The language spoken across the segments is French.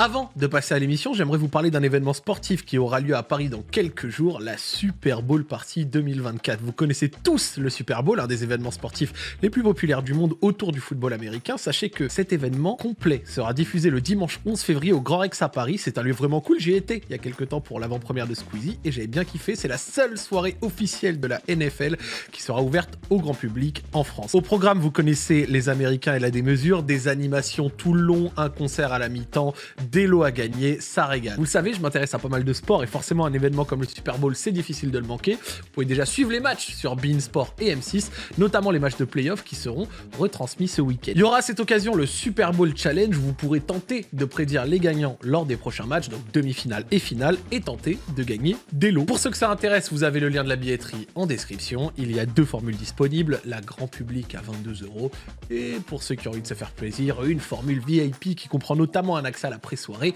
Avant de passer à l'émission, j'aimerais vous parler d'un événement sportif qui aura lieu à Paris dans quelques jours, la Super Bowl Party 2024. Vous connaissez tous le Super Bowl, un des événements sportifs les plus populaires du monde autour du football américain. Sachez que cet événement complet sera diffusé le dimanche 11 février au Grand Rex à Paris. C'est un lieu vraiment cool, j'y étais il y a quelques temps pour l'avant-première de Squeezie et j'avais bien kiffé. C'est la seule soirée officielle de la NFL qui sera ouverte au grand public en France. Au programme, vous connaissez les Américains et la démesure, des animations tout le long, un concert à la mi-temps, des lots à gagner, ça régale. Vous savez, je m'intéresse à pas mal de sports et forcément un événement comme le Super Bowl, c'est difficile de le manquer. Vous pouvez déjà suivre les matchs sur Bein Sport et M6, notamment les matchs de playoffs qui seront retransmis ce week-end. Il y aura à cette occasion le Super Bowl Challenge vous pourrez tenter de prédire les gagnants lors des prochains matchs, donc demi-finale et finale, et tenter de gagner des lots. Pour ceux que ça intéresse, vous avez le lien de la billetterie en description. Il y a deux formules disponibles, la grand public à 22 euros et pour ceux qui ont envie de se faire plaisir, une formule VIP qui comprend notamment un accès à la presse soirées,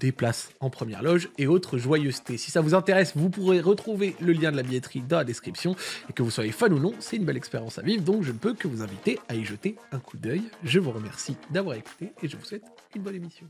des places en première loge et autres joyeusetés. Si ça vous intéresse, vous pourrez retrouver le lien de la billetterie dans la description. Et que vous soyez fan ou non, c'est une belle expérience à vivre, donc je ne peux que vous inviter à y jeter un coup d'œil. Je vous remercie d'avoir écouté et je vous souhaite une bonne émission.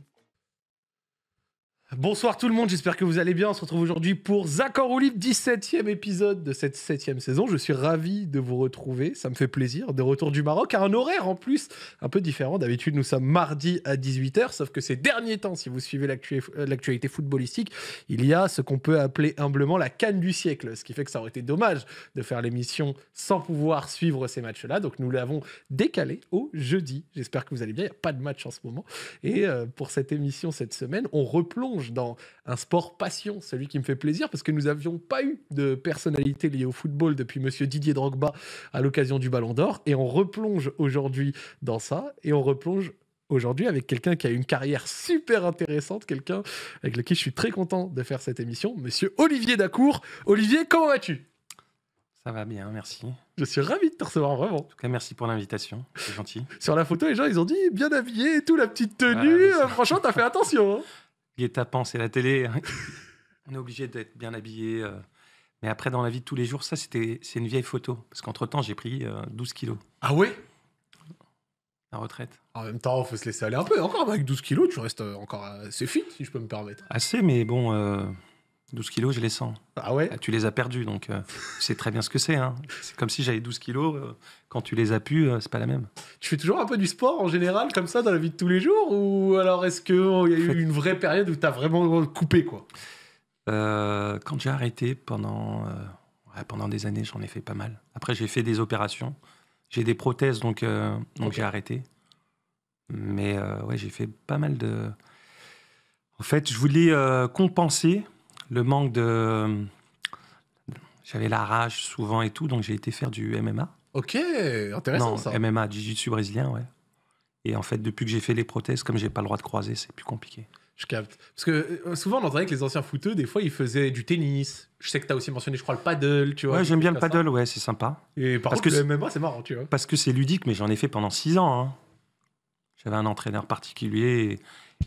Bonsoir tout le monde, j'espère que vous allez bien. On se retrouve aujourd'hui pour Zaccord dix 17e épisode de cette 7 saison. Je suis ravi de vous retrouver, ça me fait plaisir. De retour du Maroc à un horaire en plus un peu différent. D'habitude, nous sommes mardi à 18h, sauf que ces derniers temps, si vous suivez euh, l'actualité footballistique, il y a ce qu'on peut appeler humblement la canne du siècle. Ce qui fait que ça aurait été dommage de faire l'émission sans pouvoir suivre ces matchs-là. Donc nous l'avons décalé au jeudi. J'espère que vous allez bien, il n'y a pas de match en ce moment. Et euh, pour cette émission cette semaine, on replonge dans un sport passion, celui qui me fait plaisir, parce que nous n'avions pas eu de personnalité liée au football depuis Monsieur Didier Drogba à l'occasion du Ballon d'Or. Et on replonge aujourd'hui dans ça, et on replonge aujourd'hui avec quelqu'un qui a une carrière super intéressante, quelqu'un avec lequel je suis très content de faire cette émission, Monsieur Olivier Dacour. Olivier, comment vas-tu ça va bien, merci. Je suis ravi de te recevoir, vraiment. En tout cas, merci pour l'invitation, c'est gentil. Sur la photo, les gens, ils ont dit bien habillé et tout, la petite tenue. Euh, franchement, t'as fait attention. Hein guet-apens, c'est la télé. on est obligé d'être bien habillé. Euh. Mais après, dans la vie de tous les jours, ça, c'était, c'est une vieille photo. Parce qu'entre-temps, j'ai pris 12 euh, kilos. Ah ouais La retraite. En même temps, faut se laisser aller un peu. Encore avec 12 kilos, tu restes euh, encore assez fit, si je peux me permettre. Assez, mais bon, 12 kilos, je les sens. Ah ouais ah, Tu les as perdus, donc c'est euh, très bien ce que c'est. Hein. C'est comme si j'avais 12 kilos, euh, quand tu les as pu, euh, c'est pas la même. Tu fais toujours un peu du sport en général, comme ça, dans la vie de tous les jours Ou alors est-ce qu'il oh, il y a eu une vraie période où tu as vraiment coupé quoi Quand j'ai arrêté, pendant, pendant des années, j'en ai fait pas mal. Après, j'ai fait des opérations. J'ai des prothèses, donc, donc j'ai arrêté. Mais ouais, j'ai fait pas mal de... En fait, je voulais compenser le manque de. J'avais la rage souvent et tout, donc j'ai été faire du MMA. Ok, intéressant MMA, Jiu-Jitsu brésilien, ouais. Et en fait, depuis que j'ai fait les prothèses, comme j'ai pas le droit de croiser, c'est plus compliqué. Je capte. Parce que euh, souvent, on entendait que les anciens footeux, des fois, ils faisaient du tennis. Je sais que tu as aussi mentionné, je crois, le paddle, tu vois. Ouais, j'aime bien le paddle, ouais, c'est sympa. Et parce que le MMA, c'est marrant, tu vois. Parce que c'est ludique, mais j'en ai fait pendant six ans. Hein. J'avais un entraîneur particulier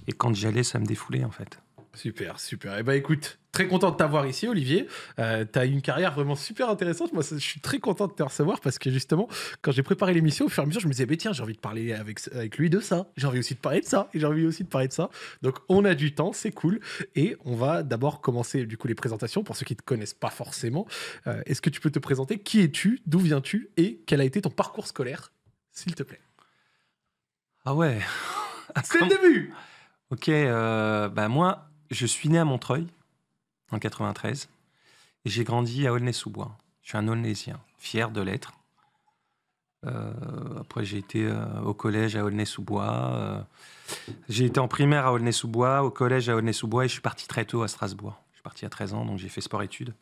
et, quand j'allais ça me défoulait, en fait. Super, super. Eh ben écoute, très content de t'avoir ici, Olivier. Euh, tu as une carrière vraiment super intéressante. Moi, je suis très content de te recevoir parce que justement, quand j'ai préparé l'émission, au fur et à mesure, je me disais, tiens, j'ai envie de parler avec, avec lui de ça. J'ai envie aussi de parler de ça. Et j'ai envie aussi de parler de ça. Donc, on a du temps, c'est cool. Et on va d'abord commencer du coup les présentations pour ceux qui ne te connaissent pas forcément. Euh, est-ce que tu peux te présenter Qui es-tu D'où viens-tu Et quel a été ton parcours scolaire, s'il te plaît Ah ouais C'est le début Ok, euh, bah, moi, je suis né à Montreuil, en 93, et j'ai grandi à Aulnay-sous-Bois. Je suis un Aulnaysien, fier de l'être. Euh, après, j'ai été euh, au collège à Aulnay-sous-Bois. Euh, j'ai été en primaire à Aulnay-sous-Bois, au collège à Aulnay-sous-Bois, et je suis parti très tôt à Strasbourg. Je suis parti à 13 ans, donc j'ai fait sport-études.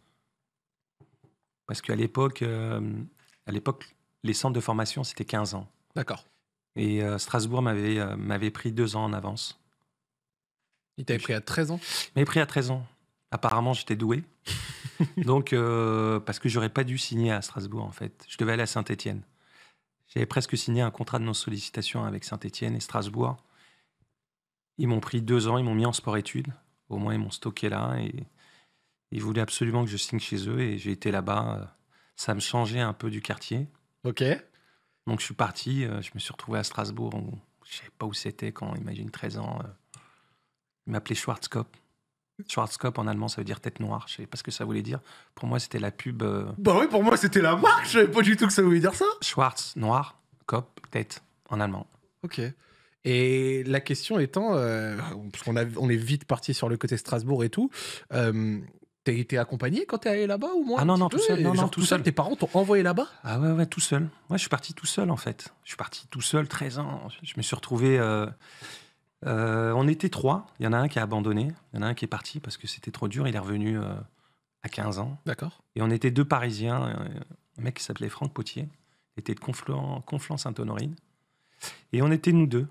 Parce qu'à l'époque, à l'époque, les centres de formation, c'était 15 ans. D'accord. Et Strasbourg m'avait pris deux ans en avance. Il t'avait pris à 13 ans Il m'avait pris à 13 ans. Apparemment, j'étais doué. Donc, euh, parce que j'aurais pas dû signer à Strasbourg, en fait. Je devais aller à saint etienne J'avais presque signé un contrat de non-sollicitation avec saint etienne et Strasbourg. Ils m'ont pris deux ans, ils m'ont mis en sport-études. Au moins, ils m'ont stocké là. Et ils voulaient absolument que je signe chez eux. Et j'ai été là-bas. Ça me changeait un peu du quartier. OK. Donc, je suis parti. Euh, je me suis retrouvé à Strasbourg. je ne savais pas où c'était quand, imagine, 13 ans. Euh, il m'appelait Schwarzkopf. Mm. Schwarzkopf en allemand, ça veut dire tête noire. Je sais pas ce que ça voulait dire. Pour moi, c'était la pub. Euh, bah oui, pour moi, c'était la marque. Je savais pas du tout que ça voulait dire ça. Schwarz, noir, cop tête en allemand. Ok. Et la question étant, euh, parce qu'on a- on est vite parti sur le côté Strasbourg et tout, euh, t'as été accompagné quand t'es allé là-bas ou moins Ah non, non, tout seul, non, tout seul. Tes parents t'ont envoyé là-bas Ah ouais, ouais, tout seul. Ouais, je suis parti tout seul en fait. Je suis parti tout seul, 13 ans. Je me suis retrouvé. Euh, euh, on était trois. Il y en a un qui a abandonné. Il y en a un qui est parti parce que c'était trop dur. Il est revenu euh, à 15 ans. D'accord. Et on était deux Parisiens. Euh, un mec qui s'appelait Franck Potier. Il était de Conflans-Sainte-Honorine. Et on était nous deux.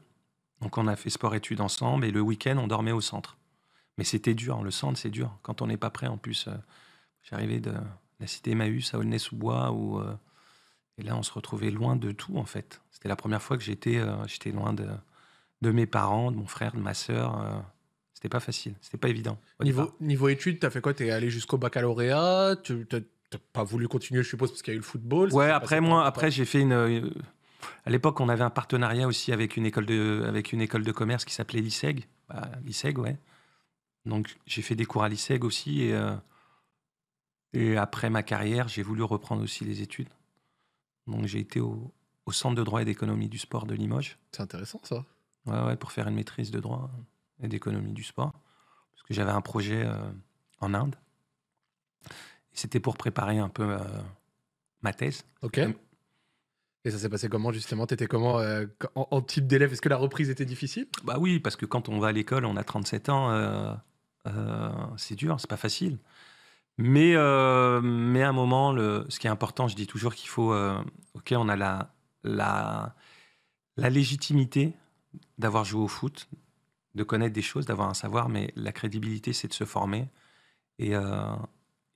Donc on a fait sport-études ensemble et le week-end, on dormait au centre. Mais c'était dur. Hein. Le centre, c'est dur. Quand on n'est pas prêt, en plus, j'arrivais de la cité Emmaüs à Aulnay-sous-Bois et là, on se retrouvait loin de tout, en fait. C'était la première fois que j'étais j'étais loin de, de mes parents, de mon frère, de ma sœur euh, c'était pas facile, c'était pas évident. Niveau, niveau études, t'as fait quoi T'es allé jusqu'au baccalauréat Tu t'as pas voulu continuer, je suppose, parce qu'il y a eu le football Ouais, après, moi, après, j'ai fait une. Euh, à l'époque, on avait un partenariat aussi avec une école de, avec une école de commerce qui s'appelait l'ISEG. Bah, L'ISEG, ouais. Donc, j'ai fait des cours à l'ISEG aussi. Et, euh, et après ma carrière, j'ai voulu reprendre aussi les études. Donc, j'ai été au Centre de droit et d'économie du sport de Limoges. C'est intéressant, ça. Ouais, pour faire une maîtrise de droit et d'économie du sport. Parce que j'avais un projet euh, en Inde. C'était pour préparer un peu euh, ma thèse. Ok. Et ça s'est passé comment justement T'étais comment euh, en, en, type d'élève Est-ce que la reprise était difficile Bah oui, parce que quand on va à l'école, on a 37 ans, c'est dur, c'est pas facile. Mais, mais à un moment, le, ce qui est important, je dis toujours qu'il faut. ok, on a la, la, la légitimité d'avoir joué au foot, de connaître des choses, d'avoir un savoir, mais la crédibilité, c'est de se former. Et euh,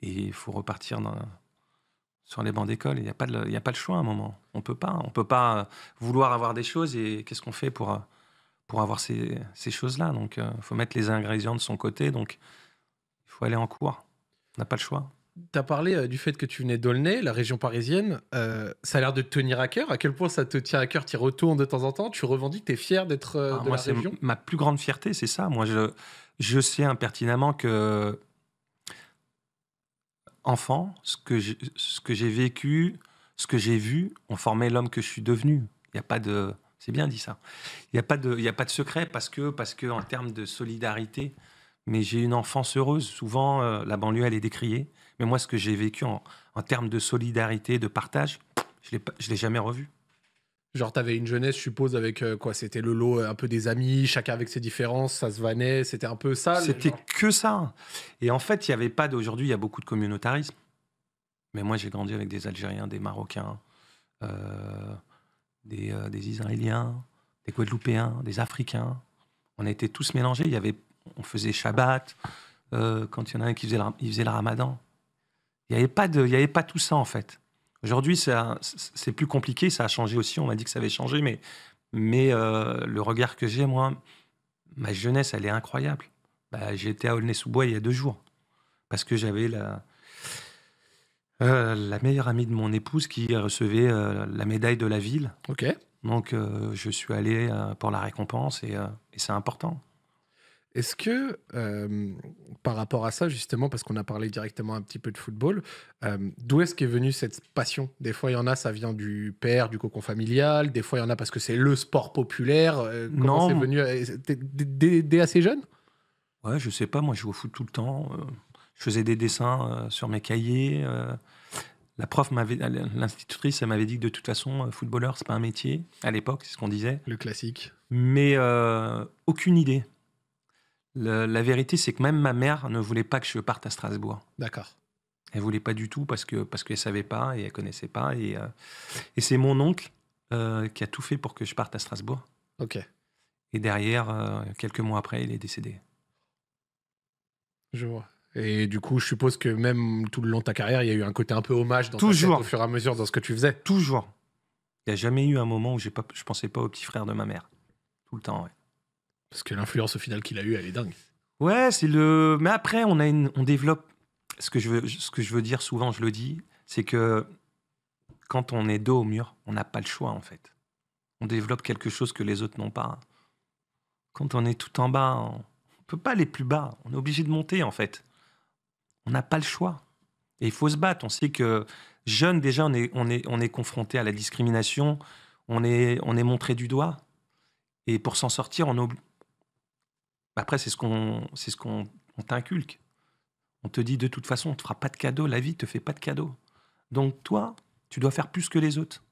il faut repartir dans, sur les bancs d'école. Il n'y a, pas a pas le choix à un moment. On peut pas. On peut pas euh, vouloir avoir des choses et qu'est-ce qu'on fait pour, euh, pour avoir ces, choses-là Donc, il faut mettre les ingrédients de son côté. Donc, il faut aller en cours. On n'a pas le choix tu as parlé euh, du fait que tu venais d'Aulnay, la région parisienne. Euh, ça a l'air de te tenir à cœur. À quel point ça te tient à cœur Tu y retournes de temps en temps Tu revendiques Tu es fier d'être euh, ah, de la région Ma plus grande fierté, c'est ça. Moi, je, je sais impertinemment que, enfant, ce que j'ai, ce que j'ai vécu, ce que j'ai vu, ont formé l'homme que je suis devenu. Il n'y a pas de. C'est bien dit ça. Il n'y a, pas de, a pas de secret parce que, parce que en termes de solidarité, mais j'ai une enfance heureuse. Souvent, la banlieue, elle est décriée. Mais moi, ce que j'ai vécu en, termes de solidarité, de partage, je ne l'ai jamais revu. Genre, tu avais une jeunesse, je suppose, avec euh, quoi C'était le lot euh, un peu des amis, chacun avec ses différences, ça se vanait, c'était un peu ça. C'était que ça. Et en fait, il n'y avait pas d'aujourd'hui, il y a beaucoup de communautarisme. Mais moi, j'ai grandi avec des Algériens, des Marocains, euh, des, des, Israéliens, des Guadeloupéens, des Africains. On était tous mélangés. Il y avait, on faisait Shabbat. quand il y en a un qui faisait, faisait le Ramadan, il n'y avait, pas de, y avait pas tout ça, en fait. Aujourd'hui, c'est plus compliqué, ça a changé aussi, on m'a dit que ça avait changé, mais, mais euh, le regard que j'ai, moi, ma jeunesse, elle est incroyable. Bah, j'ai à Aulnay-sous-Bois il y a deux jours, parce que j'avais la, euh, la meilleure amie de mon épouse qui recevait euh, la médaille de la ville. Ok. Donc, je suis allé pour la récompense, et c'est important. Est-ce que, euh, par rapport à ça, justement, parce qu'on a parlé directement un petit peu de football, euh, d'où est-ce qu'est venue cette passion Des fois, il y en a, ça vient du père, du cocon familial, des fois, il y en a parce que c'est le sport populaire. Non. Euh, comment c'est venu Dès assez jeune Ouais, je sais pas, moi, je joue au foot tout le temps. je faisais des dessins sur mes cahiers. La prof m'avait, l'institutrice m'avait dit que de toute façon, footballeur, c'est pas un métier. À l'époque, c'est ce qu'on disait. Le classique. Mais aucune idée la vérité, c'est que même ma mère ne voulait pas que je parte à Strasbourg. D'accord. Elle voulait pas du tout parce que parce qu'elle savait pas et elle connaissait pas et, euh, c'est mon oncle euh, qui a tout fait pour que je parte à Strasbourg. Ok. Et derrière, euh, quelques mois après, il est décédé. Je vois. Et du coup, je suppose que même tout le long de ta carrière, il y a eu un côté un peu hommage Toujours. au fur et à mesure dans ce que tu faisais. Toujours. Il n'y a jamais eu un moment où pas, je pensais pas au petit frère de ma mère. Tout le temps, ouais. Parce que l'influence au final qu'il a eue, elle est dingue. Ouais, c'est le. Mais après, on, a une... on développe. Ce que, je veux... ce que je veux dire souvent, je le dis, c'est que quand on est dos au mur, on n'a pas le choix, en fait. On développe quelque chose que les autres n'ont pas. Quand on est tout en bas, on ne peut pas aller plus bas. On est obligé de monter, en fait. On n'a pas le choix. Et il faut se battre. On sait que jeune, déjà, on est, on est, on est confronté à la discrimination. On est, on est montré du doigt. Et pour s'en sortir, on, est bah, après, c'est ce qu'on c'est ce qu'on t'inculque. On te dit de toute façon, on ne te fera pas de cadeau, la vie ne te fait pas de cadeau. Donc toi, tu dois faire plus que les autres.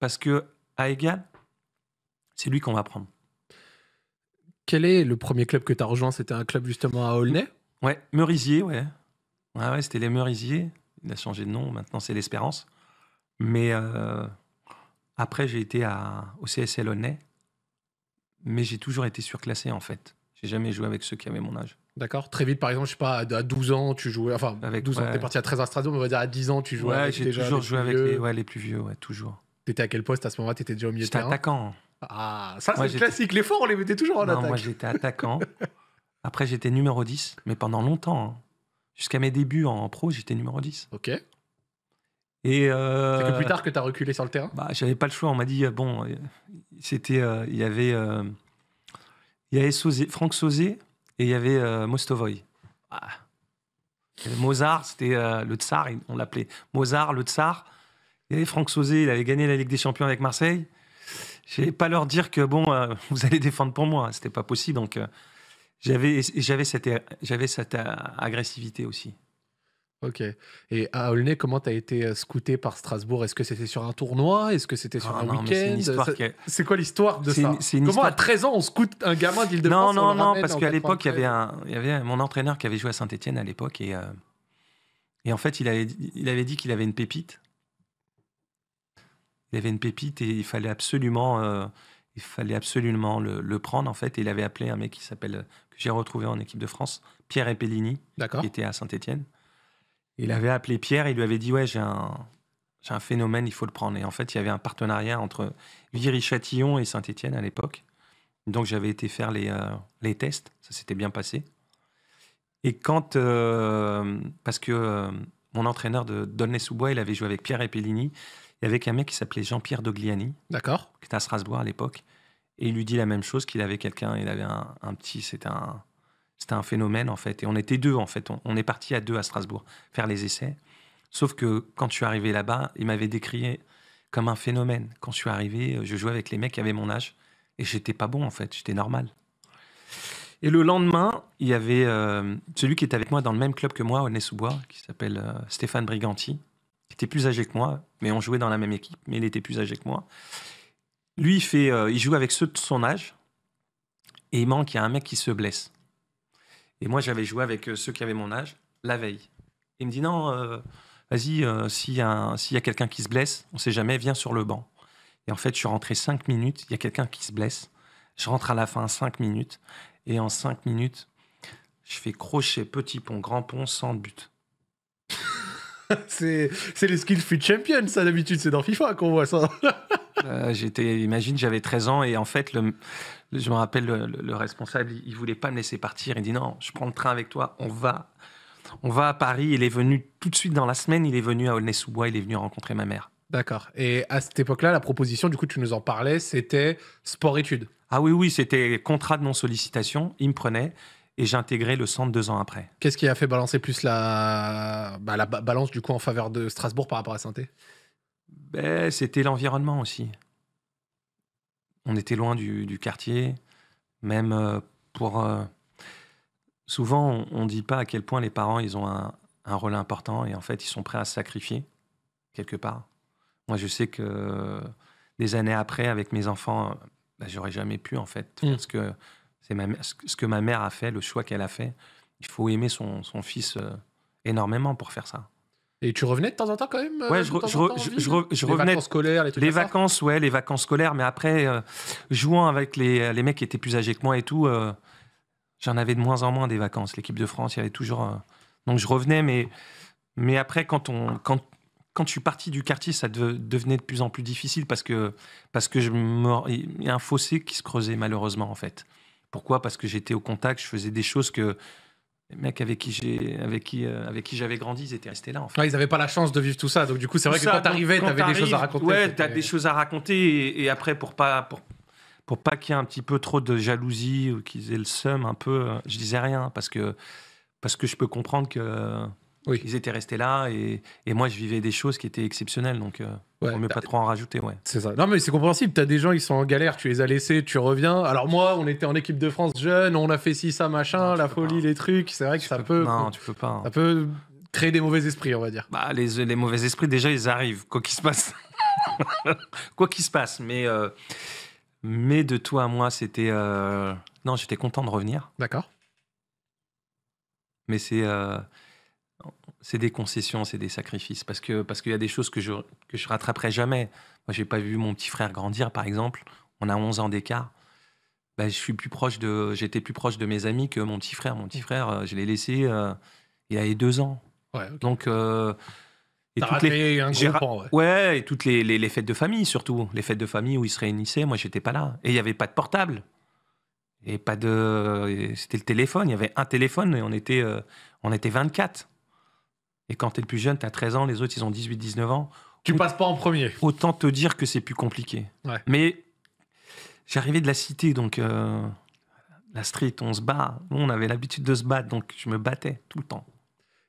Parce que à égal, c'est lui qu'on va prendre. Quel est le premier club que tu as rejoint C'était un club justement à Aulnay Ouais, Merisier, ouais. c'était les Merisiers. Il a changé de nom, maintenant c'est l'Espérance. Mais euh, après, j'ai été au CSL Aulnay. Mais j'ai toujours été surclassé en fait. J'ai jamais joué avec ceux qui avaient mon âge. D'accord. Très vite, par exemple, je sais pas, à 12 ans, tu jouais. Enfin, avec, 12 ans, t'es parti à 13 à Strasbourg, mais on va dire à 10 ans, tu jouais. Ouais, j'ai toujours joué avec les, plus vieux, ouais, toujours. T'étais à quel poste à ce moment-là T'étais déjà au milieu de terrain attaquant. Ah, ça, c'est classique. Les forts, on les mettait toujours en non, attaque. Moi, j'étais attaquant. Après, j'étais numéro 10, mais pendant longtemps. Hein. Jusqu'à mes débuts en pro, j'étais numéro 10. Ok. Et euh, c'est que plus tard que tu as reculé sur le terrain Bah, j'avais pas le choix. On m'a dit, euh, bon, euh, c'était. Il y avait. Il y avait Franck Sauzé et il y avait euh, Mostovoy. Ah. Mozart, c'était euh, le tsar, on l'appelait Mozart, le tsar. Il y avait Franck Sauzé, il avait gagné la Ligue des Champions avec Marseille. Je n'allais pas leur dire que bon, euh, vous allez défendre pour moi, ce hein, c'était pas possible. Donc j'avais j'avais cette j'avais cette agressivité aussi. Ok. Et à Aulnay, comment tu as été euh, scouté par Strasbourg Est-ce que c'était sur un tournoi Est-ce que c'était sur ah un week-end C'est quoi l'histoire de ça Comment à 13 ans on scoute un gamin d'Île-de-France Non, non, non, parce qu'à l'époque, il y avait, un, il y avait mon entraîneur qui avait joué à Saint-Etienne à l'époque et, euh, et en fait, il avait, il avait dit qu'il avait une pépite. Il avait une pépite et il fallait absolument, euh, il fallait absolument le, prendre en fait. Et il avait appelé un mec qui s'appelle que j'ai retrouvé en équipe de France, Pierre Epellini, qui était à Saint-Etienne il avait appelé Pierre, il lui avait dit Ouais, j'ai un, phénomène, il faut le prendre. Et en fait, il y avait un partenariat entre Viry-Châtillon et Saint-Étienne à l'époque. Donc j'avais été faire les, euh, les tests, ça s'était bien passé. Et quand. Euh, parce que euh, mon entraîneur de Donnay-sous-Bois, il avait joué avec Pierre il et avec un mec qui s'appelait Jean-Pierre Dogliani. D'accord. Qui était à Strasbourg à l'époque. Et il lui dit la même chose qu'il avait quelqu'un, il avait un, un petit, c'était un, c'était un phénomène, en fait. Et on était deux, en fait. On, est parti à deux à Strasbourg faire les essais. Sauf que quand je suis arrivé là-bas, il m'avait décrié comme un phénomène. Quand je suis arrivé, euh, je jouais avec les mecs qui avaient mon âge. Et j'étais pas bon, en fait. J'étais normal. Et le lendemain, il y avait euh, celui qui était avec moi dans le même club que moi, au bois qui s'appelle euh, Stéphane Briganti, qui était plus âgé que moi, mais on jouait dans la même équipe, mais il était plus âgé que moi. Lui, il, fait, il joue avec ceux de son âge, et il manque, il y a un mec qui se blesse. Et moi, j'avais joué avec euh, ceux qui avaient mon âge la veille. Il me dit non, euh, vas-y, euh, s'il y a, quelqu'un qui se blesse, on ne sait jamais, viens sur le banc. Et en fait, je suis rentré 5 minutes, il y a quelqu'un qui se blesse. Je rentre à la fin cinq minutes. Et en cinq minutes, je fais crochet, petit pont, grand pont, sans but. c'est les skills fut champion, ça d'habitude, c'est dans FIFA qu'on voit ça. Euh, j'étais, imagine, j'avais 13 ans et en fait, je me rappelle, le, responsable, il, ne voulait pas me laisser partir. Il dit non, je prends le train avec toi, on va, on va à Paris. Il est venu tout de suite dans la semaine, il est venu à Aulnay-sous-Bois, il est venu rencontrer ma mère. D'accord. Et à cette époque-là, la proposition, du coup, tu nous en parlais, c'était sport-études. Ah oui, oui, c'était contrat de non-sollicitation. Il me prenait et j'intégrais le centre deux ans après. Qu'est-ce qui a fait balancer plus la, bah, balance du coup en faveur de Strasbourg par rapport à saint ben, c'était l'environnement aussi. On était loin du, quartier, même euh, pour... Euh, souvent, on ne dit pas à quel point les parents, ils ont un, rôle important et en fait, ils sont prêts à sacrifier, quelque part. Moi, je sais que des années après, avec mes enfants, ben, j'aurais jamais pu, en fait, parce mm. que c'est ce que ma mère a fait, le choix qu'elle a fait. Il faut aimer son, fils euh, énormément pour faire ça. Et tu revenais de temps en temps quand même Ouais, euh, je, revenais. Les vacances scolaires, les trucs Les vacances, ouais, les vacances scolaires. Mais après, euh, jouant avec les, les, mecs qui étaient plus âgés que moi et tout, euh, j'en avais de moins en moins des vacances. L'équipe de France, il y avait toujours. donc je revenais, mais, mais après, quand, on, quand, quand je suis parti du quartier, ça devenait de plus en plus difficile parce que, parce que je il y a un fossé qui se creusait malheureusement, en fait. Pourquoi Parce que j'étais au contact, je faisais des choses que les mecs avec qui j'ai avec qui euh, avec qui j'avais grandi ils étaient restés là en fait. ils n'avaient pas la chance de vivre tout ça donc du coup c'est vrai que quand t'arrivais t'avais des choses à raconter ouais t'as des choses à raconter et, après pour pas pour pour pas qu'il y ait un petit peu trop de jalousie ou qu'ils aient le seum un peu euh, je disais rien parce que parce que je peux comprendre que oui. Ils étaient restés là et, moi je vivais des choses qui étaient exceptionnelles donc euh, on ne vaut pas bah, trop en rajouter ouais. C'est ça. Non mais c'est compréhensible, tu as des gens ils sont en galère, tu les as laissés, tu reviens. Alors moi, on était en équipe de France jeune, on a fait ci ça machin, la folie, les trucs, c'est vrai que ça peut Non, tu peux pas. Hein. Ça peut créer des mauvais esprits, on va dire. Bah les, mauvais esprits déjà ils arrivent quoi qu'il se passe. quoi qu'il se passe, mais euh, mais de toi à moi, c'était euh, non, j'étais content de revenir. D'accord. Mais c'est c'est des concessions, c'est des sacrifices. Parce que parce qu'il y a des choses que je que rattraperai jamais. Moi, je n'ai pas vu mon petit frère grandir, par exemple. On a 11 ans d'écart. Ben, je suis plus proche de, j'étais plus proche de mes amis que mon petit frère. Mon petit mm. frère, euh, je l'ai laissé. Euh, il avait deux ans. Ouais, Donc et toutes les, un ouais. et toutes les, les, fêtes de famille surtout, les fêtes de famille où ils se réunissaient. Moi, j'étais pas là. Et il y avait pas de portable. Et pas de, c'était le téléphone. Il y avait un téléphone et on était, euh, on était 24. Et quand tu es le plus jeune, tu as 13 ans, les autres, ils ont 18, 19 ans. Tu passes pas en premier. Autant te dire que c'est plus compliqué. Mais j'arrivais de la cité, donc euh, la street, on se bat. Nous, on avait l'habitude de se battre, donc je me battais tout le temps.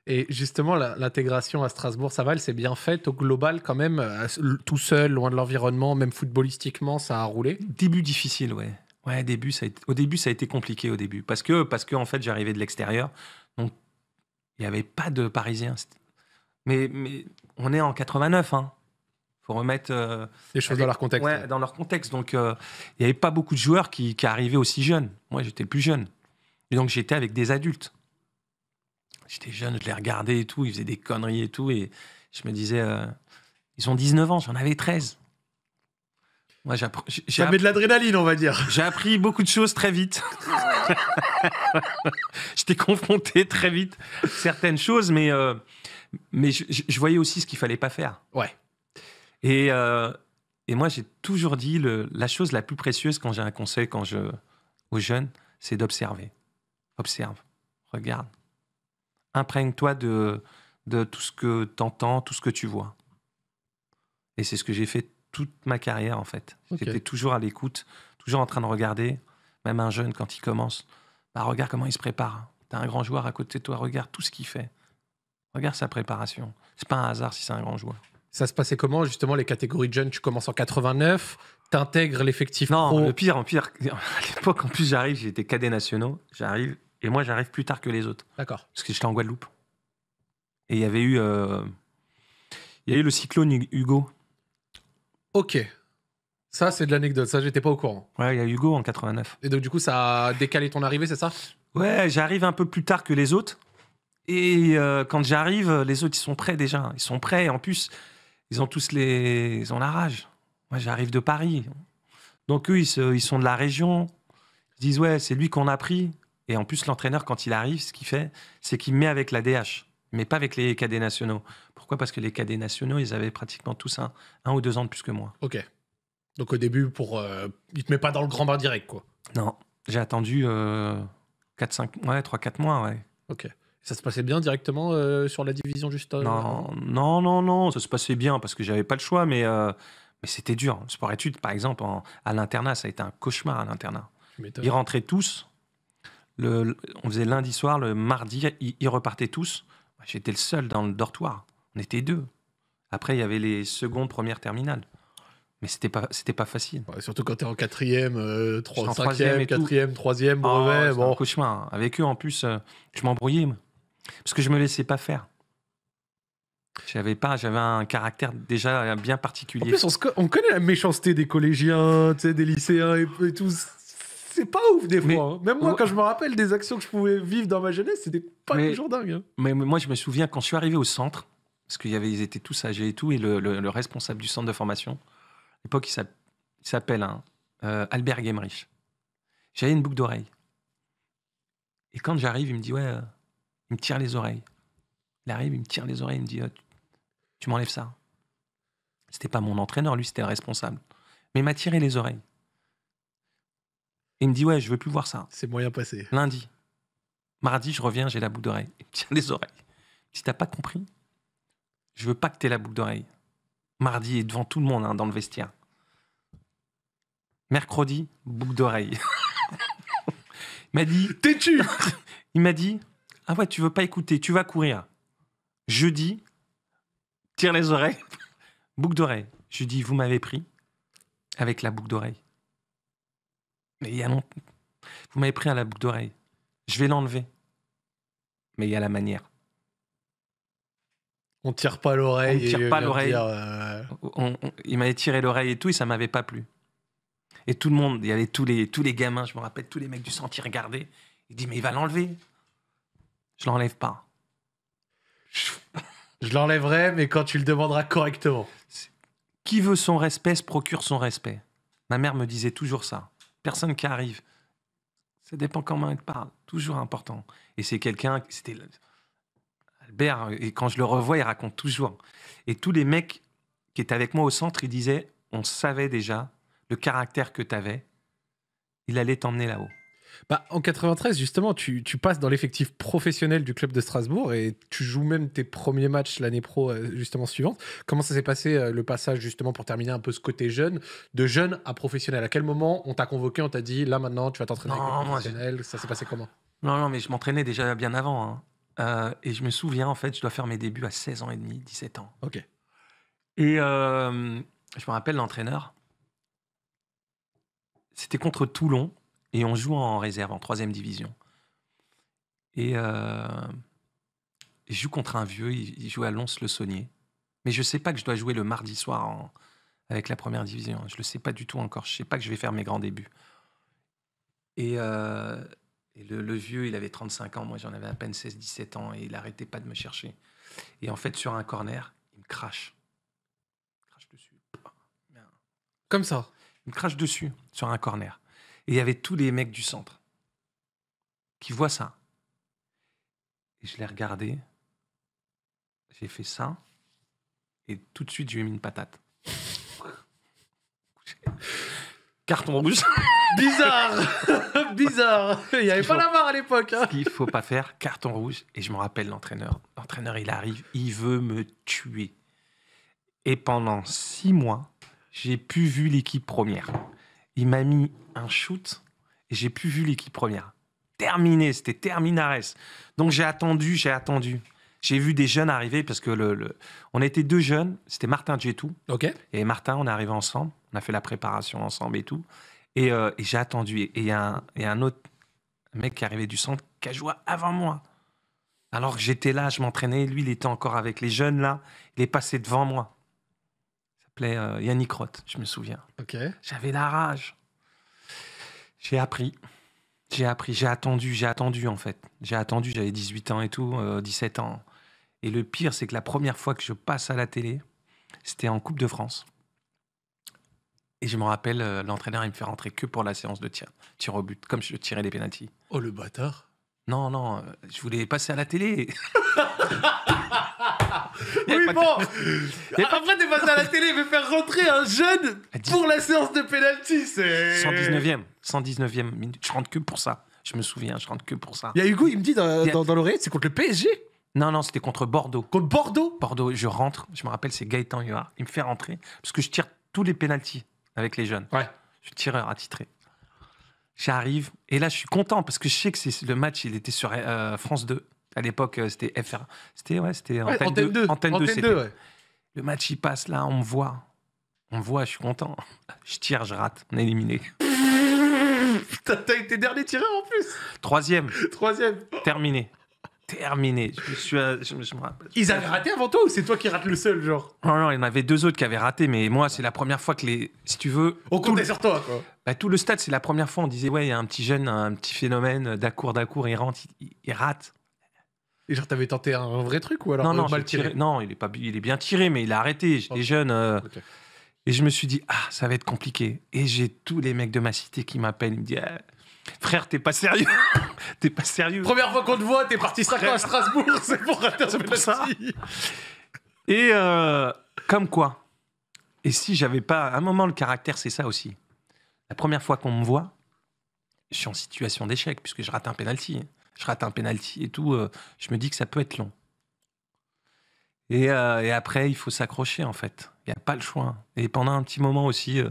Et justement, l'intégration à strasbourg ça va, elle s'est bien faite au global quand même, euh, tout seul, loin de l'environnement, même footballistiquement, ça a roulé. Début difficile, ouais. Ouais, début, ça a au début, ça a été compliqué au début, parce que, parce que en fait, j'arrivais de l'extérieur, il n'y avait pas de Parisiens. Mais, on est en 89. Hein faut remettre euh, les choses dans leur contexte. dans leur contexte. Donc, euh, il n'y avait pas beaucoup de joueurs qui, arrivaient aussi jeunes. Moi, j'étais plus jeune. Et donc, j'étais avec des adultes. J'étais jeune, je les regardais et tout. Ils faisaient des conneries et tout. Et je me disais, euh, ils ont 19 ans, j'en avais 13 j'ai appris. de l'adrénaline, on va dire. J'ai appris beaucoup de choses très vite. J'étais confronté très vite à certaines choses, mais, euh, mais je, voyais aussi ce qu'il fallait pas faire. Ouais. Et, euh, et moi, j'ai toujours dit le, la chose la plus précieuse quand j'ai un conseil quand je, aux jeunes, c'est d'observer. Observe, regarde. Imprègne-toi de, de tout ce que tu entends, tout ce que tu vois. Et c'est ce que j'ai fait toute ma carrière en fait. J'étais toujours à l'écoute, toujours en train de regarder. Même un jeune quand il commence, bah, regarde comment il se prépare. T'as un grand joueur à côté de toi, regarde tout ce qu'il fait. Regarde sa préparation. C'est pas un hasard si c'est un grand joueur. Ça se passait comment justement les catégories de jeunes Tu commences en 89, t'intègres l'effectif Non, le pire, en pire, à l'époque en plus j'arrive, j'étais cadet nationaux, j'arrive et moi j'arrive plus tard que les autres. D'accord. Parce que j'étais en Guadeloupe. Et il y avait eu, euh, y eu le cyclone Hugo Ok. Ça, c'est de l'anecdote. Ça, j'étais pas au courant. Ouais, il y a Hugo en 89. Et donc, du coup, ça a décalé ton arrivée, c'est ça Ouais, j'arrive un peu plus tard que les autres. Et euh, quand j'arrive, les autres, ils sont prêts déjà. Ils sont prêts. En plus, ils ont tous les. Ils ont la rage. Moi, j'arrive de Paris. Donc, eux, ils, ils, sont de la région. Ils disent, ouais, c'est lui qu'on a pris. Et en plus, l'entraîneur, quand il arrive, ce qu'il fait, c'est qu'il met avec la DH mais pas avec les cadets nationaux. Pourquoi Parce que les cadets nationaux, ils avaient pratiquement tous un, un ou deux ans de plus que moi. Ok. Donc au début, pour, ne euh, il te met pas dans le grand bar direct, quoi. Non, j'ai attendu 4 euh, ouais, 3-4 mois, ouais. Ok. Ça se passait bien directement euh, sur la division juste non, non, non, non, ça se passait bien parce que j'avais pas le choix, mais, mais c'était dur. Sport-études, par exemple, à l'internat, ça a été un cauchemar à l'internat. Ils rentraient tous, le, on faisait lundi soir, le mardi, ils repartaient tous. J'étais le seul dans le dortoir. On était deux. Après, il y avait les secondes, premières terminales. Mais c'était pas, pas facile. surtout quand tu es en quatrième, euh, cinquième, quatrième, troisième, ah, brevet. cauchemar. Avec eux, en plus, euh, je m'embrouillais. Parce que je me laissais pas faire. J'avais pas, j'avais un caractère déjà bien particulier. En plus, on, connaît la méchanceté des collégiens, des lycéens et, et tout c'est pas ouf des fois. Hein. Même moi, quand je me rappelle des actions que je pouvais vivre dans ma jeunesse, c'était pas toujours dingue. Hein. Mais, moi, je me souviens quand je suis arrivé au centre, parce qu'ils ils étaient tous âgés et tout, et le, responsable du centre de formation, à l'époque, il s'appelle hein, euh, Albert Gemrich. J'avais une boucle d'oreille. Et quand j'arrive, il me dit Ouais, euh, il me tire les oreilles. Il arrive, il me tire les oreilles, il me dit oh, Tu, m'enlèves ça. C'était pas mon entraîneur, lui, c'était le responsable. Mais il m'a tiré les oreilles il me dit Ouais, je veux plus voir ça. C'est moyen passé. Lundi. Mardi, je reviens, j'ai la boucle d'oreille. Il me les oreilles. Si t'as pas compris, je veux pas que t'aies la boucle d'oreille. Mardi, et devant tout le monde hein, dans le vestiaire. Mercredi, boucle d'oreille. il m'a dit T'es-tu Il m'a dit Ah ouais, tu veux pas écouter, tu vas courir. Jeudi, tire les oreilles, boucle d'oreille. Je dis Vous m'avez pris avec la boucle d'oreille. Mais il y a non, Vous m'avez pris à la boucle d'oreille. Je vais l'enlever. Mais il y a la manière. On tire pas l'oreille. On tire pas l'oreille. Euh, il m'avait tiré l'oreille et tout, et ça m'avait pas plu. Et tout le monde, il y avait tous les, tous les gamins, je me rappelle, tous les mecs du sentier regardaient. Il dit, mais il va l'enlever. Je l'enlève pas. Je l'enlèverai, mais quand tu le demanderas correctement. Qui veut son respect se procure son respect. Ma mère me disait toujours ça personne qui arrive. Ça dépend comment même te parle. Toujours important. Et c'est quelqu'un. C'était Albert. Et quand je le revois, il raconte toujours. Et tous les mecs qui étaient avec moi au centre, ils disaient on savait déjà le caractère que tu avais. Il allait t'emmener là-haut. Bah, en 93, justement, tu, passes dans l'effectif professionnel du club de Strasbourg et tu joues même tes premiers matchs l'année pro, euh, justement, suivante. Comment ça s'est passé euh, le passage, justement, pour terminer un peu ce côté jeune, de jeune à professionnel À quel moment on t'a convoqué, on t'a dit, là maintenant, tu vas t'entraîner avec professionnel Ça s'est passé comment Non, non, mais je m'entraînais déjà bien avant. Hein. Euh, et je me souviens, en fait, je dois faire mes débuts à 16 ans et demi, 17 ans. Ok. Et je me rappelle l'entraîneur. C'était contre Toulon et on joue en réserve, en troisième division. Et je euh, joue contre un vieux, il, joue à Lons-le-Saunier. Mais je sais pas que je dois jouer le mardi soir avec la première division. Je le sais pas du tout encore. Je sais pas que je vais faire mes grands débuts. Et, euh, le, vieux, il avait 35 ans. Moi, j'en avais à peine 16-17 ans. Et il arrêtait pas de me chercher. Et en fait, sur un corner, il me crache. crache dessus. Comme ça Il me crache dessus, sur un corner. Et il y avait tous les mecs du centre qui voient ça. Et je l'ai regardé. J'ai fait ça. Et tout de suite, je lui ai mis une patate. Carton rouge. Bizarre Bizarre Il n'y avait pas la barre à l'époque. Hein. Ce qu'il faut pas faire, carton rouge. Et je me rappelle l'entraîneur. L'entraîneur, il arrive, il veut me tuer. Et pendant six mois, j'ai pu vu l'équipe première il m'a mis un shoot et j'ai plus vu l'équipe première. Terminé, c'était terminares. Donc j'ai attendu, j'ai attendu. J'ai vu des jeunes arriver parce que le, on était deux jeunes, c'était Martin Djetou. OK. Et Martin, on est arrivé ensemble, on a fait la préparation ensemble et tout. Et, euh, j'ai attendu. Et il y, y, a un autre mec qui est du centre qui a joué avant moi. Alors que j'étais là, je m'entraînais, lui, il était encore avec les jeunes là, il est passé devant moi. Euh, Yannick Roth, je me souviens. Ok. J'avais la rage. J'ai appris. J'ai appris, j'ai attendu, j'ai attendu en fait. J'ai attendu, j'avais 18 ans et tout, 17 euh, ans. Et le pire, c'est que la première fois que je passe à la télé, c'était en Coupe de France. Et je me rappelle, euh, l'entraîneur, il me fait rentrer que pour la séance de tir, tir au but, comme je tirais des pénalties. Oh le bâtard Non, non, je voulais passer à la télé oui, bon. Après, de passer à la télé, veut faire rentrer un jeune pour la séance de pénalty, 119e. 119e minute. Je rentre que pour ça. Je me souviens, je rentre que pour ça. Il y a Hugo, il me dit dans, l'oreille, c'est contre le PSG non, non, c'était contre Bordeaux. Contre Bordeaux Bordeaux, je rentre, je me rappelle, c'est Gaëtan Huard. Il me fait rentrer, parce que je tire tous les pénaltys avec les jeunes. Ouais. Je suis tireur attitré. J'arrive, et là, je suis content, parce que je sais que c'est le match, il était sur euh, France 2. À l'époque, euh, c'était FR. C'était ouais, c'était antenne, 2. Antenne Le match, il passe là, on me voit. On me voit, je suis content. Je tire, je rate. On est éliminé. T'as été dernier tireur en plus. Troisième. Troisième. Terminé. Terminé. Je suis. Euh, me rappelle. Ils avaient raté avant toi ou c'est toi qui rate le seul, genre Non, non, il y en avait deux autres qui avaient raté, mais moi, c'est la première fois que les. Si tu veux. On compte sur toi, quoi. Bah, tout le stade, c'est la première fois. On disait, ouais, il y a un petit jeune, un petit phénomène, d'accord, d'accord, il rentre, il rate. Et genre, t'avais tenté un vrai truc ou alors non, euh, mal tiré. Non, il est, pas, il est bien tiré, mais il a arrêté. Les jeunes. Euh, et je me suis dit, ah, ça va être compliqué. Et j'ai tous les mecs de ma cité qui m'appellent. Ils me disent, eh, frère, t'es pas sérieux. t'es pas sérieux. Première fois qu'on te voit, t'es parti 5 ans à Strasbourg. C'est pour, un ça. Et euh, comme quoi. Et si j'avais pas. À un moment, le caractère, c'est ça aussi. La première fois qu'on me voit, je suis en situation d'échec puisque je rate un penalty je rate un penalty et tout, euh, je me dis que ça peut être long. Et, euh, et après, il faut s'accrocher en fait. Il n'y a pas le choix. Et pendant un petit moment aussi, euh,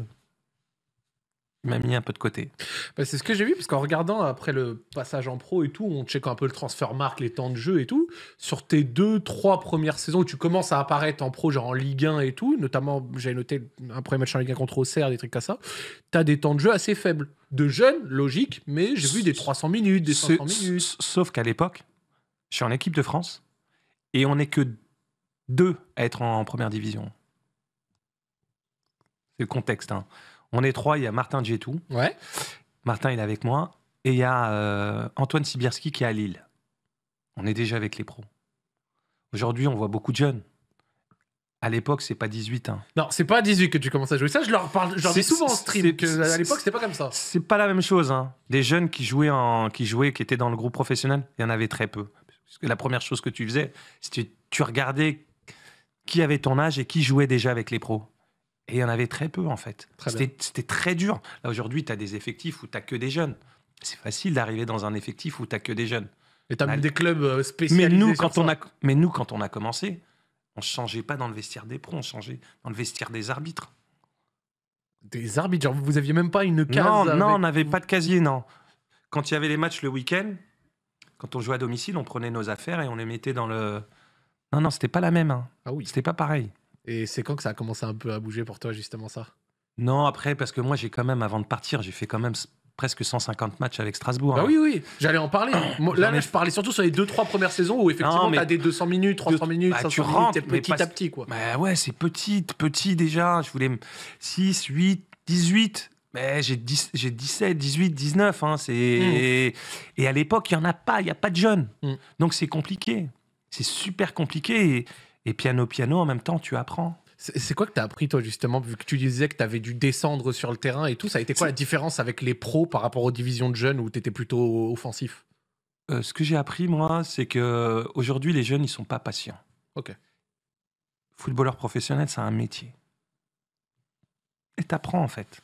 m'a mis un peu de côté. Bah, c'est ce que j'ai vu, parce qu'en regardant après le passage en pro et tout, on check un peu le transfert marque, les temps de jeu et tout. Sur tes deux, trois premières saisons où tu commences à apparaître en pro, genre en Ligue 1 et tout, notamment, j'avais noté un premier match en Ligue 1 contre Auxerre, des trucs comme ça, t'as des temps de jeu assez faibles. De jeunes, logique, mais j'ai vu des 300 minutes, des 500 minutes. Sauf qu'à l'époque, je suis en équipe de France et on n'est que deux à être en première division. C'est le contexte, hein. On est trois, il y a Martin Djetou. Ouais. Martin, il est avec moi. Et il y a euh, Antoine Sibierski qui est à Lille. On est déjà avec les pros. Aujourd'hui, on voit beaucoup de jeunes. À l'époque, c'est pas 18. Hein. Non, c'est pas à 18 que tu commences à jouer. Ça, je leur parle, dis souvent en stream que à l'époque, c'était pas comme ça. C'est pas la même chose. Hein. Des jeunes qui jouaient, qui jouaient, qui étaient dans le groupe professionnel, il y en avait très peu. la première chose que tu faisais, c'est que tu regardais qui avait ton âge et qui jouait déjà avec les pros. Et il y en avait très peu, en fait. C'était très dur. Là, aujourd'hui, tu as des effectifs où tu que des jeunes. C'est facile d'arriver dans un effectif où tu que des jeunes. Et tu as même des clubs euh, spécialisés. Mais nous, quand on a, mais nous, quand on a commencé, on ne changeait pas dans le vestiaire des pros, on changeait dans le vestiaire des arbitres. Des arbitres genre, Vous aviez même pas une case Non, non on n'avait pas de casier, non. Quand il y avait les matchs le week-end, quand on jouait à domicile, on prenait nos affaires et on les mettait dans le. Non, non, c'était pas la même. Ce hein. Ah oui. C'était pas pareil. Et c'est quand que ça a commencé un peu à bouger pour toi, justement, ça Non, après, parce que moi, j'ai quand même, avant de partir, j'ai fait quand même presque 150 matchs avec Strasbourg. Bah hein. oui, oui, j'allais en parler. là, je parlais surtout sur les deux, trois premières saisons où effectivement, tu as des 200 minutes, 300 minutes, bah, tu rentres, petit à petit. Quoi. Bah ouais, c'est petit, petit déjà. Je voulais 6, 8, 18. Mais j'ai 17, 18, 19. Hein, c'est... Mmh. Et à l'époque, il n'y en a pas, il n'y a pas de jeunes. Mmh. Donc c'est compliqué. C'est super compliqué. Et et piano, piano, en même temps, tu apprends. C'est quoi que tu as appris, toi, justement, vu que tu disais que tu avais dû descendre sur le terrain et tout Ça a été quoi la différence avec les pros par rapport aux divisions de jeunes où tu étais plutôt offensif euh, Ce que j'ai appris, moi, c'est que euh, aujourd'hui les jeunes, ils sont pas patients. Ok. Footballeur professionnel, c'est un métier. Et tu apprends, en fait.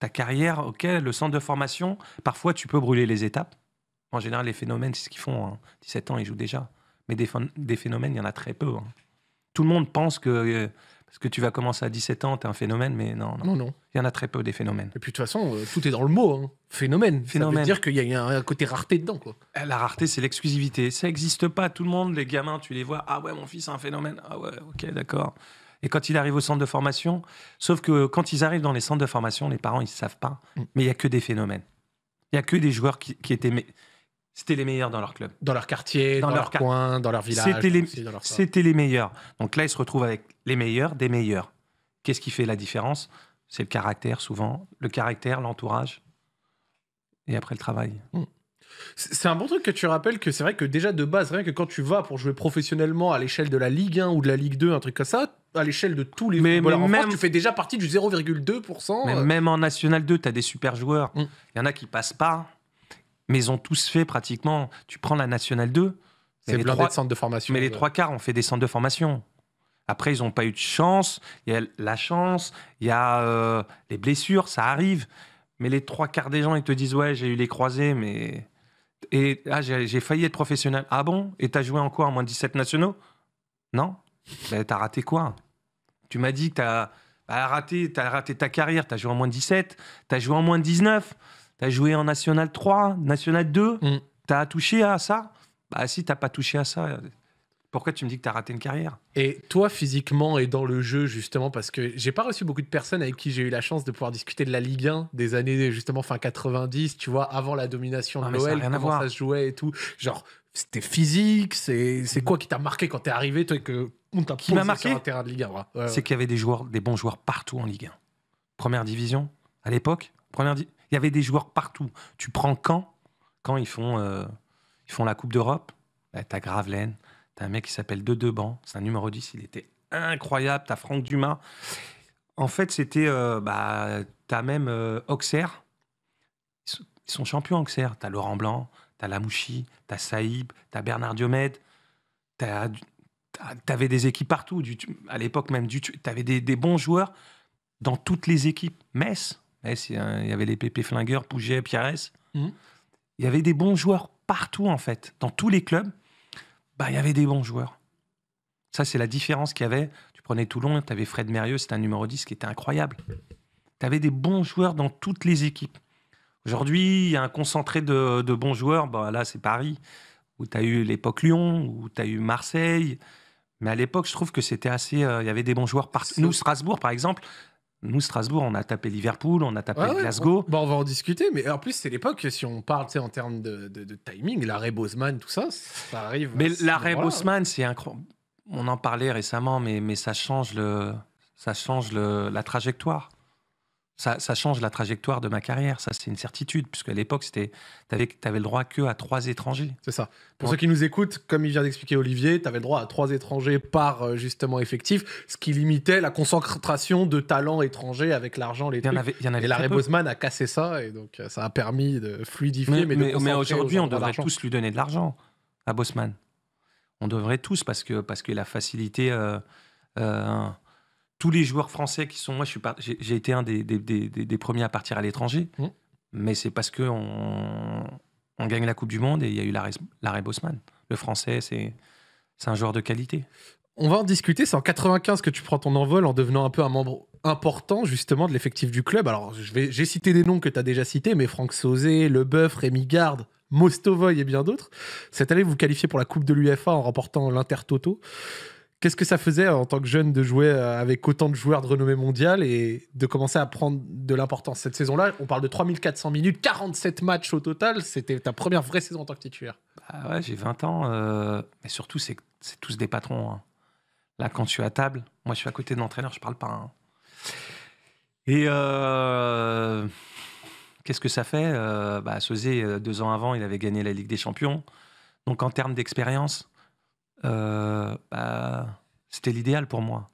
Ta carrière, ok, le centre de formation, parfois, tu peux brûler les étapes. En général, les phénomènes, c'est ce qu'ils font. 17 hein. ans, ils jouent déjà mais des, phénomènes, il y en a très peu. Hein. Tout le monde pense que euh, parce que tu vas commencer à 17 ans, tu es un phénomène, mais non, non. non, Il y en a très peu des phénomènes. Et puis de toute façon, euh, tout est dans le mot. Phénomène. Hein. Phénomène. Ça dire qu'il y a un, côté rareté dedans. Quoi. Eh, la rareté, c'est l'exclusivité. Ça n'existe pas. Tout le monde, les gamins, tu les vois. Ah ouais, mon fils, c'est un phénomène. Ah ouais, ok, d'accord. Et quand il arrive au centre de formation, sauf que quand ils arrivent dans les centres de formation, les parents, ils ne savent pas. Mm. Mais il y a que des phénomènes. Il y a que des joueurs qui, qui étaient c'était les meilleurs dans leur club. Dans leur quartier, dans, leur, coin, dans leur village. C'était les, meilleurs. Donc là, ils se retrouvent avec les meilleurs des meilleurs. Qu'est-ce qui fait la différence C'est le caractère, souvent. Le caractère, l'entourage. Et après, le travail. Hmm. C'est un bon truc que tu rappelles que c'est vrai que déjà de base, rien que quand tu vas pour jouer professionnellement à l'échelle de la Ligue 1 ou de la Ligue 2, un truc comme ça, à l'échelle de tous les mais, même... tu fais déjà partie du 0,2%. Euh. même en National 2, tu as des super joueurs. Hmm. Il y en a qui passent pas mais ils ont tous fait pratiquement. Tu prends la nationale 2. C'est blindé de de formation. Mais les euh. trois quarts ont fait des centres de formation. Après, ils n'ont pas eu de chance. Il y a la chance, il y a euh, les blessures, ça arrive. Mais les trois quarts des gens, ils te disent Ouais, j'ai eu les croisés, mais. Et ah, j'ai failli être professionnel. Ah bon Et t'as joué en quoi En moins de 17 nationaux Non tu ben, T'as raté quoi Tu m'as dit que t'as as bah, raté, raté ta carrière, t'as joué en moins de 17, t'as joué en moins de 19. T'as joué en National 3, National 2, mm. T'as touché à ça. Bah si t'as pas touché à ça, pourquoi tu me dis que tu raté une carrière Et toi, physiquement et dans le jeu, justement, parce que j'ai pas reçu beaucoup de personnes avec qui j'ai eu la chance de pouvoir discuter de la Ligue 1 des années, justement, fin 90, tu vois, avant la domination de Noël, comment ça se jouait et tout. Genre, c'était physique, c'est quoi qui t'a marqué quand t'es arrivé, toi, que on t'a marqué sur un terrain de Ligue 1 C'est qu'il y avait des, joueurs, des bons joueurs partout en Ligue 1. Première division, à l'époque, première il y avait des joueurs partout. Tu prends quand Quand ils font, euh, ils font la Coupe d'Europe bah, T'as Gravelaine, t'as un mec qui s'appelle De Deban, c'est un numéro 10, il était incroyable. T'as Franck Dumas. En fait, c'était. Euh, bah, t'as même euh, Auxerre. Ils sont, champions Auxerre. T'as Laurent Blanc, t'as Lamouchi, t'as Saïb, t'as Bernard Diomède, T'avais des équipes partout, à l'époque même, T'avais des, des, bons joueurs dans toutes les équipes. Metz, eh, il y avait les Pépé Flingueur, Pouget, Pierres. Mhm. Il y avait des bons joueurs partout, en fait. Dans tous les clubs, bah, il y avait des bons joueurs. Ça, c'est la différence qu'il y avait. Tu prenais Toulon, tu avais Fred Mérieux, c'était un numéro 10 qui était incroyable. Tu avais des bons joueurs dans toutes les équipes. Aujourd'hui, il y a un concentré de, bons joueurs. Bah, là, c'est Paris, où tu as eu l'époque Lyon, où tu as eu Marseille. Mais à l'époque, je trouve que c'était assez. Euh, il y avait des bons joueurs partout. Nous, Strasbourg, par exemple, nous, Strasbourg, on a tapé Liverpool, on a tapé Glasgow. On, bon, on va en discuter, mais en plus, c'est l'époque, si on parle en termes de, timing, l'arrêt Bosman, tout ça, ça arrive. Mais l'arrêt Bosman, c'est incroyable. On en parlait récemment, mais, mais ça change, le, ça change le, la trajectoire. Ça, change la trajectoire de ma carrière, ça c'est une certitude, puisque à l'époque, tu avais, avais, le droit que à trois étrangers. C'est ça. Pour ceux qui nous écoutent, comme il vient d'expliquer Olivier, tu avais le droit à trois étrangers par euh, justement effectif, ce qui limitait la concentration de talents étrangers avec l'argent, les y et Larry Bosman a cassé ça, et donc euh, ça a permis de fluidifier. Mais, mais, aujourd'hui, on devrait tous lui donner de l'argent à Bosman. On devrait tous, parce que parce qu'il a facilité... Euh, tous les joueurs français qui sont. Moi, j'ai été un des, premiers à partir à l'étranger, mmh. mais c'est parce qu'on on gagne la Coupe du Monde et il y a eu l'arrêt Bosman. Le français, c'est un joueur de qualité. On va en discuter. C'est en 95 que tu prends ton envol en devenant un peu un membre important justement de l'effectif du club. Alors, j'ai cité des noms que tu as déjà cités, mais Franck Sauzé, Leboeuf, Rémi Garde, Mostovoy et bien d'autres. Cette année, vous vous qualifiez pour la Coupe de l'UFA en remportant l'Inter Toto. Qu'est-ce que ça faisait en tant que jeune de jouer euh, avec autant de joueurs de renommée mondiale et de commencer à prendre de l'importance Cette saison-là, on parle de 3400 minutes, 47 matchs au total. C'était ta première vraie saison en tant que titulaire. Bah ouais, j'ai 20 ans. Euh, mais surtout, c'est tous des patrons. Hein. Là, quand je suis à table, moi, je suis à côté de l'entraîneur, je parle pas. Hein. Et euh, qu'est-ce que ça fait euh, bah, Sosé, deux ans avant, il avait gagné la Ligue des Champions. Donc, en termes d'expérience, euh, bah, c'était l'idéal pour moi.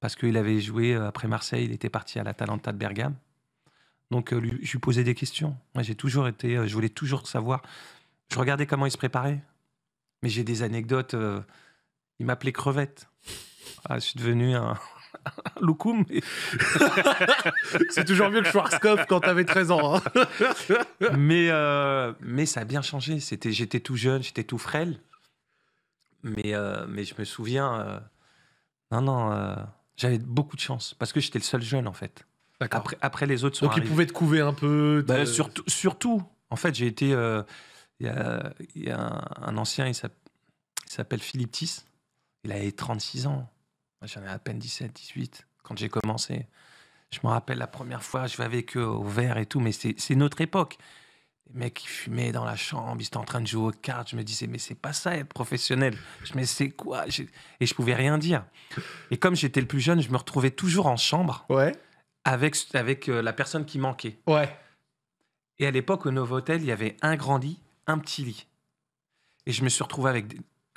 Parce qu'il avait joué euh, après Marseille, il était parti à l'Atalanta de Bergame. Donc euh, je lui posais des questions. Moi, j'ai toujours été, je voulais toujours savoir. Je regardais comment il se préparait. Mais j'ai des anecdotes. il m'appelait crevette. Ah, je suis devenu un, Loukoum. c'est toujours mieux que Schwarzkopf quand t'avais 13 ans. Hein. mais, mais ça a bien changé. j'étais tout jeune, j'étais tout frêle. Mais, euh, mais je me souviens, euh, non, non, euh, j'avais beaucoup de chance parce que j'étais le seul jeune en fait. Après, les autres sont Donc ils pouvaient te couver un peu. Bah, surtout, surtout, en fait, j'ai été. Il y a, un, ancien, il s'appelle Philippe Tis. Il avait 36 ans. J'en ai à peine 17, 18 quand j'ai commencé. Je me rappelle la première fois, je vais avec eux au verre et tout, mais c'est notre époque. Les mecs, ils fumaient dans la chambre, ils étaient en train de jouer aux cartes. Je me disais, mais c'est pas ça être professionnel. Je me c'est quoi Et je pouvais rien dire. Et comme j'étais le plus jeune, je me retrouvais toujours en chambre ouais. avec, avec euh, la personne qui manquait. Ouais. Et à l'époque, au Novotel, il y avait un grand lit, un petit lit. Et je me suis retrouvé avec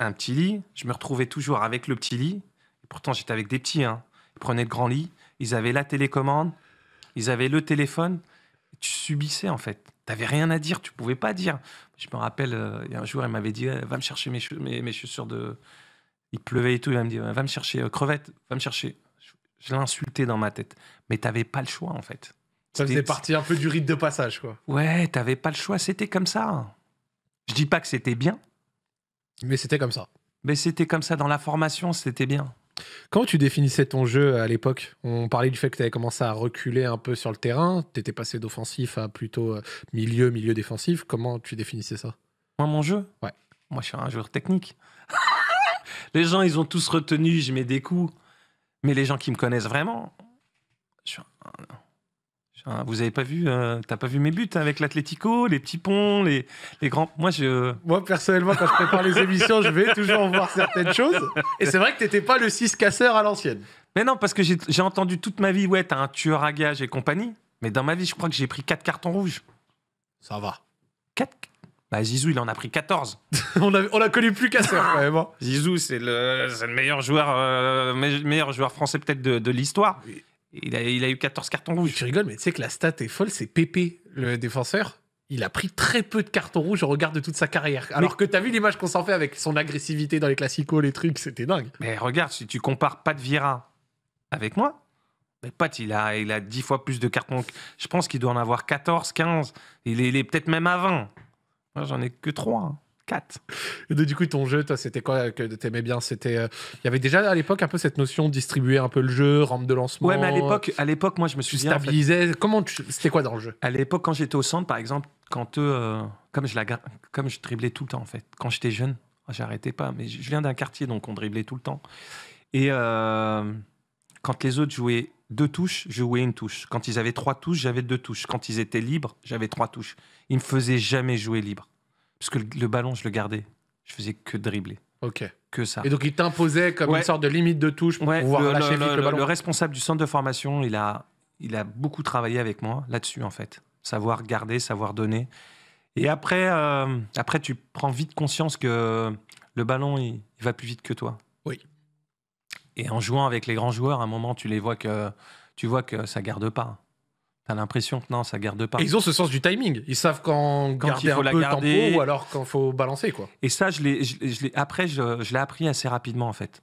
un petit lit. Je me retrouvais toujours avec le petit lit. Et pourtant, j'étais avec des petits. Hein. Ils prenaient le grand lit. Ils avaient la télécommande. Ils avaient le téléphone tu subissais en fait. tu T'avais rien à dire, tu pouvais pas dire. Je me rappelle, il y a un jour, il m'avait dit eh, Va me chercher mes, mes, chaussures de. Il pleuvait et tout, il m'a dit Va me chercher euh, crevette, va me chercher. Je, l'ai l'insultais dans ma tête. Mais t'avais pas le choix en fait. Ça faisait partie un peu du rite de passage, quoi. Ouais, t'avais pas le choix, c'était comme ça. Je dis pas que c'était bien. Mais c'était comme ça. Mais c'était comme ça dans la formation, c'était bien. Comment tu définissais ton jeu à l'époque On parlait du fait que tu avais commencé à reculer un peu sur le terrain, tu étais passé d'offensif à plutôt euh, milieu, milieu défensif. Comment tu définissais ça Moi, mon jeu Ouais. Moi, je suis un joueur technique. les gens, ils ont tous retenu, je mets des coups. Mais les gens qui me connaissent vraiment, un, Hein, vous avez pas vu, euh, t'as pas vu mes buts avec l'Atlético, les petits ponts, les, les grands. Moi, je. Moi, personnellement, quand je prépare les émissions, je vais toujours voir certaines choses. Et c'est vrai que t'étais pas le 6 casseur à l'ancienne. Mais non, parce que j'ai entendu toute ma vie, ouais, t'as un tueur à gage et compagnie. Mais dans ma vie, je crois que j'ai pris 4 cartons rouges. Ça va. 4 bah, Zizou, il en a pris 14. on, a, on connu plus casseur, quand même. Hein. Zizou, c'est le, le, meilleur, joueur, euh, meilleur joueur français peut-être de, de l'histoire. Oui. Il a, eu 14 cartons rouges. Tu rigoles, mais tu sais que la stat est folle, c'est Pépé, le défenseur il a pris très peu de cartons rouges au regard de toute sa carrière. Alors que t'as vu l'image qu'on s'en fait avec son agressivité dans les classicos, les trucs, c'était dingue. Mais regarde, si tu compares Pat Vira avec moi, mais Pat, il a, il a 10 fois plus de cartons. Je pense qu'il doit en avoir 14, 15. Il est, est peut-être même à 20. Moi, j'en ai que 3. 4. du coup, ton jeu, toi, c'était quoi que t'aimais bien C'était, euh, il y avait déjà à l'époque un peu cette notion de distribuer un peu le jeu, rampe de lancement. Ouais, mais à l'époque, à l'époque, moi, je me suis stabilisé. comment c'était quoi dans le jeu À l'époque, quand j'étais au centre, par exemple, quand euh, comme je la, comme je driblais tout le temps en fait. Quand j'étais jeune, j'arrêtais pas. Mais je viens d'un quartier, donc on driblait tout le temps. Et euh, quand les autres jouaient deux touches, je jouais une touche. Quand ils avaient trois touches, j'avais deux touches. Quand ils étaient libres, j'avais trois touches. Ils me faisaient jamais jouer libre. Parce que le, ballon, je le gardais. Je faisais que dribbler. Ok. Que ça. Et donc, il t'imposait comme une sorte de limite de touche pour pouvoir le, le, responsable du centre de formation, il a, il a beaucoup travaillé avec moi là-dessus, en fait. Savoir garder, savoir donner. Et après, euh, après tu prends vite conscience que le ballon, il, va plus vite que toi. Oui. Et en jouant avec les grands joueurs, à un moment, tu les vois que tu vois que ça garde pas. T'as l'impression que non, ça garde pas. ils ont ce sens du timing. Ils savent quand, garder il faut un la peu garder. tempo ou alors quand faut balancer quoi. Et ça, je l'ai, je, après, je, l'ai appris assez rapidement en fait,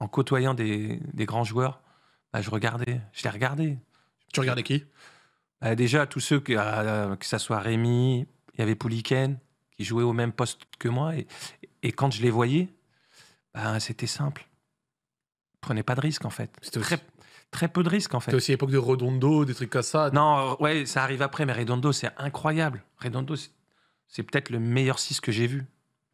en côtoyant des, des grands joueurs. Bah, je regardais, je les regardais. Tu regardais qui bah, Déjà tous ceux que, ce euh, que ça soit Rémi, il y avait Pouliken qui jouait au même poste que moi et, et quand je les voyais, bah, c'était simple. Prenez pas de risque en fait. C'était très peu de risques en fait. C'est aussi l'époque de Redondo, des trucs comme ça. Non, euh, ouais, ça arrive après, mais Redondo, c'est incroyable. Redondo, c'est peut-être le meilleur 6 que j'ai vu.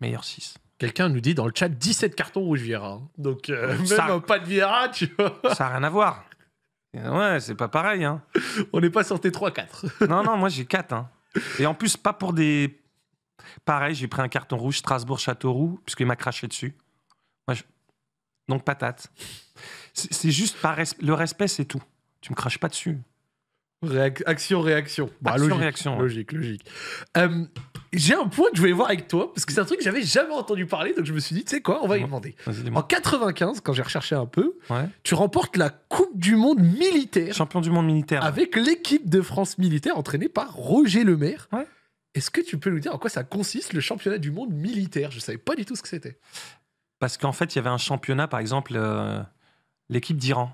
Meilleur 6. Quelqu'un nous dit dans le chat 17 cartons rouges Vieira. Donc, euh, même pas de Vieira, tu vois. Ça n'a rien à voir. Ouais, c'est pas pareil. Hein. On n'est pas sorti 3-4. non, non, moi j'ai 4. Hein. Et en plus, pas pour des. Pareil, j'ai pris un carton rouge Strasbourg-Châteauroux, puisqu'il m'a craché dessus. Moi, je... Donc, patate. C'est juste le respect, c'est tout. Tu me craches pas dessus. action, réaction. Bah, logique, réaction. Logique, logique. Euh, j'ai un point que je voulais voir avec toi, parce que c'est un truc que j'avais jamais entendu parler, donc je me suis dit, tu sais quoi, on va y demander. En 95, quand j'ai recherché un peu, tu remportes la Coupe du Monde militaire. Champion du monde militaire. Avec l'équipe de France militaire entraînée par Roger Lemaire. Est-ce que tu peux nous dire en quoi ça consiste le championnat du monde militaire Je savais pas du tout ce que c'était. Parce qu'en fait, il y avait un championnat, par exemple, euh, l'équipe d'Iran,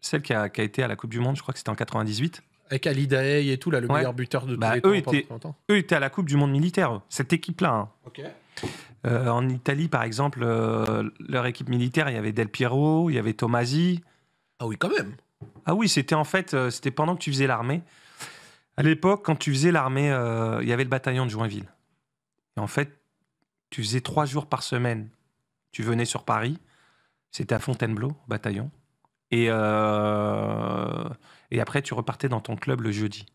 celle qui a, qui été à la Coupe du Monde, je crois que c'était en 98. Avec Ali et tout, là, le meilleur buteur de tous bah, eux étaient, à la Coupe du Monde militaire, cette équipe-là. Hein. Euh, en Italie, par exemple, euh, leur équipe militaire, il y avait Del Piero, il y avait Tomasi. Ah oui, quand même. Ah oui, c'était en fait, euh, c'était pendant que tu faisais l'armée. À l'époque, quand tu faisais l'armée, il y avait le bataillon de Joinville. Et en fait, tu faisais trois jours par semaine. Tu venais sur Paris, c'était à Fontainebleau, bataillon. Et, euh, et après, tu repartais dans ton club le jeudi.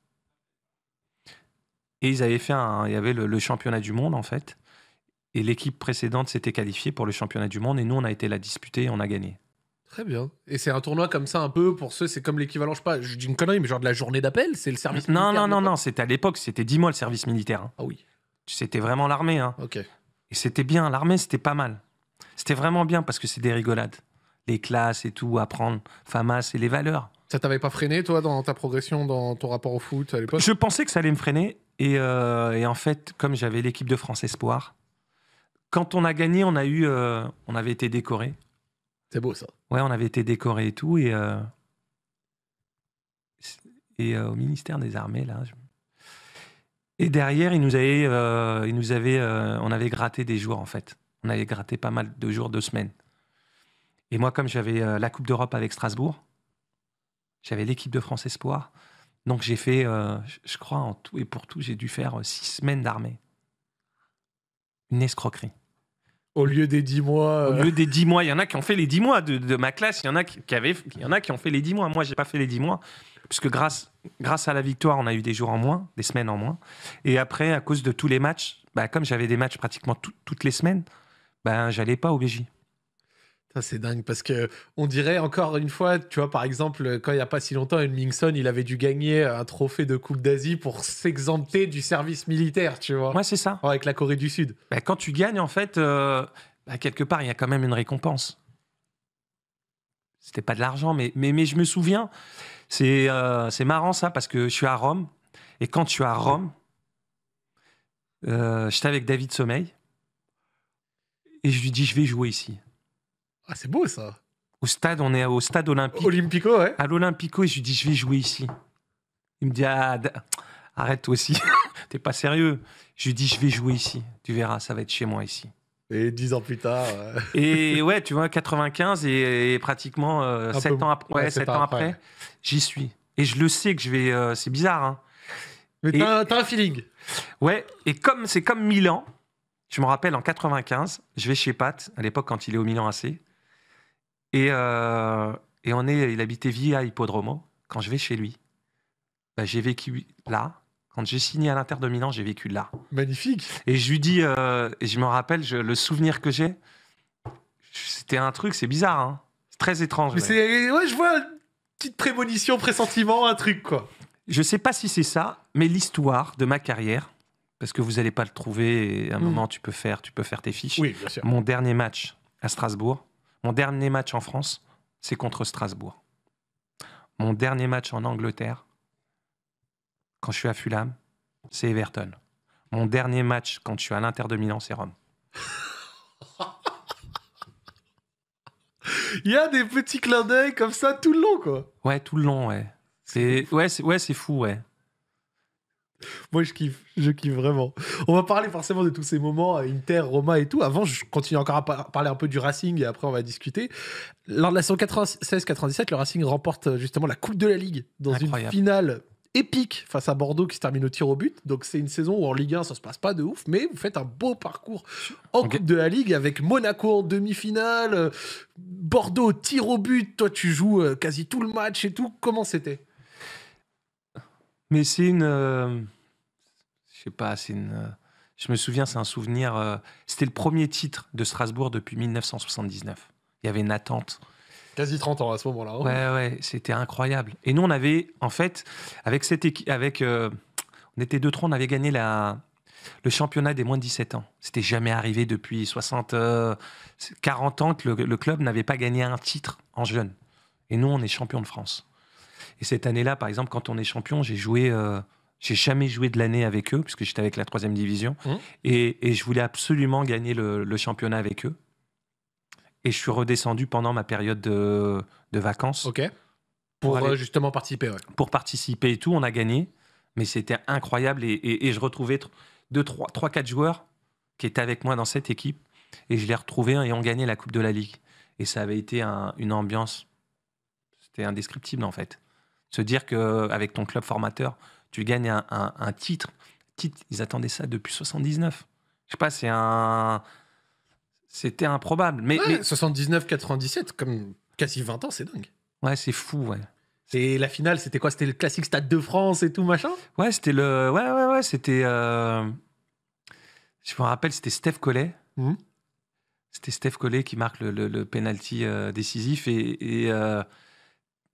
Et ils avaient fait un. Il y avait le, championnat du monde, en fait. Et l'équipe précédente s'était qualifiée pour le championnat du monde. Et nous, on a été la disputer et on a gagné. Très bien. Et c'est un tournoi comme ça, un peu pour ceux, c'est comme l'équivalent, je pas, je dis une connerie, mais genre de la journée d'appel, c'est le service non, Non, non, non, c'était à l'époque, c'était 10 mois le service militaire. Hein. Ah oui. C'était vraiment l'armée. Hein. Ok. Et c'était bien, l'armée, c'était pas mal. C'était vraiment bien parce que c'est des rigolades. Les classes et tout, apprendre, FAMAS et les valeurs. Ça t'avait pas freiné, toi, dans ta progression, dans ton rapport au foot à l'époque Je pensais que ça allait me freiner. Euh, et, en fait, comme j'avais l'équipe de France Espoir, quand on a gagné, on, a eu, euh, on avait été décoré. C'est beau ça. Ouais, on avait été décoré et tout. Et, euh, et au ministère des Armées, là. Et derrière, ils nous avaient, ils nous avaient on avait gratté des joueurs, en fait. On avait gratté pas mal de jours, de semaines. Et moi, comme j'avais euh, la Coupe d'Europe avec Strasbourg, j'avais l'équipe de France Espoir. Donc j'ai fait, euh, je crois, en tout et pour tout, j'ai dû faire euh, six semaines d'armée. Une escroquerie. Au lieu des dix mois. Au lieu des dix mois, il y en a qui ont fait les dix mois de, ma classe, il y, en a qui, il y en a qui ont fait les dix mois. Moi, j'ai pas fait les dix mois, puisque grâce, grâce à la victoire, on a eu des jours en moins, des semaines en moins. Et après, à cause de tous les matchs, bah, comme j'avais des matchs pratiquement toutes les semaines, ben j'allais pas au BJ. C'est dingue parce que on dirait encore une fois, tu vois, par exemple, quand il n'y a pas si longtemps, Mingson, il avait dû gagner un trophée de Coupe d'Asie pour s'exempter du service militaire, tu vois. Ouais, c'est ça. Avec la Corée du Sud. Ben, quand tu gagnes, en fait, euh, ben, quelque part, il y a quand même une récompense. C'était pas de l'argent, mais, mais, mais je me souviens, c'est euh, c'est marrant ça parce que je suis à Rome et quand tu es à Rome, euh, j'étais avec David Sommeil et je lui dis, je vais jouer ici. Ah, c'est beau ça. Au stade, on est au stade olympique. Olympico, ouais. À l'Olympico, et je lui dis, je vais jouer ici. Il me dit, ah, arrête toi aussi, t'es pas sérieux. Je lui dis, je vais jouer ici. Tu verras, ça va être chez moi ici. Et dix ans plus tard. Et ouais, tu vois, 95 et, pratiquement euh, sept ans après, ouais, ans après, j'y suis. Et je le sais que je vais. Euh, c'est bizarre. Hein. Mais t'as un feeling. Ouais, et comme c'est comme Milan, je me rappelle en 95, je vais chez Pat, à l'époque quand il est au Milan AC. Et, euh, et on est, il habitait via Hippodromo. Quand je vais chez lui, ben, j'ai vécu là. Quand j'ai signé à l'Inter de Milan, j'ai vécu là. Magnifique. Et je lui dis, euh, et je me rappelle, le souvenir que j'ai, c'était un truc, c'est bizarre, hein. c'est très étrange. Mais c'est, je vois une petite prémonition, pressentiment, un truc quoi. Je sais pas si c'est ça, mais l'histoire de ma carrière, parce que vous n'allez pas le trouver. Et à un hmm. moment, tu peux faire, tu peux faire tes fiches. Mon dernier match à Strasbourg, mon dernier match en France, c'est contre Strasbourg. Mon dernier match en Angleterre, quand je suis à Fulham, c'est Everton. Mon dernier match quand je suis à l'Inter de Milan, c'est Rome. Il y a des petits clins d'œil comme ça tout le long, quoi. Ouais, tout le long, ouais. C'est ouais, c'est fou, ouais. Moi, je kiffe, je kiffe vraiment. On va parler forcément de tous ces moments, euh, Inter, Roma et tout. Avant, je continue encore à parler un peu du Racing et après, on va discuter. Lors de la saison 96-97, le Racing remporte euh, justement la Coupe de la Ligue dans une finale épique face à Bordeaux qui se termine au tir au but. Donc c'est une saison où en Ligue 1 ça se passe pas de ouf, mais vous faites un beau parcours en Coupe de la Ligue avec Monaco en demi-finale, euh, Bordeaux tir au but. Toi tu joues quasi tout le match et tout. Comment c'était mais c'est une. Euh, je sais pas, c'est une. Euh, je me souviens, c'est un souvenir. Euh, c'était le premier titre de Strasbourg depuis 1979. Il y avait une attente. Quasi 30 ans à ce moment-là. Hein. Ouais, ouais, c'était incroyable. Et nous, on avait, en fait, avec cette équipe. Avec, on était 2-3, on avait gagné la, le championnat des moins de 17 ans. C'était jamais arrivé depuis 60, 40 ans que le, le club n'avait pas gagné un titre en jeune. Et nous, on est champion de France. Et cette année-là, par exemple, quand on est champion, j'ai joué. Euh, j'ai jamais joué de l'année avec eux, puisque j'étais avec la troisième division. Mmh. Et, je voulais absolument gagner le, championnat avec eux. Et je suis redescendu pendant ma période de, vacances. OK. Pour, euh, justement participer. Pour participer et tout, on a gagné. Mais c'était incroyable. Et, je retrouvais deux, 3, trois, 4 joueurs qui étaient avec moi dans cette équipe. Et je les retrouvais et ont gagné la Coupe de la Ligue. Et ça avait été une ambiance. C'était indescriptible en fait. Se dire qu'avec ton club formateur, tu gagnes un, titre. Titre, ils attendaient ça depuis 79. Je sais pas, c'est un. C'était improbable. Mais, 79-97, comme quasi 20 ans, c'est dingue. Ouais, c'est fou, ouais. Et la finale, c'était quoi C'était le classique Stade de France et tout, machin Ouais, c'était le. Ouais, ouais, ouais, c'était. Euh, je me rappelle, c'était Steph Collet. Mmh. C'était Steph Collet qui marque le, le, penalty euh, décisif. Et. Euh,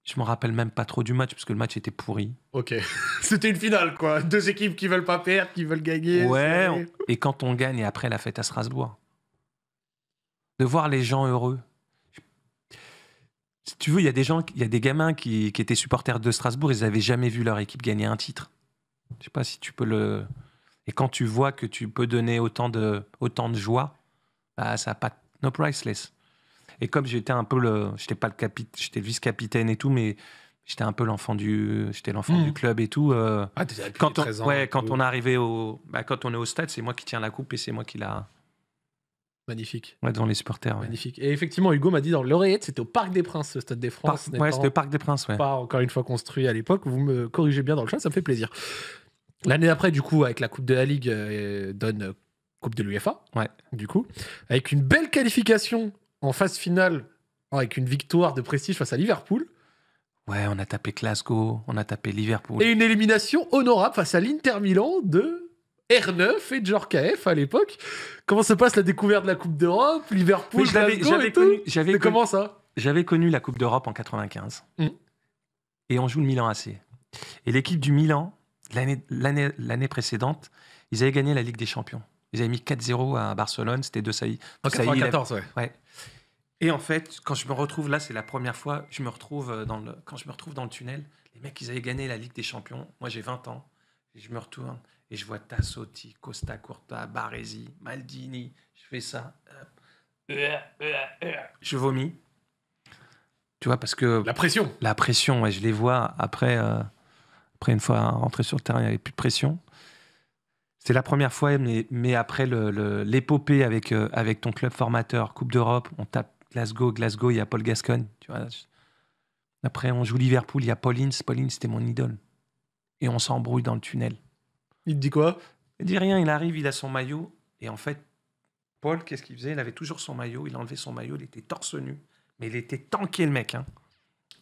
je me rappelle même pas trop du match parce que le match était pourri. Ok. C'était une finale, quoi. Deux équipes qui veulent pas perdre, qui veulent gagner. Ouais. Et quand on gagne, et après la fête à Strasbourg. De voir les gens heureux. Si tu veux, il y a des gens, il y a des gamins qui, étaient supporters de Strasbourg, ils n'avaient jamais vu leur équipe gagner un titre. Je sais pas si tu peux le. Et quand tu vois que tu peux donner autant de, autant de joie, bah, ça n'a pas. No priceless. Et comme j'étais un peu le. J'étais pas le capitaine, j'étais vice-capitaine et tout, mais j'étais un peu l'enfant du j'étais l'enfant du hmm. club et tout euh, ah, quand on, au bah, quand on est au stade c'est moi qui tiens la coupe et c'est moi qui la magnifique ouais, devant les supporters magnifique et effectivement Hugo m'a dit dans l'oreillette c'était au Parc des Princes le stade des France ouais c'était au Parc des Princes ouais pas encore une fois construit à l'époque vous me corrigez bien dans le chat ça me fait plaisir l'année d'après du coup avec la coupe de la Ligue euh, donne euh, Coupe de l'UEFA, ouais. du coup, avec une belle qualification en phase finale avec une victoire de prestige face à Liverpool. Ouais, on a tapé Glasgow, on a tapé Liverpool. Et une élimination honorable face à l'Inter Milan de R9 et de George KF à l'époque. Comment se passe la découverte de la Coupe d'Europe, Liverpool, Glasgow et comment ça J'avais connu la Coupe d'Europe en 95. Mm. Et on joue le Milan AC. Et l'équipe du Milan, l'année précédente, ils avaient gagné la Ligue des Champions. Ils avaient mis 4-0 à Barcelone, c'était de ça En 94, ouais. ouais. Et en fait, quand je me retrouve là, c'est la première fois, je me retrouve euh, dans le, quand je me retrouve dans le tunnel, les mecs, ils avaient gagné la Ligue des Champions. Moi, j'ai 20 ans. je me retourne et je vois Tassotti, Costa Curta, Baresi, Maldini. Je fais ça. Je vomis. Tu vois, parce que. La pression. La pression, ouais, je les vois après. Euh, après, une fois rentré sur le terrain, il n'y avait plus de pression. C'est la première fois, mais, mais après l'épopée avec, euh, avec ton club formateur, Coupe d'Europe, on tape Glasgow, Glasgow, il y a Paul Gascon Tu vois. Après, on joue Liverpool, il y a Pauline, Pauline, c'était mon idole. Et on s'embrouille dans le tunnel. Il te dit quoi Il dit rien. Il arrive, il a son maillot. Et en fait, Paul, qu'est-ce qu'il faisait Il avait toujours son maillot. Il enlevait son maillot. Il était torse nu. Mais il était tanké, le mec. Hein.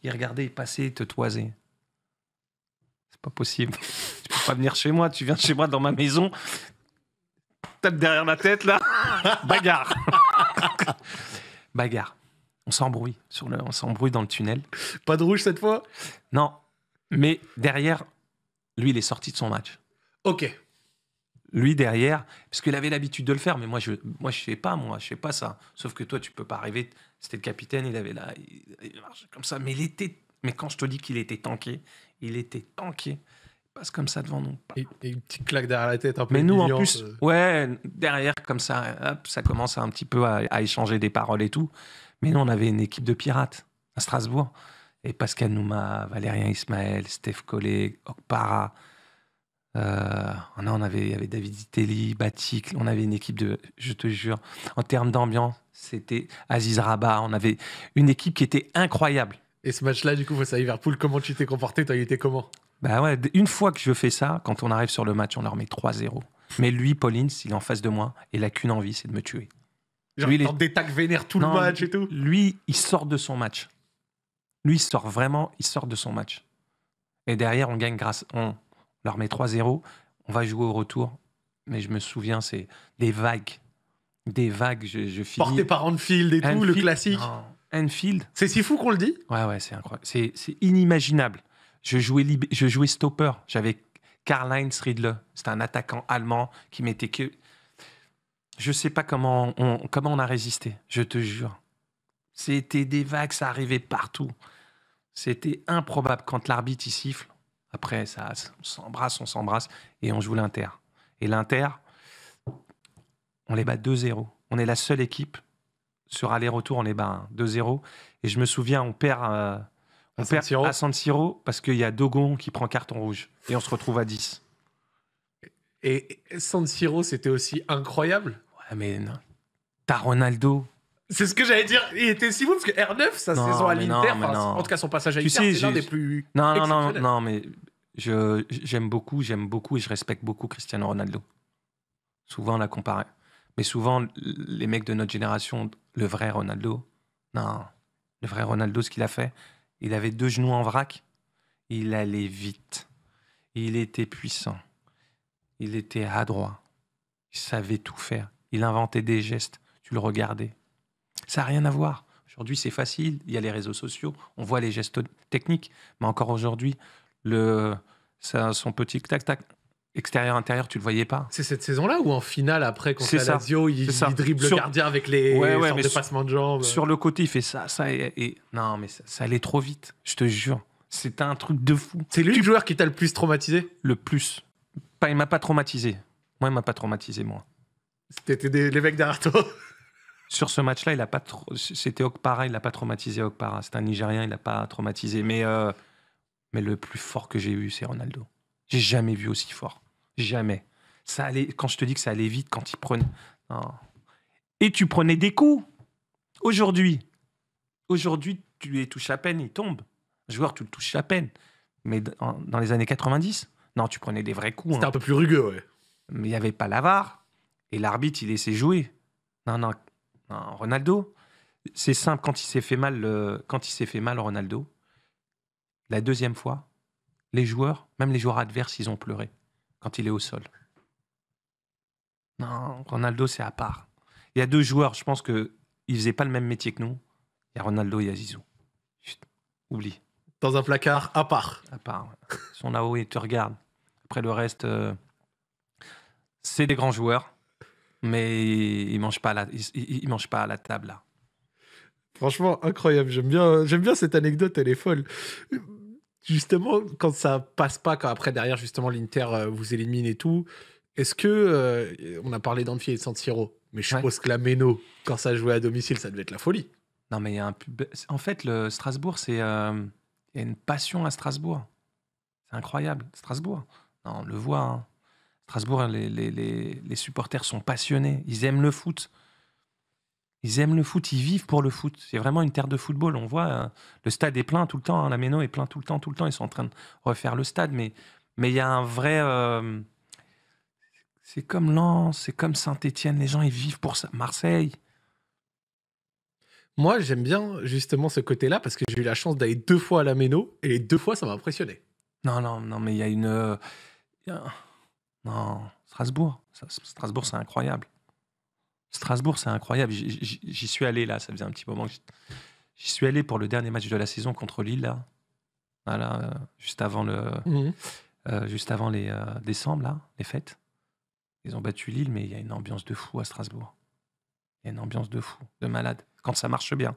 Il regardait, il passait, il te toisait. C'est pas possible. tu peux pas venir chez moi. Tu viens chez moi dans ma maison. Tape derrière ma tête, là. Bagarre. Bagarre. On s'embrouille sur on s'embrouille dans le tunnel. Pas de rouge cette fois. Non, mais derrière, lui, il est sorti de son match. Ok. Lui derrière, parce qu'il avait l'habitude de le faire, mais moi je, moi je sais pas, moi je sais pas ça. Sauf que toi, tu peux pas arriver. C'était le capitaine, il avait là, il, marchait comme ça, mais il était. Mais quand je te dis qu'il était tanké, il était tanké passe comme ça devant nous. Et, une petite claque derrière la tête, un peu. Mais nous, en plus, euh. ouais, derrière, comme ça, ça commence un petit peu à, échanger des paroles et tout. Mais nous, on avait une équipe de pirates à Strasbourg. Et Pascal Nouma, Valérien Ismaël, Steph Collet, Okpara. Euh, on avait, avait David Itelli, Batik. On avait une équipe de, je te jure, en termes d'ambiance, c'était Aziz Rabat. On avait une équipe qui était incroyable. Et ce match-là, du coup, face à Liverpool, comment tu t'es comporté Toi, il était comment Bah ouais, une fois que je fais ça, quand on arrive sur le match, on leur met 3-0. Mais lui, Pauline s'il est en face de moi et il n'a qu'une envie, c'est de me tuer. Genre, lui, il est... des tacs vénères tout le match et tout Lui, il sort de son match. Lui, il sort vraiment, il sort de son match. Et derrière, on gagne grâce. On leur met 3-0. On va jouer au retour. Mais je me souviens, c'est des vagues. Des vagues, je, je finis. Porté par Anfield et tout, le classique. Enfield. C'est si fou qu'on le dit Ouais, ouais, c'est incroyable. C'est, inimaginable. Je jouais, je jouais stopper. J'avais Karl-Heinz Riedle. C'était un attaquant allemand qui mettait que. Je sais pas comment on, comment on a résisté, je te jure. C'était des vagues, ça arrivait partout. C'était improbable. Quand l'arbitre siffle, après, ça, s'embrasse, on s'embrasse et on joue l'Inter. Et l'Inter, on les bat 2-0. On est la seule équipe sur aller-retour, on est ben 2-0. Et je me souviens, on perd, euh, on à, perd San à, Siro parce qu'il y a Dogon qui prend carton rouge. Et on se retrouve à 10. Et San Siro, c'était aussi incroyable. Ouais, mais non. T'as Ronaldo. C'est ce que j'allais dire. Il était si bon parce que R9, sa saison à l'Inter, en tout cas son passage à l'Inter, c'est l'un des plus. Non, non, non, non, mais j'aime beaucoup, j'aime beaucoup et je respecte beaucoup Cristiano Ronaldo. Souvent on l'a comparé. Mais souvent, les mecs de notre génération le vrai Ronaldo. Non, le vrai Ronaldo, ce qu'il a fait, il avait deux genoux en vrac, il allait vite, il était puissant, il était adroit, il savait tout faire, il inventait des gestes, tu le regardais. Ça n'a rien à voir. Aujourd'hui, c'est facile, il y a les réseaux sociaux, on voit les gestes techniques, mais encore aujourd'hui, le, son petit tac-tac, extérieur intérieur tu le voyais pas c'est cette saison là ou en finale après contre la Lazio il, dribble le gardien avec les de passements de jambes sur le côté il fait ça ça et, non mais ça, allait trop vite je te jure c'était un truc de fou c'est lui le joueur qui t'a le plus traumatisé le plus pas il m'a pas traumatisé moi il m'a pas traumatisé moi c'était l'évêque derrière toi sur ce match là il a pas trop c'était Okpara il l'a pas traumatisé Okpara c'est un Nigérien il l'a pas traumatisé mais euh, mais le plus fort que j'ai eu c'est Ronaldo j'ai jamais vu aussi fort Jamais. Ça allait, quand je te dis que ça allait vite, quand il prenait. Hein. Et tu prenais des coups. Aujourd'hui, aujourd'hui, tu les touches à peine, ils tombent. Un joueur, tu le touches à peine. Mais dans les années 90, non, tu prenais des vrais coups. C'était hein. un peu plus rugueux, Mais il n'y avait pas l'avare. Et l'arbitre, il laissait jouer. Non, non, non Ronaldo, c'est simple. Quand il s'est fait mal, quand il s'est fait mal, Ronaldo, la deuxième fois, les joueurs, même les joueurs adverses, ils ont pleuré quand il est au sol. Non, Ronaldo, c'est à part. Il y a deux joueurs, je pense qu'ils ne faisaient pas le même métier que nous. Il y a Ronaldo, il y a Zizou. oublie. Dans un placard à part. À part. Son Ils sont et te regardent. Après le reste, euh, c'est des grands joueurs, mais ils ne mangent, pas à la, pas à la table là. Franchement, incroyable. J'aime bien, j'aime bien cette anecdote, elle est folle justement, quand ça passe pas, quand après, derrière, justement, l'Inter euh, vous élimine et tout, est-ce que. Euh, on a parlé d'Anfield et de San Siro, mais je suppose que la quand ça jouait à domicile, ça devait être la folie. Non, mais En fait, le Strasbourg, c'est. Euh, y a une passion à Strasbourg. C'est incroyable, Strasbourg. Non, on le voit. Hein. Strasbourg, les supporters sont passionnés. Ils aiment le foot. Ils aiment le foot, ils vivent pour le foot. C'est vraiment une terre de football. On voit, hein, le stade est plein tout le temps. Hein. la Méno est plein tout le temps, tout le temps. Ils sont en train de refaire le stade, mais mais il y a un vrai. Euh, c'est comme Lens, c'est comme saint etienne Les gens ils vivent pour ça. Marseille. Moi, j'aime bien justement ce côté-là parce que j'ai eu la chance d'aller deux fois à la Méno et les deux fois, ça m'a impressionné. Non, non, non, mais il y a une. Euh, non, Strasbourg. Strasbourg, c'est incroyable. Strasbourg, c'est incroyable. J'y suis allé là, ça faisait un petit moment j'y suis allé pour le dernier match de la saison contre Lille, là. Voilà, euh, juste avant le. Mmh. Euh, juste avant les euh, décembre, là, les fêtes. Ils ont battu Lille, mais il y a une ambiance de fou à Strasbourg. Il y a une ambiance de fou, de malade, quand ça marche bien.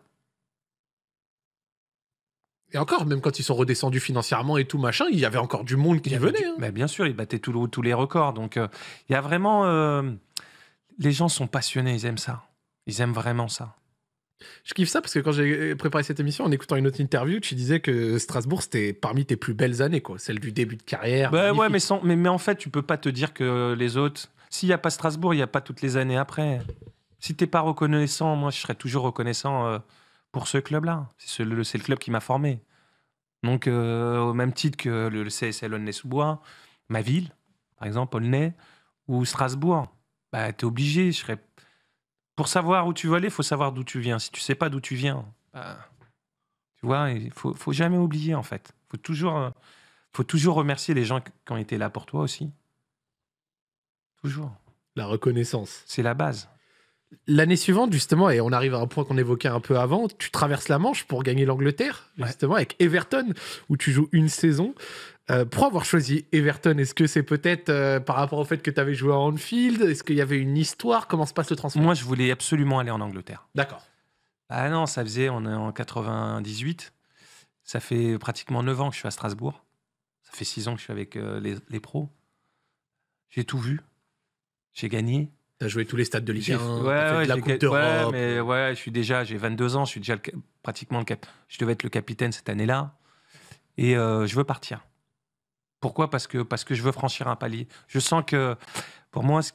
Et encore, même quand ils sont redescendus financièrement et tout machin, il y avait encore du monde qui venait. Hein. Mais bien sûr, ils battaient tous les records. Donc, il y a vraiment les gens sont passionnés, ils aiment ça. Ils aiment vraiment ça. Je kiffe ça parce que quand j'ai euh, préparé cette émission, en écoutant une autre interview, tu disais que Strasbourg, c'était parmi tes plus belles années, quoi. Celle du début de carrière. Ben ouais, mais, sans, mais, en fait, tu peux pas te dire que les autres. S'il n'y a pas Strasbourg, il n'y a pas toutes les années après. Si tu n'es pas reconnaissant, moi, je serais toujours reconnaissant euh, pour ce club-là. C'est le, le, club qui m'a formé. Donc, euh, au même titre que le, le CSL Aulnay-sous-Bois, ma ville, par exemple, Aulnay, ou Strasbourg. Bah, obligé. Je serais... Pour savoir où tu veux aller, il faut savoir d'où tu viens. Si tu sais pas d'où tu viens, bah, tu vois, il faut, jamais oublier, en fait. Il faut toujours, euh, faut toujours remercier les gens qui ont été là pour toi aussi. Toujours. La reconnaissance. C'est la base. L'année suivante, justement, et on arrive à un point qu'on évoquait un peu avant, tu traverses la Manche pour gagner l'Angleterre, justement, avec Everton, où tu joues une saison. Euh, pour avoir choisi Everton, est-ce que c'est peut-être euh, par rapport au fait que tu avais joué à Anfield Est-ce qu'il y avait une histoire Comment se passe le transfert Moi, je voulais absolument aller en Angleterre. D'accord. Ah non, ça faisait, on est en 98, ça fait pratiquement 9 ans que je suis à Strasbourg. Ça fait 6 ans que je suis avec euh, les pros. J'ai tout vu. J'ai gagné. T'as joué tous les stades de Ligue 1, la Coupe d'Europe. mais euh. ouais, je suis déjà, j'ai 22 ans, je suis déjà pratiquement le cap. Je devais être le capitaine cette année-là. Et euh, je veux partir. Pourquoi parce que, parce que je veux franchir un palier. Je sens que, pour moi, ce,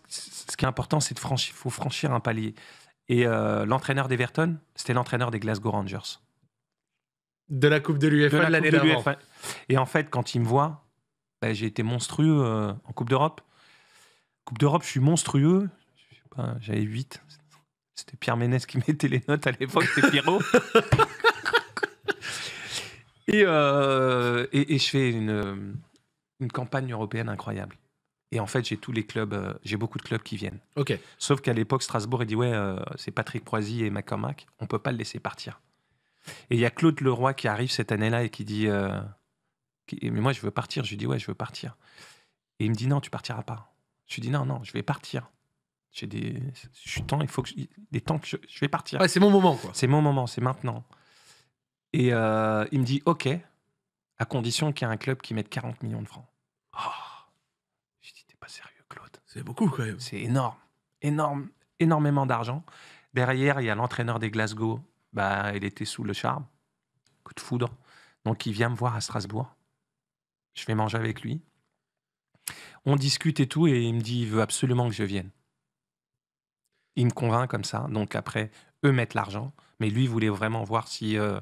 qui est important, c'est de franchir, faut franchir un palier. Et euh, l'entraîneur d'Everton, c'était l'entraîneur des Glasgow Rangers. De la Coupe de l'UEFA de l'année d'avant. Et en fait, quand il me voit, ben, j'ai été monstrueux en Coupe d'Europe. Coupe d'Europe, je suis monstrueux j'avais 8. C'était Pierre Ménès qui mettait les notes à l'époque, c'était Pierrot. Euh, et, et, je fais une, une campagne européenne incroyable. Et en fait, j'ai tous les clubs, euh, j'ai beaucoup de clubs qui viennent. Ok. Sauf qu'à l'époque, Strasbourg, il dit Ouais, euh, c'est Patrick Proisy et Macomac on peut pas le laisser partir. Et il y a Claude Leroy qui arrive cette année-là et qui dit Mais moi, je veux partir. Je lui dis Ouais, je veux partir. Et il me dit Non, tu partiras pas. Je lui dis Non, non, je vais partir. J'ai des, je suis temps, il faut que des temps que je, vais partir. c'est mon moment, quoi. C'est mon moment, c'est maintenant. Et euh, il me dit, ok, à condition qu'il y ait un club qui mette 40 millions de francs. Oh. j'ai je dis, t'es pas sérieux, Claude. C'est beaucoup, quand même. C'est énorme, énorme, énormément d'argent. Derrière, il y a l'entraîneur des Glasgow. Bah, il était sous le charme, coup de foudre. Donc, il vient me voir à Strasbourg. Je vais manger avec lui. On discute et tout, et il me dit, il veut absolument que je vienne il me convainc comme ça. Donc après, eux mettent l'argent, mais lui voulait vraiment voir si euh,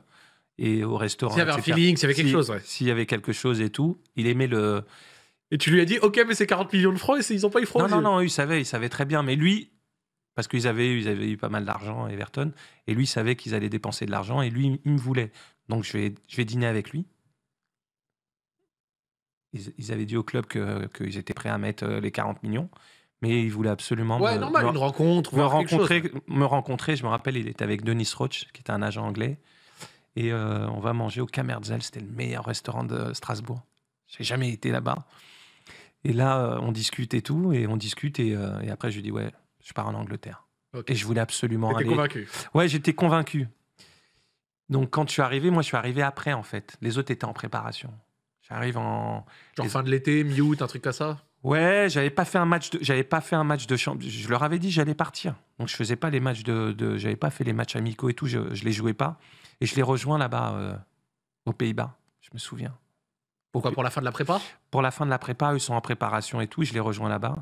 et au restaurant. S'il y avait un feeling, s'il y avait quelque chose, S'il y avait quelque chose et tout, il aimait le. Et tu lui as dit, ok, mais c'est 40 millions de francs et ils n'ont pas eu francs. Non, non, non, Ils savait, il savait très bien, mais lui, parce qu'ils avaient, ils avaient eu pas mal d'argent, Everton, et lui savait qu'ils allaient dépenser de l'argent et lui, il me voulait. Donc je vais, je vais dîner avec lui. Ils, avaient dit au club qu'ils étaient prêts à mettre euh, les 40 millions mais il voulait absolument ouais, me, normal, une rencontre, me rencontrer. Me rencontrer, je me rappelle, il était avec Denis Roach, qui était un agent anglais, et euh, on va manger au Kamerzel. c'était le meilleur restaurant de Strasbourg. J'ai jamais été là-bas. Et là, euh, on discute et tout, et on discute, euh, et, après, je lui dis, ouais, je pars en Angleterre. Et je voulais absolument aller. convaincu Ouais, j'étais convaincu. Donc, quand je suis arrivé, moi, je suis arrivé après, en fait. Les autres étaient en préparation. J'arrive en. Genre fin de l'été, mi-août, un truc comme ça Ouais, j'avais pas fait un match de, j'avais pas fait un match de Je leur avais dit j'allais partir. Donc je faisais pas les matchs de, j'avais pas fait les matchs amicaux et tout, je, les jouais pas. Et je les rejoins là-bas euh, aux Pays-Bas, je me souviens. Pourquoi pour la fin de la prépa Pour la fin de la prépa, ils sont en préparation et tout, je les rejoins là-bas.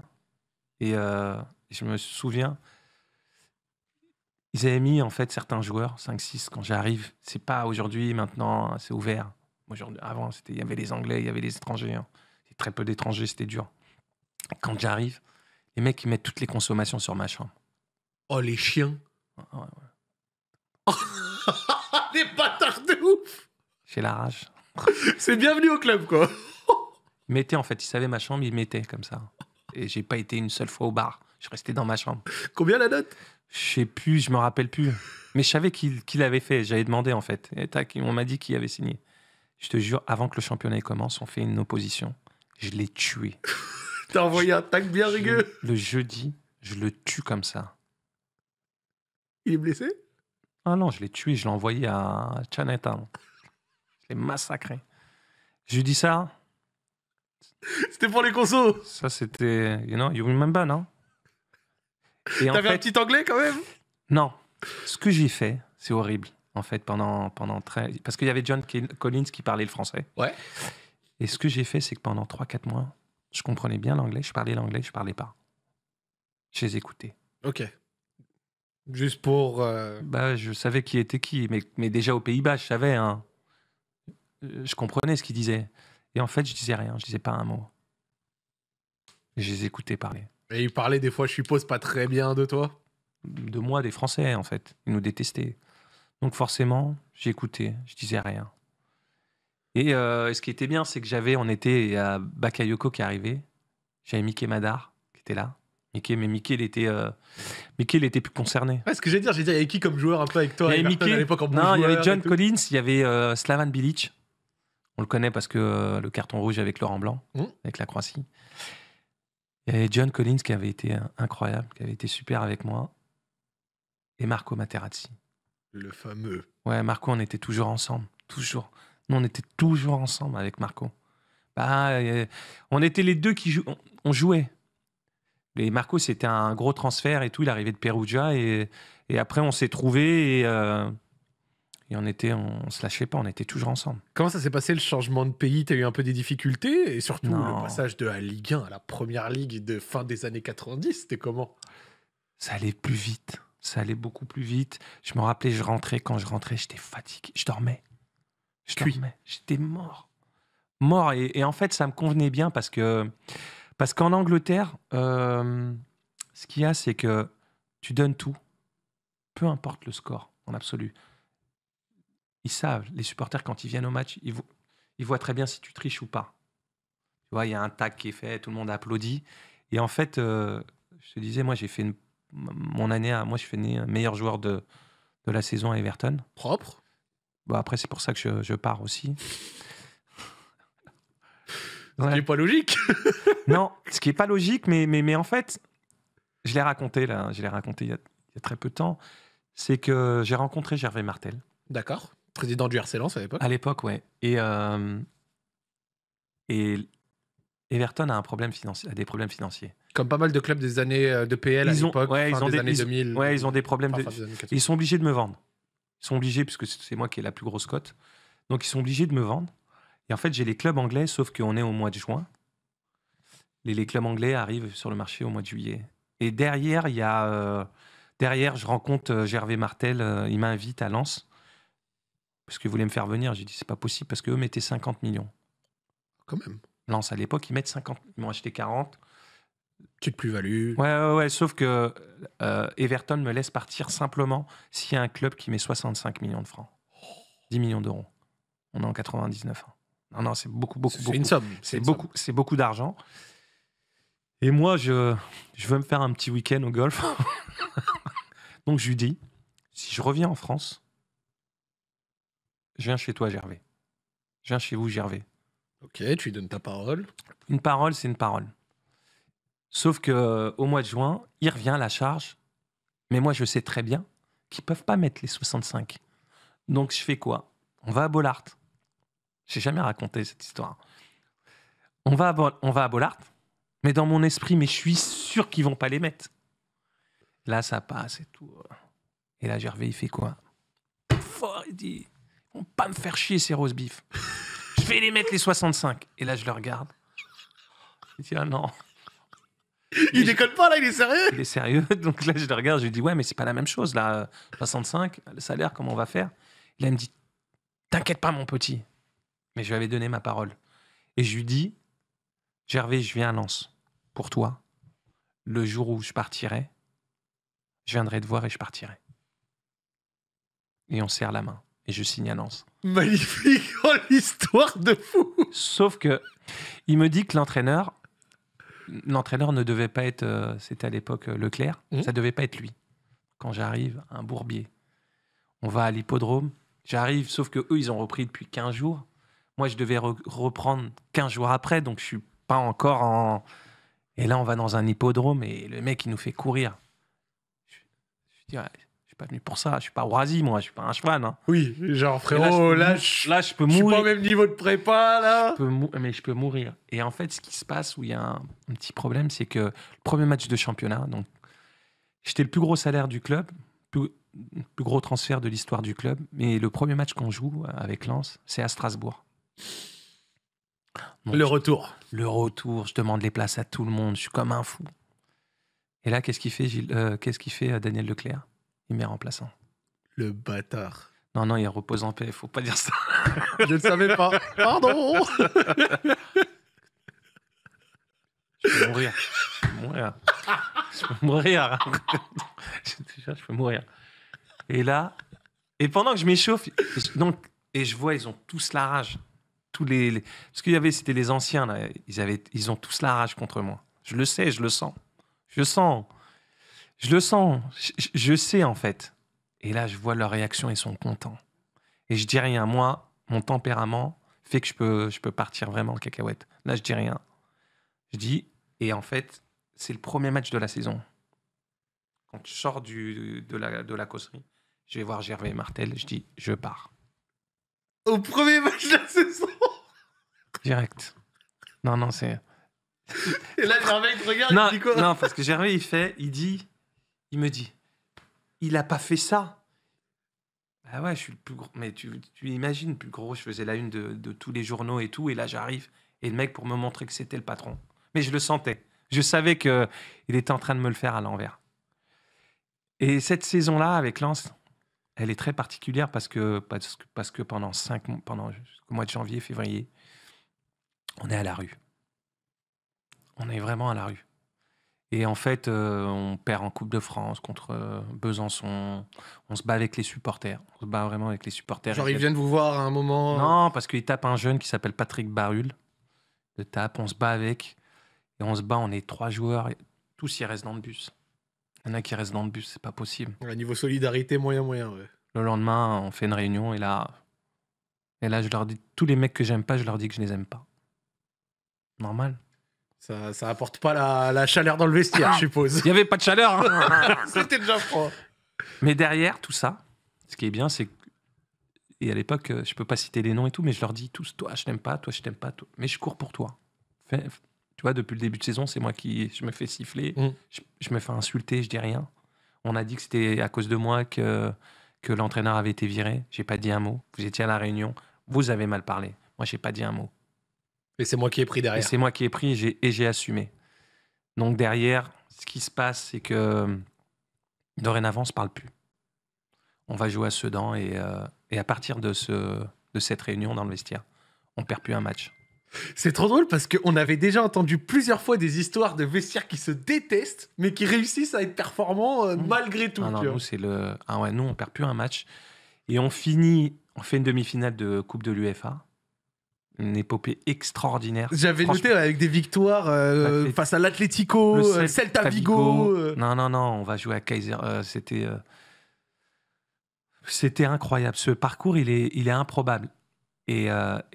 Et euh, je me souviens, ils avaient mis en fait certains joueurs, 5-6, quand j'arrive. C'est pas aujourd'hui, maintenant, c'est ouvert. avant, il y avait les Anglais, il y avait les étrangers. Hein. Très peu d'étrangers, c'était dur. Quand j'arrive, les mecs, ils mettent toutes les consommations sur ma chambre. Oh, les chiens Les bâtards de ouf J'ai la rage. C'est bienvenu au club, quoi Ils mettaient, en fait, ils savaient ma chambre, ils mettaient comme ça. Et j'ai pas été une seule fois au bar. Je restais dans ma chambre. Combien la note Je sais plus, je me rappelle plus. Mais je savais qu'il l'avait avait fait. J'avais demandé, en fait. Et on m'a dit qu'il avait signé. Je te jure, avant que le championnat commence, on fait une opposition. Je l'ai tué. T'as envoyé un tac bien rigueux. Le jeudi, je le tue comme ça. Il est blessé Ah non, je l'ai tué, je l'ai envoyé à Chinatown. Je l'ai massacré. Je lui dis ça. C'était pour les consos. Ça, c'était. You know, you remember, non T'avais un petit anglais quand même Non. Ce que j'ai fait, c'est horrible, en fait, pendant. pendant très... Parce qu'il y avait John Collins qui parlait le français. Ouais. Et ce que j'ai fait, c'est que pendant 3-4 mois, je comprenais bien l'anglais, je parlais l'anglais, je parlais pas. Je les écoutais. Ok. Juste pour. Euh, bah, je savais qui était qui, mais, déjà aux Pays-Bas, je savais. Hein. Euh, je comprenais ce qu'ils disaient. Et en fait, je disais rien, je disais pas un mot. Je les écoutais parler. Et ils parlaient des fois, je suppose, pas très bien de toi De moi, des Français, en fait. Ils nous détestaient. Donc forcément, j'écoutais, je disais rien. Euh, et, ce qui était bien, c'est que j'avais, on était à Bakayoko qui arrivait. J'avais Mickey Madar qui était là. Mickey, mais Mickey, il était, euh, était plus concerné. Ouais, ce que j'ai dire, j'ai dit, il y avait qui comme joueur un peu avec toi Il à l'époque en Non, il y avait John Collins, il y avait euh, Slavan Bilic. On le connaît parce que le carton rouge avec Laurent Blanc, mmh. avec la Croatie. Il y avait John Collins qui avait été incroyable, qui avait été super avec moi. Et Marco Materazzi. Le fameux. Ouais, Marco, on était toujours ensemble. Toujours. Nous, on était toujours ensemble avec Marco. Bah, euh, on était les deux qui jouaient. on, jouait. Et Marco, c'était un gros transfert et tout. Il arrivait de Perugia et, après, on s'est trouvés et, euh, on était, on, se lâchait pas. On était toujours ensemble. Comment ça s'est passé le changement de pays Tu as eu un peu des difficultés et surtout le passage de la Ligue 1 à la première ligue de fin des années 90. C'était comment Ça allait plus vite. Ça allait beaucoup plus vite. Je me rappelais, je rentrais. Quand je rentrais, j'étais fatigué. Je dormais. Je J'étais mort. Mort. Et, en fait, ça me convenait bien parce que parce qu'en Angleterre, euh, ce qu'il y a, c'est que tu donnes tout, peu importe le score, en absolu. Ils savent, les supporters, quand ils viennent au match, ils, voient très bien si tu triches ou pas. Tu vois, il y a un tag qui est fait, tout le monde applaudit. Et en fait, euh, je te disais, moi, j'ai fait mon année, à, moi, je suis né euh, meilleur joueur de, de la saison à Everton. Propre après, c'est pour ça que je, pars aussi. Ce qui n'est pas logique. non, ce qui n'est pas logique, mais, mais, mais en fait, je l'ai raconté, là, je l'ai raconté il y, a, très peu de temps, c'est que j'ai rencontré Gervais Martel. D'accord, président du RC Lens à l'époque. À l'époque, ouais. Et, euh, et Everton a, un problème financier, a des problèmes financiers. Comme pas mal de clubs des années euh, de PL à l'époque, ont des, années 2000. ont des problèmes. ils sont obligés de me vendre. Ils sont obligés, puisque c'est moi qui ai la plus grosse cote. Donc, ils sont obligés de me vendre. Et en fait, j'ai les clubs anglais, sauf qu'on est au mois de juin. Les, les, clubs anglais arrivent sur le marché au mois de juillet. Et derrière, il y a, euh, derrière, je rencontre euh, Gervais Martel. Euh, il m'invite à Lens parce qu'il voulait me faire venir. J'ai dit c'est pas possible parce qu'eux mettaient 50 millions. Quand même. Lens à l'époque, ils mettent 50. Ils m'ont acheté 40. Petite plus-value. Ouais, ouais, ouais, sauf que euh, Everton me laisse partir simplement s'il y a un club qui met 65 millions de francs. 10 millions d'euros. On est en 99. ans hein. Non, non, c'est beaucoup, beaucoup, beaucoup. C'est une somme. C'est beaucoup, c'est beaucoup d'argent. Et moi, je, je veux me faire un petit week-end au golf. Donc, je lui dis si je reviens en France, je viens chez toi, Gervais. Je viens chez vous, Gervais. Ok, tu lui donnes ta parole. Une parole, c'est une parole. Sauf que euh, au mois de juin, il revient la charge. Mais moi, je sais très bien qu'ils peuvent pas mettre les 65. Donc, je fais quoi On va à Bollard. J'ai jamais raconté cette histoire. On va à, Bollard, mais dans mon esprit, mais je suis sûr qu'ils vont pas les mettre. Là, ça passe et tout. Euh. Et là, Gervais, il fait quoi Fort, il dit Ils vont pas me faire chier ces rose je vais les mettre les 65. Et là, je le regarde. Il dit Ah non. Il déconne pas là, il est sérieux Il est sérieux. Donc là, je le regarde, je lui dis Ouais, mais c'est pas la même chose là. 65, le salaire, comment on va faire il me dit T'inquiète pas, mon petit. Mais je lui avais donné ma parole. Et je lui dis Gervais, je viens à Lens pour toi. Le jour où je partirai, je viendrai te voir et je partirai. Et on serre la main. Et je signe à Lens. Magnifique, oh, l'histoire de fou Sauf que il me dit que l'entraîneur l'entraîneur ne devait pas être, euh, c'était à l'époque euh, Leclerc, mmh. ça devait pas être lui. Quand j'arrive, un bourbier. On va à l'hippodrome, j'arrive, sauf que eux, ils ont repris depuis 15 jours. Moi, je devais reprendre 15 jours après, donc je suis pas encore en. Et là, on va dans un hippodrome et le mec, il nous fait courir. Je, pas venu pour ça. Je suis pas oisi, moi. Je suis pas un cheval. Hein. Oui, genre frérot, là, je, peux mourir. Je suis pas au même niveau de prépa là. mais je peux mourir. Et en fait, ce qui se passe où il y a un, petit problème, c'est que le premier match de championnat, donc j'étais le plus gros salaire du club, le plus gros transfert de l'histoire du club. Mais le premier match qu'on joue avec Lens, c'est à Strasbourg. le retour. le retour. Je demande les places à tout le monde. Je suis comme un fou. Et là, qu'est-ce qu'il fait, euh, qu'est-ce qu'il fait euh, Daniel Leclerc il m'est remplaçant. Le bâtard. Non, non, il repose en paix, faut pas dire ça. Je ne savais pas. Pardon Je vais mourir. Je vais mourir. Je vais mourir. je peux mourir. Et là, et pendant que je m'échauffe, donc, et je vois, ils ont tous la rage. Tous les, les... qu'il y avait, c'était les anciens, là. Ils, avaient, ils ont tous la rage contre moi. Je le sais, je le sens. Je sens. Je le sens, je, sais en fait. Et là, je vois leur réaction, ils sont contents. Et je dis rien. Moi, mon tempérament fait que je peux, je peux partir vraiment en cacahuète. Là, je dis rien. Je dis, et en fait, c'est le premier match de la saison. Quand je sors du, de, la, de causerie, je vais voir Gervais Martel, je dis, je pars. Au premier match de la saison Direct. Non, non, c'est. Et là, Gervais, il te regarde, non, dit quoi Non, parce que Gervais, il fait, il dit, il me dit, il n'a pas fait ça. Ah ouais, je suis le plus gros. Mais tu, tu imagines, plus gros, je faisais la une de, tous les journaux et tout, et là j'arrive, et le mec pour me montrer que c'était le patron. Mais je le sentais. Je savais qu'il était en train de me le faire à l'envers. Et cette saison-là, avec Lance, elle est très particulière parce que, parce que, pendant cinq mois, pendant mois de janvier, février, on est à la rue. On est vraiment à la rue. Et en fait, euh, on perd en Coupe de France contre euh, Besançon. On se bat avec les supporters. On se bat vraiment avec les supporters. Genre, ils viennent vous voir à un moment. Euh non, parce qu'ils tapent un jeune qui s'appelle Patrick Barul. Le tape, on se bat avec. Et on se bat, on est trois joueurs. tous, ils restent dans le bus. Il y en a qui restent dans le bus, c'est pas possible. À niveau solidarité, moyen, moyen. Ouais. Le lendemain, on fait une réunion et là, et là, je leur dis tous les mecs que j'aime pas, je leur dis que je les aime pas. Normal. Ça, ça apporte pas la, chaleur dans le vestiaire, je suppose. Il n'y avait pas de chaleur. Hein. C'était déjà froid. Mais derrière tout ça, ce qui est bien, c'est que. Et à l'époque, je peux pas citer les noms et tout, mais je leur dis tous toi, je t'aime pas, toi, je t'aime pas, toi. mais je cours pour toi. Tu vois, depuis le début de saison, c'est moi qui. Je me fais siffler, mm. je, je, me fais insulter, je dis rien. On a dit que c'était à cause de moi que, que l'entraîneur avait été viré. J'ai pas dit un mot. Vous étiez à la réunion, vous avez mal parlé. Moi, j'ai pas dit un mot. Et c'est moi qui ai pris derrière. c'est moi qui ai pris et j'ai, assumé. Donc derrière, ce qui se passe, c'est que euh, dorénavant, on ne parle plus. On va jouer à Sedan et, euh, et à partir de, cette réunion dans le vestiaire, on ne perd plus un match. C'est trop drôle parce qu'on avait déjà entendu plusieurs fois des histoires de vestiaires qui se détestent, mais qui réussissent à être performants euh, mmh. malgré tout. nous, c'est le... ah ouais, nous, on perd plus un match. Et on finit, on fait une demi-finale de Coupe de l'UFA une épopée extraordinaire. J'avais noté avec des victoires euh, bah, face à l'Atlético, euh, Celta, Celta Vigo. Euh. Non, non, non, on va jouer à Kaiser. C'était. C'était incroyable. Ce parcours, il est, il est improbable. Et,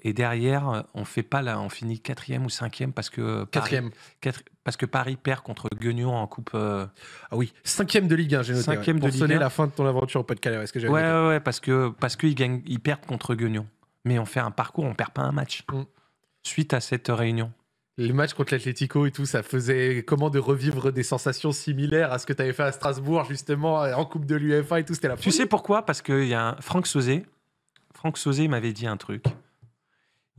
et derrière, on fait pas là, on finit quatrième ou cinquième parce que quatrième. Paris, parce que Paris perd contre Guignon en coupe. Ah oui, cinquième de Ligue 1, j'ai noté. Cinquième de Ligue la fin de ton aventure au Pas-de-Calais, est-ce que j'avais Ouais, ouais, ouais, parce que parce qu'ils ils perdent contre Guignon mais on fait un parcours, on perd pas un match mm. suite à cette réunion. Les matchs contre l'Atlético et tout, ça faisait comment de revivre des sensations similaires à ce que tu avais fait à Strasbourg, justement, en Coupe de l'UEFA et tout, c'était la Tu sais pourquoi Parce qu'il y a un... Franck Sauzet. Franck Sauzé m'avait dit un truc.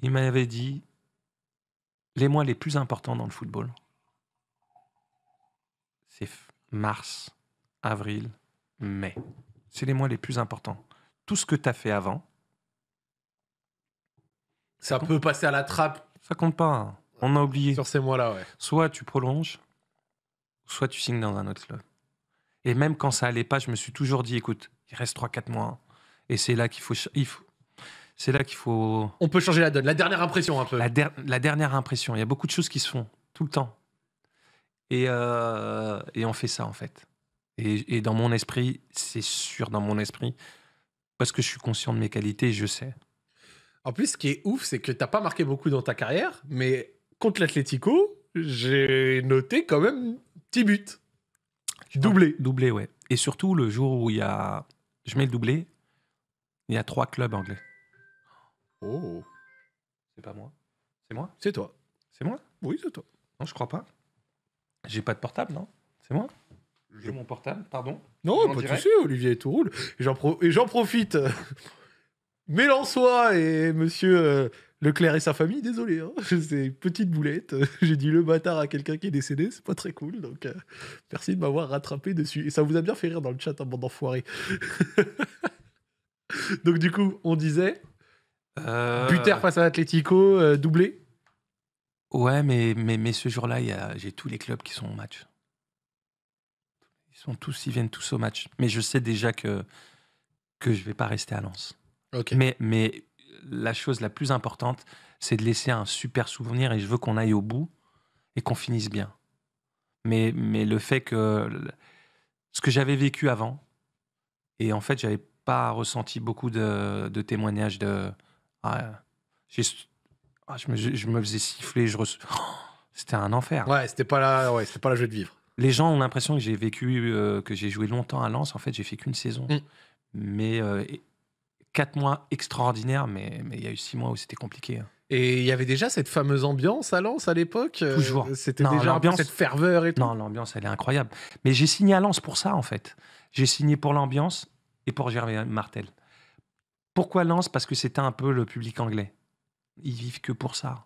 Il m'avait dit les mois les plus importants dans le football, c'est mars, avril, mai. C'est les mois les plus importants. Tout ce que tu as fait avant, ça, peut passer à la trappe. Ça compte pas. Hein. On a oublié. Sur ces mois-là, ouais. Soit tu prolonges, soit tu signes dans un autre club. Et même quand ça allait pas, je me suis toujours dit, écoute, il reste 3-4 mois. Hein. Et c'est là qu'il faut, il faut c'est là qu'il faut. On peut changer la donne. La dernière impression, un peu. La, dernière impression. Il y a beaucoup de choses qui se font tout le temps. Et, euh, et on fait ça, en fait. et dans mon esprit, c'est sûr, dans mon esprit, parce que je suis conscient de mes qualités, je sais. En plus, ce qui est ouf, c'est que t'as pas marqué beaucoup dans ta carrière, mais contre l'Atlético, j'ai noté quand même petit but. Doublé. doublé, ouais. Et surtout, le jour où il y a. Je mets le doublé, il y a trois clubs anglais. Oh. C'est pas moi. C'est moi C'est toi. C'est moi Oui, c'est toi. Non, je crois pas. J'ai pas de portable, non C'est moi J'ai mon portable, pardon. Non, pas de souci, Olivier, tout roule. Et j'en profite. Mélençois et monsieur euh, Leclerc et sa famille, désolé, hein, c'est petite boulette. J'ai dit le bâtard à quelqu'un qui est décédé, c'est pas très cool. Donc euh, merci de m'avoir rattrapé dessus. Et ça vous a bien fait rire dans le chat, un hein, bande d'enfoirés. donc du coup, on disait euh... face à Atletico, euh, doublé. Ouais, mais, mais, mais ce jour-là, j'ai tous les clubs qui sont au match. Ils sont tous, ils viennent tous au match. Mais je sais déjà que que je vais pas rester à Lens. Mais, mais la chose la plus importante, c'est de laisser un super souvenir et je veux qu'on aille au bout et qu'on finisse bien. Mais, mais le fait que ce que j'avais vécu avant, et en fait, j'avais pas ressenti beaucoup de, de témoignages de. Ah, ah je, me, je, me, faisais siffler, je oh, c'était un enfer. Ouais, c'était pas là ouais, c'était pas la joie de vivre. Les gens ont l'impression que j'ai vécu, euh, que j'ai joué longtemps à Lens. En fait, j'ai fait qu'une saison. Mm. Mais euh, quatre mois extraordinaires, mais il y a eu six mois où c'était compliqué. Hein. Et il y avait déjà cette fameuse ambiance à Lens à l'époque. Euh, Toujours. C'était déjà cette ferveur et tout. Non, l'ambiance, elle est incroyable. Mais j'ai signé à Lens pour ça, en fait. J'ai signé pour l'ambiance et pour Gervais Martel. Pourquoi Lens Parce que c'était un peu le public anglais. Ils vivent que pour ça.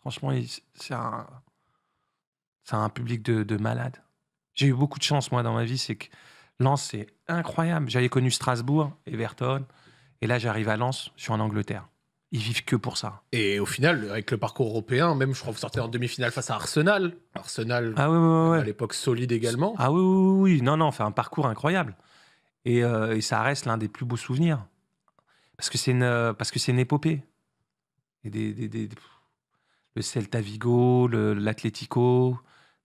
Franchement, c'est un, c'est un public de, de malades. J'ai eu beaucoup de chance, moi, dans ma vie. C'est que Lens, c'est incroyable. J'avais connu Strasbourg, Everton, et là, j'arrive à Lens, je suis en Angleterre. Ils vivent que pour ça. Et au final, avec le parcours européen, même je crois que vous sortez en demi-finale face à Arsenal. Arsenal, ah à l'époque solide également. Ah oui, oui, oui. Non, non, fait un parcours incroyable. Euh, et, ça reste l'un des plus beaux souvenirs. Parce que c'est une, euh, parce que c'est une épopée. Et le Celta Vigo, l'Atlético,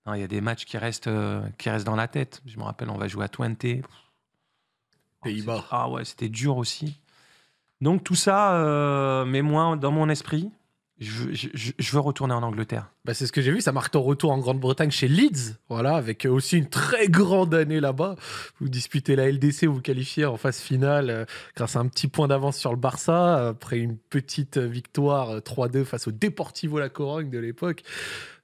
Hein, il y a des matchs qui restent, euh, qui restent dans la tête. Je me rappelle, on va jouer à Twente. Pays-Bas. Ah ouais, c'était dur aussi. Donc tout ça, euh, mais moi, dans mon esprit, je, veux retourner en Angleterre. Bah, c'est ce que j'ai vu, ça marque ton retour en Grande-Bretagne chez Leeds, voilà, avec euh, aussi une très grande année là-bas. Vous disputez la LDC, vous vous qualifiez en phase finale grâce à un petit point d'avance sur le Barça, après une petite victoire 3-2 face au Deportivo La Corogne de l'époque.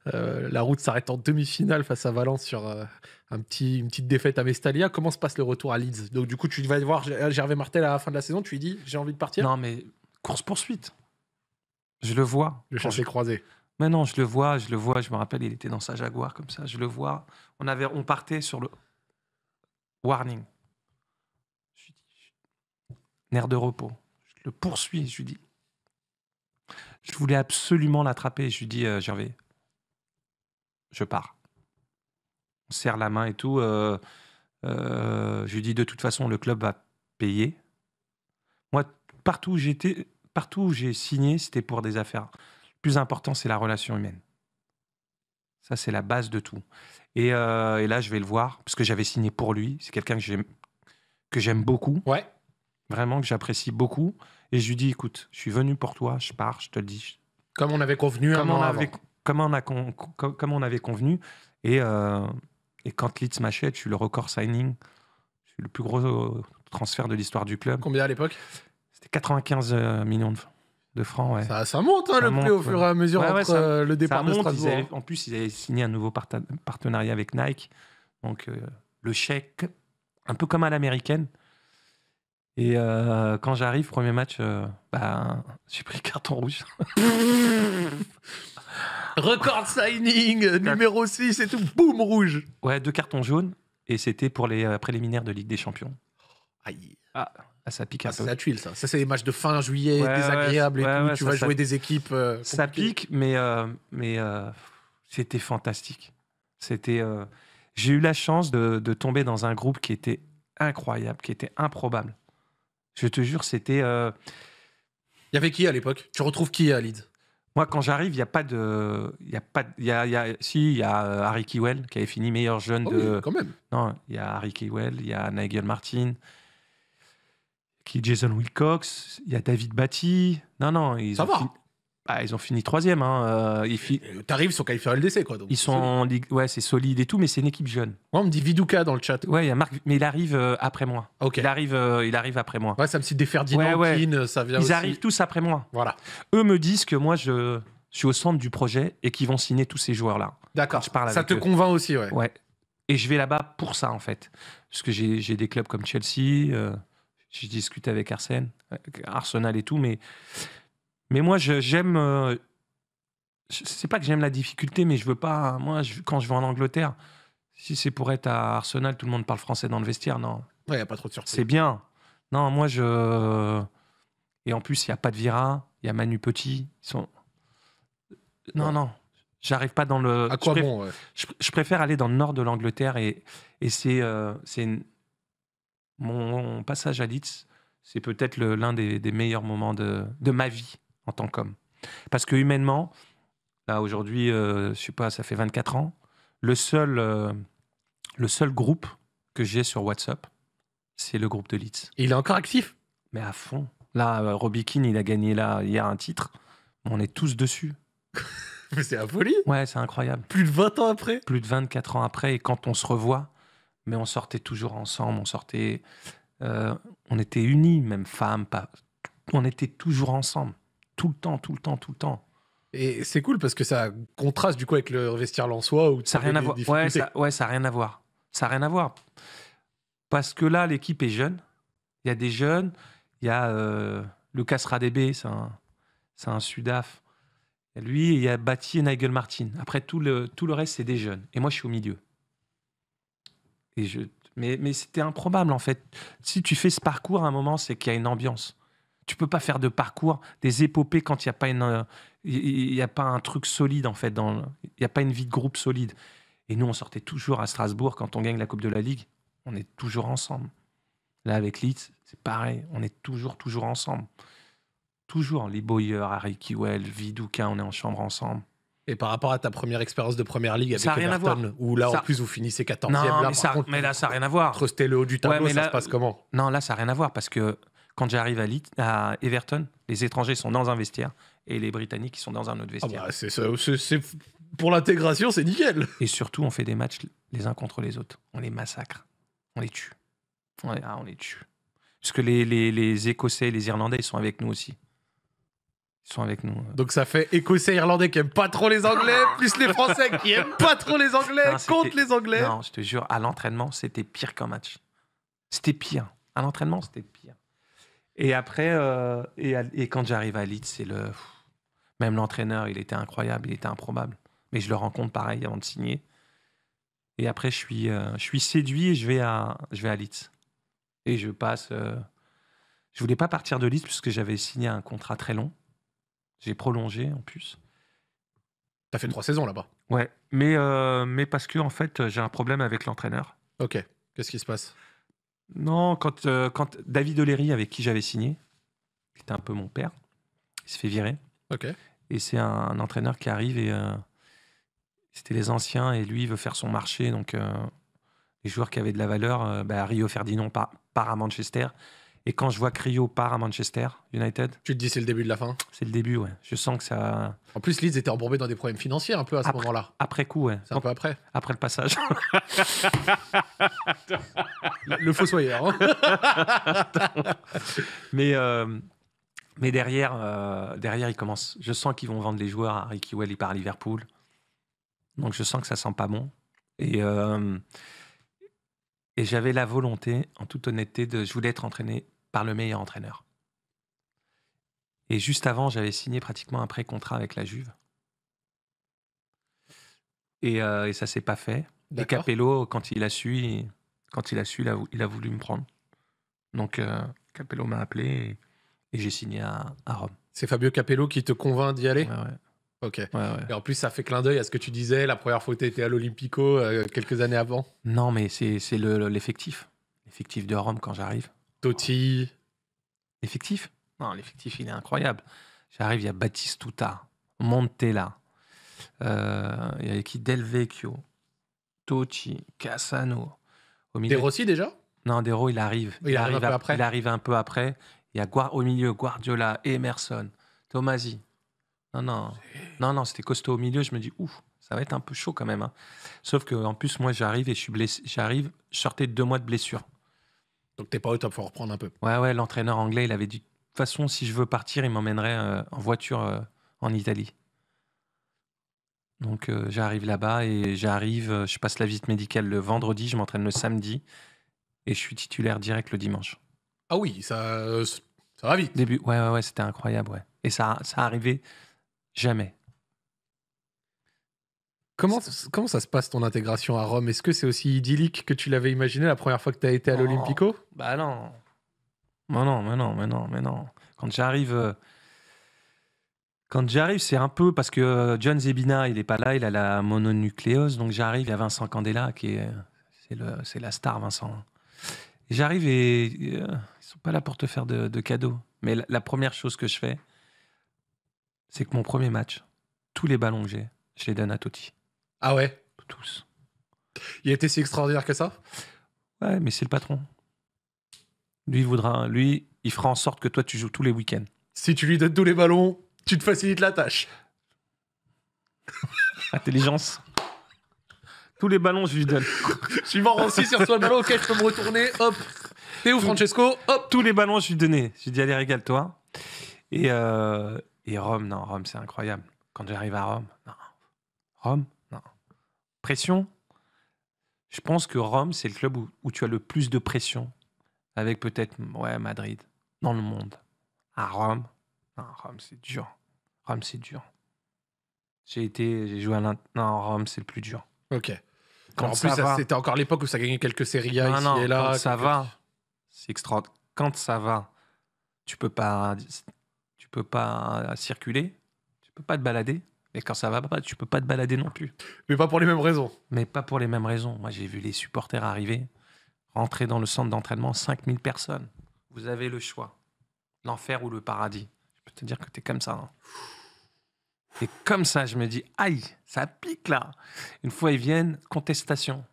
Euh, la route s'arrête en demi-finale face à Valence sur euh, un petit, une petite défaite à Mestalia. Comment se passe le retour à Leeds Donc, du coup, tu vas voir Gervais Martel à la fin de la saison, tu lui dis J'ai envie de partir Non, mais course-poursuite. Je le vois. Le je... croisé. Mais non, je le vois, je le vois. Je me rappelle, il était dans sa Jaguar comme ça. Je le vois. On, avait, on partait sur le warning. Je lui dis Nerf de repos. Je le poursuis, je lui dis. Je voulais absolument l'attraper. Je lui dis, euh, Gervais, je pars. On serre la main et tout. Euh, euh, je lui dis, de toute façon, le club va payer. Moi, partout où j'étais, partout j'ai signé, c'était pour des affaires. Le plus important, c'est la relation humaine. Ça, c'est la base de tout. Euh, et, là, je vais le voir, parce que j'avais signé pour lui. C'est quelqu'un que j'aime, que j'aime beaucoup. Ouais. Vraiment, que j'apprécie beaucoup. Et je lui dis, écoute, je suis venu pour toi, je pars, je te le dis. Comme on avait convenu un on an avait, avant comme on, a comme on avait convenu. Et, euh, quand Leeds m'achète, je suis le record signing. Je suis le plus gros euh, transfert de l'histoire du club. Combien à l'époque C'était 95 euh, millions de, francs. Ouais. Ça, monte hein, le prix au fur et à mesure entre le départ de en plus, ils avaient signé un nouveau partenariat avec Nike. Donc, le chèque, un peu comme à l'américaine. Et quand j'arrive, premier match, bah, j'ai pris carton rouge. Record signing, numéro 6 et tout, boum, rouge. Ouais, deux cartons jaunes, et c'était pour les préliminaires de Ligue des Champions. Aïe. Ah, ah ça pique ah, un peu. c'est la tuile, ça. Ça, c'est les matchs de fin juillet, désagréables et tout. tu vas jouer des équipes. Euh, ça pique, mais, euh, mais euh, c'était fantastique. C'était, j'ai eu la chance de, de tomber dans un groupe qui était incroyable, qui était improbable. Je te jure, c'était Il y avait qui à l'époque Tu retrouves qui à Leeds moi, quand j'arrive, il n'y a pas de. Y a pas Si, il y a euh, Harry Kewell qui avait fini meilleur jeune ah de. Non, il y a Harry Kewell, il y a Nigel Martin, qui Jason Wilcox, il y a David Batty. Non, non, ils ont Fini... Bah, ils ont fini troisième. Hein. Euh, ils T'arrives, ils sont qualifiés LDC. Quoi, ils sont en Ligue... Ouais, c'est solide et tout, mais c'est une équipe jeune. on me dit Viduka dans le chat. Ouais, il y a Marc, mais il arrive euh, après moi. Il, arrive, euh, il arrive après moi. Ouais, ça me cite des Ferdinand, euh, ça vient Ils arrivent tous après moi. Voilà. Eux me disent que moi, je, suis au centre du projet et qu'ils vont signer tous ces joueurs-là. D'accord. Ça te convainc aussi, ouais. Et je vais là-bas pour ça, en fait. Parce que j'ai des clubs comme Chelsea, je discute avec Arsenal et tout, mais mais moi, j'aime. Euh, c'est pas que j'aime la difficulté, mais je veux pas. Moi, quand je vais en Angleterre, si c'est pour être à Arsenal, tout le monde parle français dans le vestiaire, non. Ouais, y a pas trop de surprises. C'est bien. Non, moi, je. Et en plus, il y a pas de Vira, il y a Manu Petit. Ils sont... Non, non. J'arrive pas dans le. À quoi je, bon, je, préfère aller dans le nord de l'Angleterre et, et c'est euh, mon, passage à Leeds, c'est peut-être l'un des, des, meilleurs moments de, de ma vie en tant qu'homme. Parce que humainement, là aujourd'hui, euh, je sais pas, ça fait 24 ans, le seul, euh, le seul groupe que j'ai sur WhatsApp, c'est le groupe de Leeds. il est encore actif Mais à fond. Là, euh, Robbie il a gagné là hier un titre. On est tous dessus. Mais c'est la Ouais, c'est incroyable. Plus de 20 ans après Plus de 24 ans après, et quand on se revoit, mais on sortait toujours ensemble, on sortait... Euh, on était unis, même femmes, pas... on était toujours ensemble tout le temps, tout le temps, tout le temps. Et c'est cool parce que ça contraste du coup avec le vestiaire soi ou ça rien à voir. Ouais, ça, ouais, rien à voir. Ça a rien à voir. Parce que là, l'équipe est jeune. Il y a des jeunes. Il y a euh, le Db c'est un, un Sudaf. Lui, il y a bâti et Nigel Martin. Après, tout le, tout le reste, c'est des jeunes. Et moi, je suis au milieu. Et je... Mais, mais c'était improbable, en fait. Si tu fais ce parcours à un moment, c'est qu'il y a une ambiance tu peux pas faire de parcours, des épopées quand il n'y a pas euh, il a pas un truc solide en fait, dans, il n'y a pas une vie de groupe solide. Et nous, on sortait toujours à Strasbourg quand on gagne la Coupe de la Ligue, on est toujours ensemble. Là avec Leeds, c'est pareil, on est toujours toujours ensemble. Toujours les Boyer, Harry Kiwell, Vidouka, on est en chambre ensemble. Et par rapport à ta première expérience de première ligue avec ça Everton, à voir. où là en plus vous finissez 14e, mais, là ça n'a rien à voir. Rester le haut du tableau, ça se passe comment Non, là ça n'a rien à voir parce que quand j'arrive à, Everton, les étrangers sont dans un vestiaire et les Britanniques sont dans un autre ah vestiaire. Bah, c'est pour l'intégration, c'est nickel. Et surtout, on fait des matchs les uns contre les autres. On les massacre. On les tue. On les, ah, tue. Parce que les, Écossais et les Irlandais, ils sont avec nous aussi. Ils sont avec nous. Euh. Donc ça fait Écossais, et Irlandais qui aiment pas trop les Anglais, plus les Français qui aiment pas trop les Anglais, contre les Anglais. Non, je te jure, à l'entraînement, c'était pire qu'un match. C'était pire. À l'entraînement, c'était pire. Et après, euh, et, et, quand j'arrive à Leeds, c'est le. Même l'entraîneur, il était incroyable, il était improbable. Mais je le rencontre pareil avant de signer. Et après, je suis, euh, je suis séduit et je vais à, je vais à Leeds. Et je passe. Je euh, je voulais pas partir de Leeds puisque j'avais signé un contrat très long. J'ai prolongé en plus. as fait trois saisons là-bas. Ouais, mais, mais parce que en fait, j'ai un problème avec l'entraîneur. Ok. Qu'est-ce qui se passe non, euh, quand, David O'Leary, avec qui j'avais signé, qui était un peu mon père, il se fait virer. Et c'est un, entraîneur qui arrive et euh, c'était les anciens et lui veut faire son marché. Donc euh, les joueurs qui avaient de la valeur, bah, Rio Ferdinand pas part à Manchester et quand je vois Crio part à Manchester United. Tu te dis c'est le début de la fin C'est le début, ouais. Je sens que ça. En plus, Leeds était embourbé dans des problèmes financiers un peu à ce moment-là. Après coup, ouais. C'est un peu après. Après le passage. le, fossoyeur. Hein. mais, euh, mais derrière, euh, derrière, ils commencent. Je sens qu'ils vont vendre les joueurs. Ricky Well, il part à Liverpool. Donc je sens que ça sent pas bon. Et. Euh, et j'avais la volonté, en toute honnêteté, de je voulais être entraîné par le meilleur entraîneur. Et juste avant, j'avais signé pratiquement un pré-contrat avec la Juve. Et, euh, et ça s'est pas fait. Et Capello, quand il a su, quand il a su, il a, voulu me prendre. Donc euh, Capello m'a appelé et, j'ai signé à, Rome. C'est Fabio Capello qui te convainc d'y aller. Ouais, Ok. Et en plus, ça fait clin d'œil à ce que tu disais, la première fois que tu étais à l'Olympico euh, quelques années avant. Non, mais c'est l'effectif. Le, l'effectif de Rome quand j'arrive. Totti. L'effectif Non, l'effectif, il est incroyable. J'arrive, il y a Batistuta, Montella, euh, il y a qui Del Vecchio, Totti, Cassano. Au aussi déjà Non, Dero, il arrive. Il, arrive, un peu après. Il arrive un peu après. Il y a au milieu Guardiola, Emerson, Tomasi. Non, non, non, non c'était costaud au milieu. Je me dis, ouf, ça va être un peu chaud quand même. Hein. Sauf que en plus, moi, j'arrive et je suis blessé. J'arrive, sortais de deux mois de blessure. Donc t'es pas au top, faut reprendre un peu. Ouais, ouais, l'entraîneur anglais, il avait dit, de toute façon, si je veux partir, il m'emmènerait euh, en voiture euh, en Italie. Donc euh, j'arrive là-bas et j'arrive, je passe la visite médicale le vendredi, je m'entraîne le samedi et je suis titulaire direct le dimanche. Ah oui, ça, ça va vite. Début, ouais, ouais, ouais c'était incroyable, ouais. Et ça, ça jamais. Comment, ça se passe ton intégration à Rome Est-ce que c'est aussi idyllique que tu l'avais imaginé la première fois que tu as été à oh, l'Olympico Bah non. Mais non, mais non, mais non, mais non. Quand j'arrive. Euh, quand j'arrive, c'est un peu parce que euh, John Zebina, il n'est pas là, il a la mononucléose. Donc j'arrive, il y a Vincent Candela, qui est, c'est, la star, Vincent. J'arrive et, euh, ils sont pas là pour te faire de, cadeaux. Mais la, la, première chose que je fais, c'est que mon premier match, tous les ballons que j'ai, je les donne à Totti. Ah ouais Tous. Il a été si extraordinaire que ça Ouais, mais c'est le patron. Lui, il voudra. Lui, il fera en sorte que toi, tu joues tous les week-ends. Si tu lui donnes tous les ballons, tu te facilites la tâche. Intelligence. Tous les ballons, je lui donne. Je Suivant aussi sur soi ballon, ok, je peux me retourner, hop. où, Francesco, hop. Tous les ballons, je lui donnais. Je lui dis, allez, régale-toi. Et, euh, et Rome, non, Rome, c'est incroyable. Quand j'arrive à Rome, non. Rome, pression. Je pense que Rome, c'est le club où, tu as le plus de pression, avec peut-être ouais, Madrid, dans le monde. À ah, Rome, non, Rome, c'est dur. Rome, c'est dur. J'ai été, j'ai joué à l'Inter. Non, Rome, c'est le plus dur. Ok. en plus, c'était encore l'époque où ça gagnait quelques séries A ici et là. Quand ça va, c'est extraordinaire. Quand ça va, tu peux pas, tu peux pas circuler, tu peux pas te balader. Mais quand ça va pas, tu peux pas te balader non plus. Mais pas pour les mêmes raisons. Mais pas pour les mêmes raisons. Moi, j'ai vu les supporters arriver, rentrer dans le centre d'entraînement, 5000 personnes. Vous avez le choix, l'enfer ou le paradis. Je peux te dire que tu es comme ça. Et hein. comme ça, je me dis, aïe, ça pique là. Une fois, ils viennent, contestation.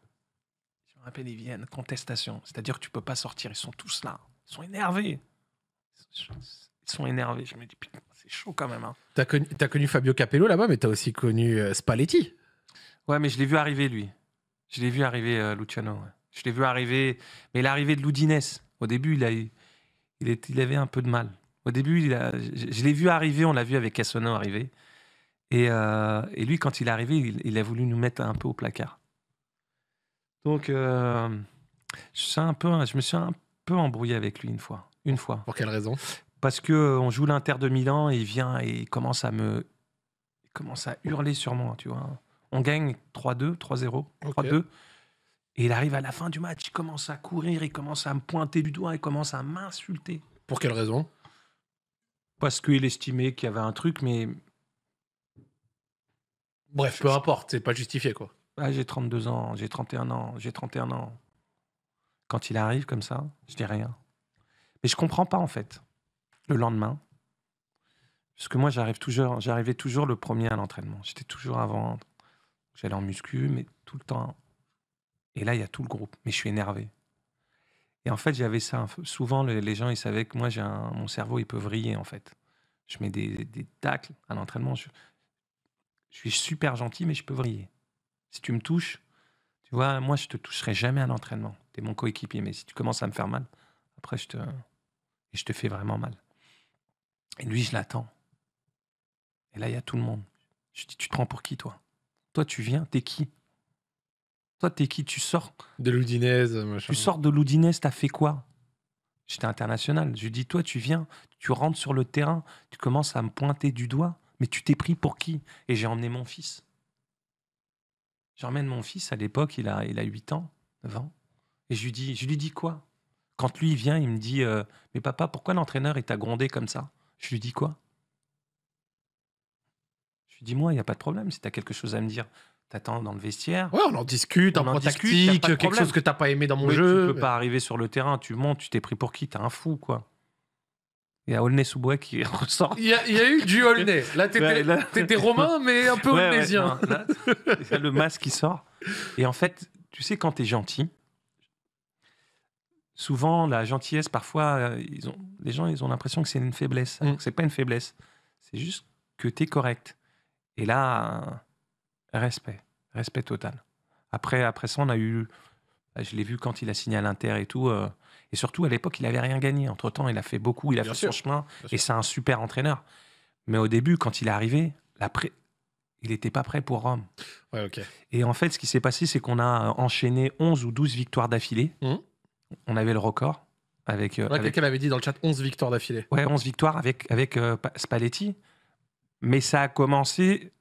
Je me rappelle, ils viennent, contestation. C'est-à-dire que tu peux pas sortir. Ils sont tous là. Ils sont énervés. Ils sont énervés. Je me dis, chaud quand même. tu hein. T'as connu, as connu Fabio Capello là-bas, mais t'as aussi connu euh, Spalletti. Ouais, mais je l'ai vu arriver lui. Je l'ai vu arriver euh, Luciano. Je l'ai vu arriver, mais l'arrivée de Loudines. Au début, il a il, il, avait un peu de mal. Au début, il je, l'ai vu arriver. On l'a vu avec Cassano arriver. Euh, et, lui, quand il est arrivé, il, a voulu nous mettre un peu au placard. Donc, je, un peu, je me suis un peu embrouillé avec lui une fois. Une fois. Pour quelle raison parce que euh, on joue l'Inter de Milan et il vient et il commence à me commence à hurler sur moi, tu vois. On gagne 3-2, 3-0, 3-2. Et il arrive à la fin du match, il commence à courir, il commence à me pointer du doigt, il commence à m'insulter. Pour quelle raison Parce qu'il estimait qu'il y avait un truc, mais. Bref, peu importe, c'est pas justifié quoi. Ah, j'ai 32 ans, j'ai 31 ans, j'ai 31 ans. Quand il arrive comme ça, je dis rien. Mais je comprends pas en fait le lendemain. Parce que moi, j'arrive toujours, j'arrivais toujours le premier à l'entraînement. J'étais toujours avant. J'allais en muscu, mais tout le temps. Et là, il y a tout le groupe. Mais je suis énervé. Et en fait, j'avais ça. Souvent, les gens, ils savaient que moi, j'ai mon cerveau, il peut vriller, en fait. Je mets des, tacles à l'entraînement. Je... suis super gentil, mais je peux vriller. Si tu me touches, tu vois, moi, je te toucherai jamais à l'entraînement. Tu es mon coéquipier, mais si tu commences à me faire mal, après, je te, je te fais vraiment mal. Et lui, je l'attends. Et là, il y a tout le monde. Je dis, tu te prends pour qui, toi Toi, tu viens, t'es qui Toi, t'es qui Tu sors De l'Oudinez, machin. Tu sors de l'Oudinez, t'as fait quoi J'étais international. Je lui dis, toi, tu viens, tu rentres sur le terrain, tu commences à me pointer du doigt, mais tu t'es pris pour qui Et j'ai emmené mon fils. J'emmène mon fils, à l'époque, il a, il a 8 ans, 9 ans. Et je lui dis, je lui dis quoi Quand lui, il vient, il me dit, euh, mais papa, pourquoi l'entraîneur, est t'a grondé comme ça je lui dis quoi Je lui dis Moi, il n'y a pas de problème. Si tu as quelque chose à me dire, t'attends dans le vestiaire. Ouais, on en discute, on en, tactique, quelque chose que tu t'as pas aimé dans mon jeu. Tu peux pas arriver sur le terrain, tu montes, tu t'es pris pour qui T'es un fou, quoi. Il y a Olney-Souboué qui ressort. Il y, a, eu du Olney. Là, t'étais romain, mais un peu ouais, le masque qui sort. Et en fait, tu sais, quand t'es gentil, souvent, la gentillesse, parfois, euh, ils ont, les gens, ils ont l'impression que c'est une faiblesse. Ce mm. C'est pas une faiblesse. C'est juste que tu es correct. Et là, euh, respect. Respect total. Après, après ça, on a eu. Bah, je l'ai vu quand il a signé à l'Inter et tout. Euh, et surtout, à l'époque, il n'avait rien gagné. Entre-temps, il a fait beaucoup, il a fait son chemin. Et c'est un super entraîneur. Mais au début, quand il est arrivé, il n'était pas prêt pour Rome. Et en fait, ce qui s'est passé, c'est qu'on a enchaîné 11 ou 12 victoires d'affilée. Mm on avait le record. Avec, euh, avec... Quelqu'un m'avait dit dans le chat 11 victoires d'affilée. Ouais, 11 victoires avec, avec euh, Spalletti. Mais ça a commencé.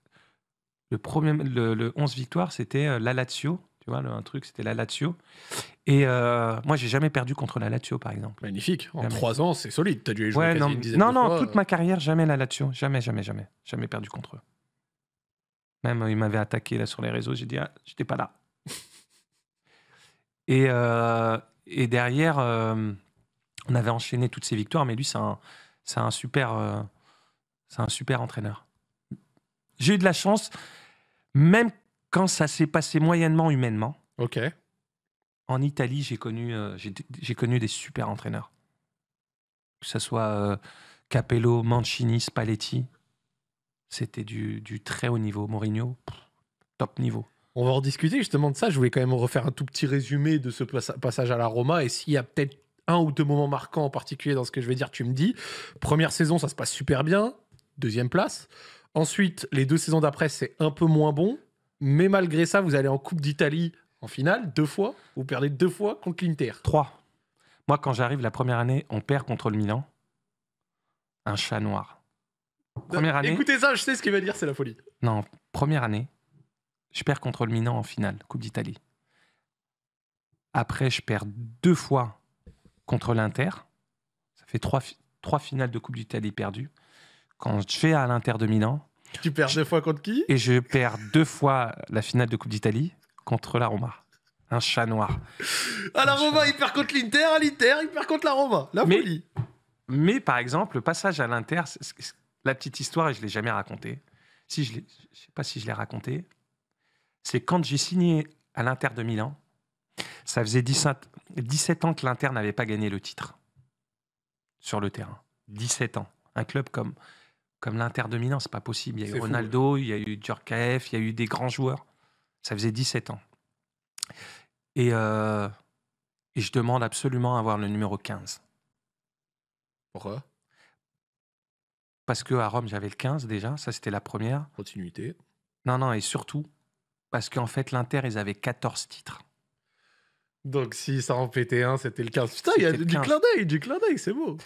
Le, premier, le, 11 victoires, c'était euh, la Lazio. Tu vois, un truc, c'était la Lazio. Et euh, moi, j'ai jamais perdu contre la Lazio, par exemple. Magnifique. En 3 ans, c'est solide. Tu as dû y jouer non, une dizaine non, non, toute ma carrière, jamais la Lazio. Jamais, jamais, jamais. Jamais perdu contre eux. Même, ils m'avaient attaqué là sur les réseaux. J'ai dit, ah, j'étais pas là. et, et derrière, euh, on avait enchaîné toutes ces victoires, mais lui, c'est un, c'est un, super, euh, c'est un super entraîneur. J'ai eu de la chance, même quand ça s'est passé moyennement humainement. Ok. En Italie, j'ai connu, euh, j'ai, j'ai connu des super entraîneurs. Que ce soit Capello, Mancini, Spalletti. C'était du, du très haut niveau. Mourinho, top niveau on va en discuter justement de ça. Je voulais quand même refaire un tout petit résumé de ce passage à la Roma et s'il y a peut-être un ou deux moments marquants en particulier dans ce que je vais dire, tu me dis. Première saison, ça se passe super bien. Deuxième place. Ensuite, les deux saisons d'après, c'est un peu moins bon. Mais malgré ça, vous allez en Coupe d'Italie en finale, deux fois. Vous perdez deux fois contre l'Inter. Trois. Moi, quand j'arrive la première année, on perd contre le Milan. Un chat noir. Euh, première année. Écoutez ça, je sais ce qu'il va dire, c'est la folie. Non, première année, je perds contre le Milan en finale, Coupe d'Italie. Après, je perds deux fois contre l'Inter. Ça fait trois, trois finales de Coupe d'Italie perdues. Quand je fais à l'Inter de Milan. Tu perds deux fois contre qui Et je perds deux fois la finale de Coupe d'Italie contre la Roma. Un chat noir. À ah, la Roma, il perd contre l'Inter, à l'Inter, il perd contre la Roma. La mais, folie. Mais par exemple, le passage à l'Inter, la petite histoire, et je ne l'ai jamais racontée. Si je ne sais pas si je l'ai racontée c'est quand j'ai signé à l'Inter de Milan, ça faisait 17 ans que l'Inter n'avait pas gagné le titre sur le terrain. 17 ans. Un club comme, comme l'Inter de Milan, c'est pas possible. Il y a eu Ronaldo, il y a eu Djorkaeff, il y a eu des grands joueurs. Ça faisait 17 ans. Euh, et, je demande absolument à avoir le numéro 15. Pourquoi Parce que à Rome, j'avais le 15 déjà, ça c'était la première. Continuité. Non, non, et surtout, parce qu'en fait, l'Inter, ils avaient 14 titres. Donc si ça en pétait un, c'était le 15. Putain, il y a du clin d'œil, du clin d'œil, c'est beau.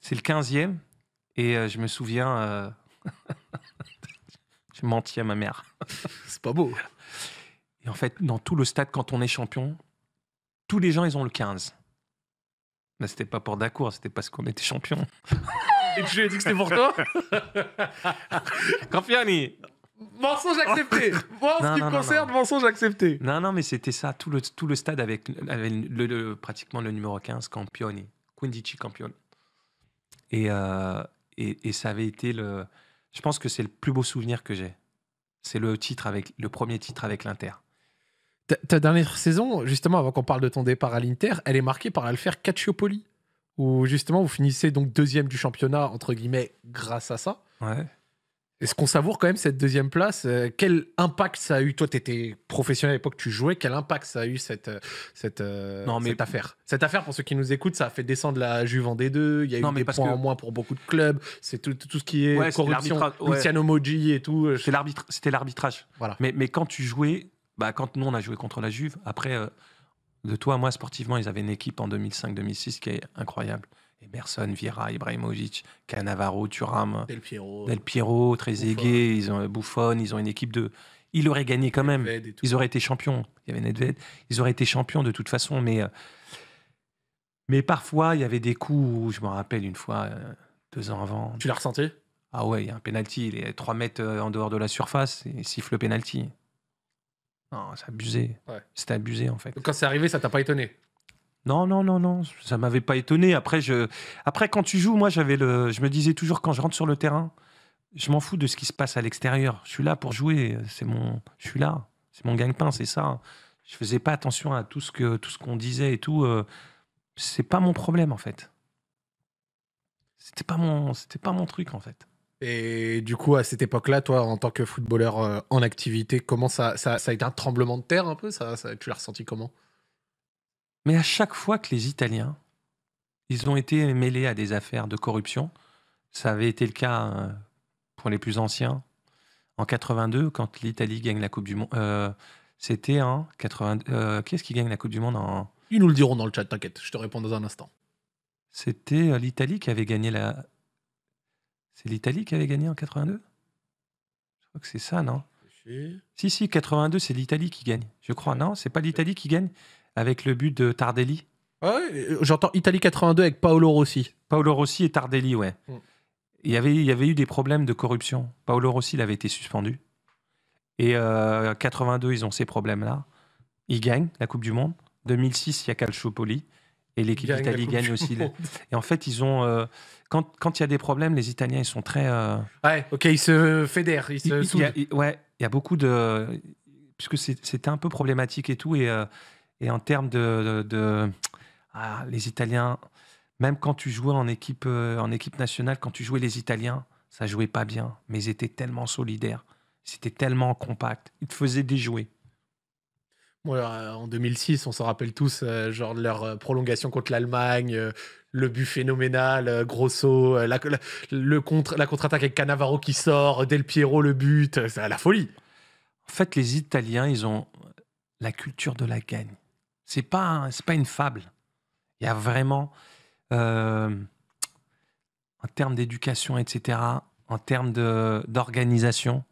C'est le 15e. Et euh, je me souviens. J'ai euh, je menti à ma mère. c'est pas beau. Et en fait, dans tout le stade, quand on est champion, tous les gens, ils ont le 15. Mais c'était pas pour d'accord, c'était parce qu'on était champion. Et tu lui as dit que c'était pour toi Campiani Mensonge accepté. Moi, en ce qui me concerne, mensonge accepté. Non, non, mais c'était ça. Tout le, tout le stade avec, le, pratiquement le numéro 15, Campioni, Quindici Campione. Et, euh, et, et, ça avait été le. Je pense que c'est le plus beau souvenir que j'ai. C'est le, titre avec, le premier titre avec l'Inter. Ta, dernière saison, justement, avant qu'on parle de ton départ à l'Inter, elle est marquée par l'Alfer Cacciopoli, où justement vous finissez donc deuxième du championnat, entre guillemets, grâce à ça. Ouais. Est-ce qu'on savoure quand même cette deuxième place euh, Quel impact ça a eu Toi, tu étais professionnel à l'époque, tu jouais. Quel impact ça a eu cette, euh, cette, euh, non, mais... affaire Cette affaire, pour ceux qui nous écoutent, ça a fait descendre la Juve en D2. Il y a eu des points en moins pour beaucoup de clubs. C'est tout, ce qui est corruption, Luciano Moggi et tout. C'était l'arbitrage. Mais, quand tu jouais, bah, quand nous, on a joué contre la Juve, après, de toi à moi, sportivement, ils avaient une équipe en 2005-2006 qui est incroyable. Emerson, Vira, Ibrahimovic, Canavaro, turam Del Piero, Del Piero ils ont Buffon, ils ont une équipe de. Ils auraient gagné quand même. Ils auraient été champions. Il y avait Nedved. Ils auraient été champions de toute façon. Mais, euh, mais parfois, il y avait des coups je me rappelle une fois, euh, deux ans avant. Tu l'as ressenti Ah ouais, il y a un penalty. Il est 3 mètres euh, en dehors de la surface. Et il siffle le penalty. Non, c'est abusé. C'était abusé en fait. quand c'est arrivé, ça t'a pas étonné non, non, non, non, ça m'avait pas étonné. Après, je... Après, quand tu joues, moi, j'avais le... je me disais toujours quand je rentre sur le terrain, je m'en fous de ce qui se passe à l'extérieur. Je suis là pour jouer. C'est mon, je suis là. C'est mon gagne-pain, c'est ça. Je faisais pas attention à tout ce que tout ce qu'on disait et tout. Euh, c'est pas mon problème en fait. C'était pas mon, c'était pas mon truc en fait. Et du coup, à cette époque-là, toi, en tant que footballeur euh, en activité, comment ça, ça, a été un tremblement de terre un peu ça tu l'as ressenti comment mais à chaque fois que les Italiens, ils ont été mêlés à des affaires de corruption, ça avait été le cas euh, pour les plus anciens en 82 quand l'Italie gagne la Coupe du Monde. Euh, c'était en 82... quest ce qui gagne la Coupe du Monde en Ils nous le diront dans le chat, t'inquiète, je te réponds dans un instant. C'était euh, l'Italie qui avait gagné la. C'est l'Italie qui avait gagné en 82 Je crois que c'est ça, non Si, si, 82, c'est l'Italie qui gagne, je crois. Non, c'est pas l'Italie qui gagne avec le but de Tardelli. j'entends Italie 82 avec Paolo Rossi. Paolo Rossi et Tardelli, ouais. Mm. Il, y avait, il y avait eu des problèmes de corruption. Paolo Rossi, il avait été suspendu. Et 82, euh, ils ont ces problèmes-là. Ils gagnent la Coupe du Monde. 2006, il y a Calciopoli. Et l'équipe d'Italie gagne aussi. Et en fait, ils ont. Euh, quand il y a des problèmes, les Italiens, ils sont très. Euh, ouais, ok, ils se fédèrent, ils se il, ouais, il y a beaucoup de. Puisque c'était un peu problématique et tout. Et et en termes de, ah, les Italiens, même quand tu jouais en équipe, euh, en équipe nationale, quand tu jouais les Italiens, ça jouait pas bien, mais ils étaient tellement solidaires, c'était tellement compact, ils te faisaient déjouer. Euh, en 2006, on s'en rappelle tous, euh, genre leur prolongation contre l'Allemagne, le but phénoménal, Grosso, la, le contre, la contre-attaque avec Cannavaro qui sort, Del Piero le but, c'est la folie. En fait, les Italiens, ils ont la culture de la gagne. C'est pas, c'est pas une fable. Il y a vraiment, euh, en termes d'éducation, etc., en termes d'organisation.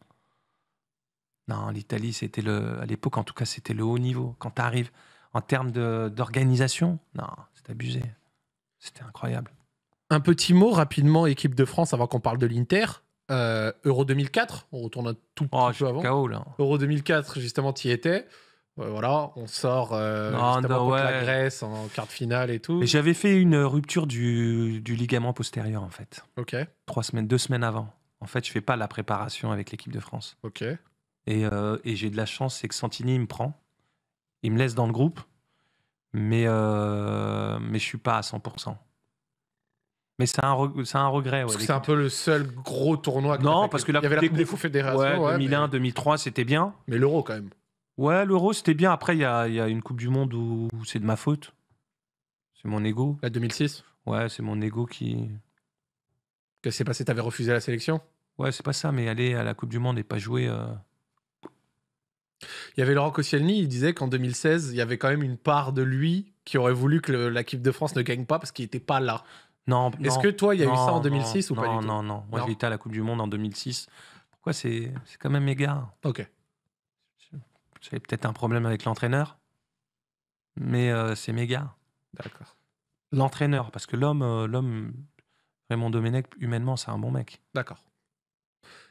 Non, l'Italie, c'était le, à l'époque, en tout cas, c'était le haut niveau. Quand tu arrives en termes d'organisation, non, c'est abusé. C'était incroyable. Un petit mot rapidement, équipe de France, avant qu'on parle de l'Inter. Euh, Euro 2004, on retourne un tout petit oh, peu avant. Euro 2004, justement, tu y étais voilà, on sort euh, la Grèce en quart de finale et tout. J'avais fait une rupture du, ligament postérieur en fait. Ok. Trois semaines, deux semaines avant. En fait, je fais pas la préparation avec l'équipe de France. Ok. Et, euh, j'ai de la chance, c'est que Santini me prend, il me laisse dans le groupe, mais euh, mais je suis pas à 100%. Mais c'est un, un, regret. Ouais, c'est un peu le seul gros tournoi. non, parce que la Coupe des 2001, 2003, c'était bien. Mais l'Euro quand même. Ouais, l'Euro, c'était bien. Après, il y a, une Coupe du Monde où, c'est de ma faute. C'est mon ego. La 2006 Ouais, c'est mon ego qui. Qu'est-ce qui s'est passé T'avais refusé la sélection Ouais, c'est pas ça, mais aller à la Coupe du Monde et pas jouer. Euh. Il y avait Laurent Koscielny, il disait qu'en 2016, il y avait quand même une part de lui qui aurait voulu que l'équipe de France ne gagne pas parce qu'il n'était pas là. Non. Est-ce que toi, il y a eu ça en 2006 ou pas du tout Non, non, non. Moi, j'ai à la Coupe du Monde en 2006. Pourquoi c'est quand même égard Ok. J'avais peut-être un problème avec l'entraîneur, mais euh, c'est méga. D'accord. L'entraîneur, parce que l'homme, euh, l'homme, Raymond Domenech, humainement, c'est un bon mec. D'accord.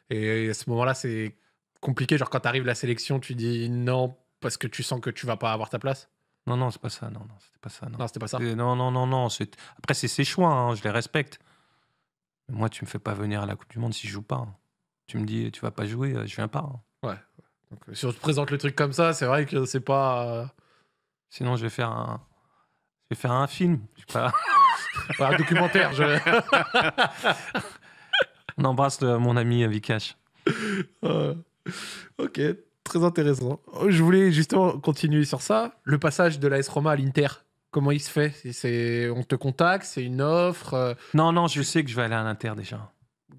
Et à ce moment-là, c'est compliqué. Genre, quand t'arrives la sélection, tu dis non parce que tu sens que tu vas pas avoir ta place Non, non, c'est pas ça. Non, non, c'était pas ça. Non, non c'était pas ça. Non, non, non, non. Après, c'est ses choix. Hein, je les respecte. moi, tu me fais pas venir à la Coupe du Monde si je joue pas. Hein. Tu me dis, tu vas pas jouer, euh, je viens pas. Hein. Ouais, euh, si on te présente le truc comme ça, c'est vrai que c'est pas. Euh, Sinon, je vais faire un, je vais faire un film. pas. un documentaire. Je... on embrasse mon ami Vikash. ok, très intéressant. Je voulais justement continuer sur ça. Le passage de la S Roma à l'Inter, comment il se fait c'est, On te contacte, c'est une offre euh, Non, non, je sais que je vais aller à l'Inter déjà.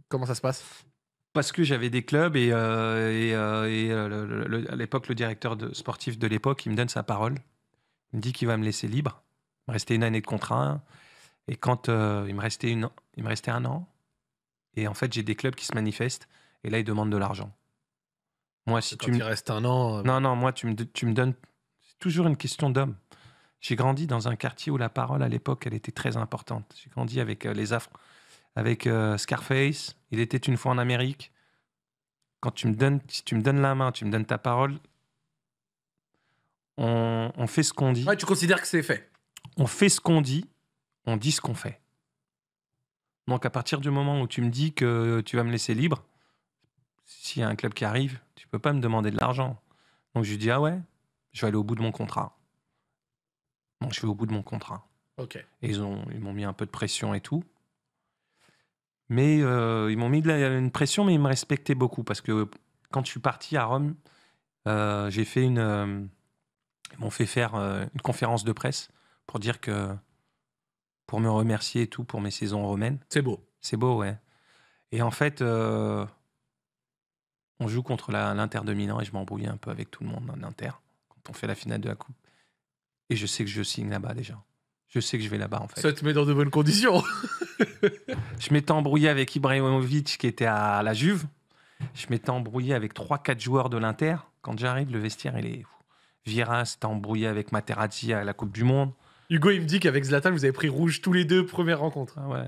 Comment ça se passe parce que j'avais des clubs et, euh, euh, euh, à l'époque, le directeur sportif de l'époque, il me donne sa parole. Il me dit qu'il va me laisser libre. me restait une année de contrat. Et quand il, me restait une, il me restait un an, et en fait, j'ai des clubs qui se manifestent, et là, ils demandent de l'argent. Moi, si tu me... restes un an. Non, non, moi, tu me, tu me donnes. C'est toujours une question d'homme. J'ai grandi dans un quartier où la parole, à l'époque, elle était très importante. J'ai grandi avec les Afro avec euh, Scarface, Il était une fois en Amérique. Quand tu me donnes, si tu me donnes la main, tu me donnes ta parole, on, fait ce qu'on dit. Ouais, tu considères que c'est fait. On fait ce qu'on dit, on dit ce qu'on fait. Donc à partir du moment où tu me dis que tu vas me laisser libre, s'il y a un club qui arrive, tu peux pas me demander de l'argent. Donc je lui dis ah ouais, je vais aller au bout de mon contrat. Donc je vais au bout de mon contrat. Ok. Et ils ont ils m'ont mis un peu de pression et tout. Mais euh, ils m'ont mis une pression, mais ils me respectaient beaucoup parce que quand je suis parti à Rome, euh, j'ai fait une. Euh, ils m'ont fait faire une conférence de presse pour dire que. pour me remercier et tout pour mes saisons romaines. C'est beau. C'est beau, ouais. Et en fait, on joue contre l'Inter de et je m'embrouille un peu avec tout le monde en Inter quand on fait la finale de la Coupe. Et je sais que je signe là-bas déjà je sais que je vais là-bas en fait. Ça te met dans de bonnes conditions. je m'étais embrouillé avec Ibrahimovic qui était à la Juve. Je m'étais embrouillé avec 3-4 joueurs de l'Inter. Quand j'arrive, le vestiaire, il est. viras s'est embrouillé avec Materazzi à la Coupe du Monde. Hugo, il me dit qu'avec Zlatan, vous avez pris rouge tous les deux, première rencontre. Ah ouais.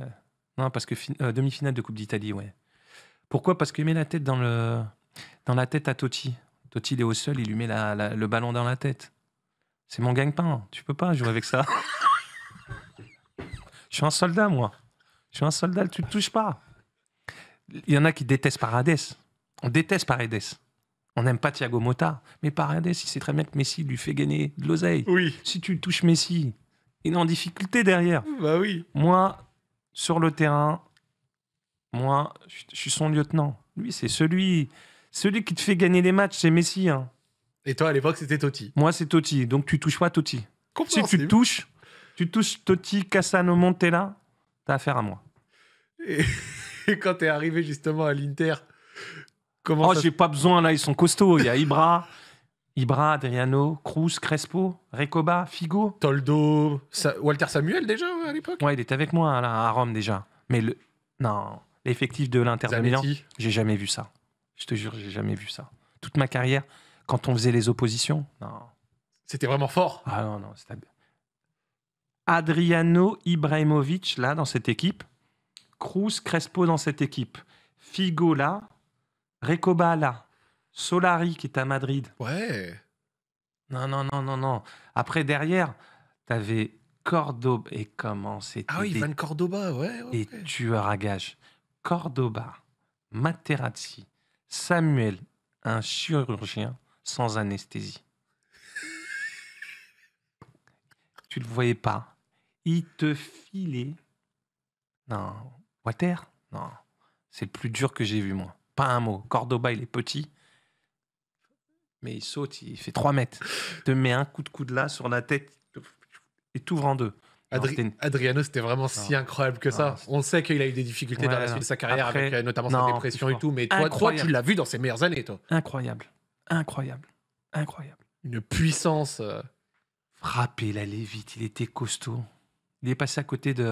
Non, parce que euh, demi-finale de Coupe d'Italie, ouais. Pourquoi Parce qu'il met la tête dans, le... dans la tête à Totti. Totti, il est au sol, il lui met le ballon dans la tête. C'est mon gagne-pain. Hein. Tu peux pas jouer avec ça. Je suis un soldat, moi. Je suis un soldat, tu ne touches pas. Il y en a qui détestent Paredes. On déteste Paredes. On n'aime pas Thiago Mota. Mais Paredes, il sait très bien que Messi lui fait gagner de l'oseille. Oui. Si tu touches Messi, il est en difficulté derrière. Bah oui. Moi, sur le terrain, moi, je suis son lieutenant. Lui, c'est celui, celui qui te fait gagner les matchs, c'est Messi. Hein. Et toi, à l'époque, c'était Totti. Moi, c'est Totti. Donc, tu touches pas Totti. Si tu touches, tu touches Totti, Cassano, Montella, t'as affaire à moi. Et, quand t'es arrivé justement à l'Inter, comment Oh, j'ai pas besoin, là, ils sont costauds. Il y a Ibra, Ibra, Adriano, Cruz, Crespo, Recoba, Figo. Toldo, Walter Samuel déjà à l'époque Ouais, il était avec moi là, à Rome déjà. Mais non, l'effectif de l'Inter de Milan, j'ai jamais vu ça. Je te jure, j'ai jamais vu ça. Toute ma carrière, quand on faisait les oppositions, non. C'était vraiment fort. Ah non, non, c'était Adriano Ibrahimovic, là, dans cette équipe. Cruz Crespo dans cette équipe. Figo, là. Recoba, là. Solari, qui est à Madrid. Ouais. Non, non, non, non, non. Après, derrière, t'avais Cordoba. Et comment c'était Ah oui, Van Cordoba, ouais. Et tueur à gages. Cordoba, Materazzi, Samuel, un chirurgien sans anesthésie. tu le voyais pas il te filait. Non, Water Non. C'est le plus dur que j'ai vu, moi. Pas un mot. Cordoba, il est petit. Mais il saute, il fait 3 mètres. Il te met un coup de coude là sur la tête et t'ouvre en deux. Adriano, c'était vraiment si incroyable que ça. On sait qu'il a eu des difficultés dans la suite de sa carrière, avec euh, notamment sa dépression et tout, mais toi, tu l'as vu dans ses meilleures années, toi. Incroyable. Incroyable. Incroyable. Une puissance. Euh, frapper la il vite, il était costaud il est passé à côté de.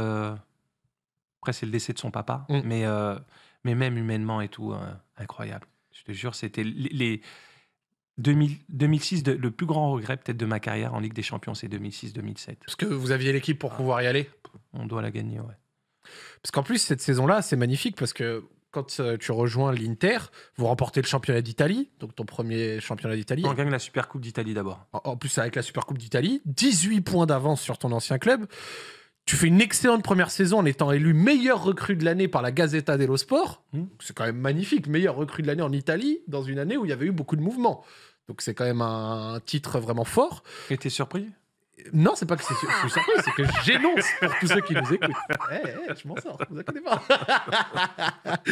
Après, c'est le décès de son papa, mm. mais, euh, mais même humainement et tout, euh, incroyable. Je te jure, c'était les, 2006, le plus grand regret peut-être de ma carrière en Ligue des Champions, c'est 2006-2007. Parce que vous aviez l'équipe pour ah. pouvoir y aller On doit la gagner, ouais. Parce qu'en plus, cette saison-là, c'est magnifique parce que quand euh, tu rejoins l'Inter, vous remportez le championnat d'Italie, donc ton premier championnat d'Italie. On gagne la Super Coupe d'Italie d'abord. En, plus, avec la Supercoupe Coupe d'Italie, 18 points d'avance sur ton ancien club. Tu fais une excellente première saison en étant élu meilleur recrue de l'année par la Gazzetta dello Sport. Hmm. C'est quand même magnifique, meilleur recrue de l'année en Italie, dans une année où il y avait eu beaucoup de mouvements. Donc c'est quand même un, titre vraiment fort. Et t'es surpris non, c'est pas que c'est je ah. c'est que j'énonce pour tous ceux qui nous écoutent. Eh, eh, je m'en sors, vous pas.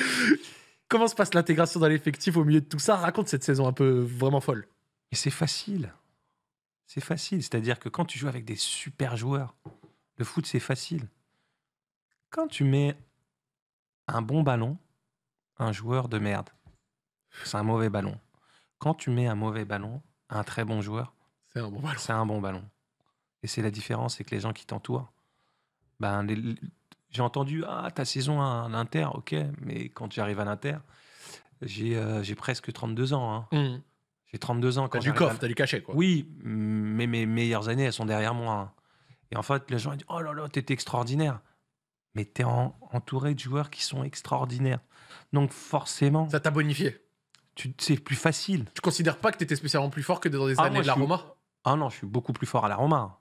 Comment se passe l'intégration dans l'effectif au milieu de tout ça Raconte cette saison un peu vraiment folle. Et c'est facile. C'est facile. C'est-à-dire que quand tu joues avec des super joueurs, le foot, c'est facile. Quand tu mets un bon ballon, un joueur de merde, c'est un mauvais ballon. Quand tu mets un mauvais ballon, un très bon joueur, C'est un bon ballon. Et c'est la différence, c'est que les gens qui t'entourent, ben, j'ai entendu Ah, ta saison à l'Inter, ok, mais quand j'arrive à l'Inter, j'ai euh, presque 32 ans. Hein. Mmh. J'ai 32 ans. quand T'as du coffre, tu t'as du cachet, quoi. Oui, mais mes meilleures années, elles sont derrière moi. Hein. Et en fait, les gens ils disent Oh là là, t'étais extraordinaire. Mais t'es entouré de joueurs qui sont extraordinaires. Donc forcément. Ça t'a bonifié. C'est plus facile. Tu considères pas que t'étais spécialement plus fort que dans des ah, années de la Roma Ah non, je suis beaucoup plus fort à la Roma.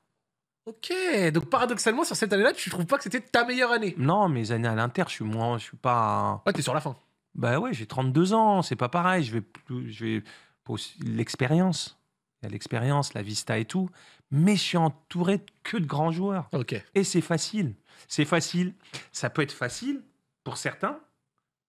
Ok, donc paradoxalement, sur cette année-là, tu trouves pas que c'était ta meilleure année Non, mes années à l'Inter, je suis moins. Je suis pas. Ouais, t'es sur la fin. Bah ouais, j'ai 32 ans, c'est pas pareil. Je vais plus. Je vais... L'expérience. l'expérience, la vista et tout. Mais je suis entouré que de grands joueurs. Ok. Et c'est facile. C'est facile. Ça peut être facile pour certains,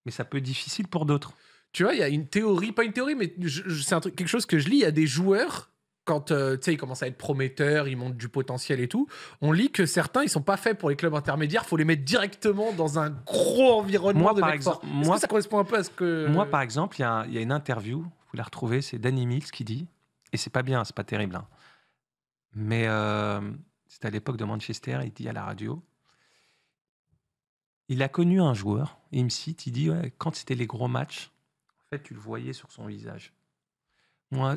mais ça peut être difficile pour d'autres. Tu vois, il y a une théorie, pas une théorie, mais c'est quelque chose que je lis. Il y a des joueurs quand euh, ils commencent à être prometteurs, ils montent du potentiel et tout, on lit que certains, ils sont pas faits pour les clubs intermédiaires, faut les mettre directement dans un gros environnement moi, de moi, ça correspond un peu à ce que... Moi, par exemple, il y a, une interview, vous la retrouvez, c'est Danny Mills qui dit, et c'est pas bien, c'est pas terrible, hein. mais euh, c'est à l'époque de Manchester, il dit à la radio, il a connu un joueur, il me cite, il dit, quand c'était les gros matchs, en fait, tu le voyais sur son visage. Moi,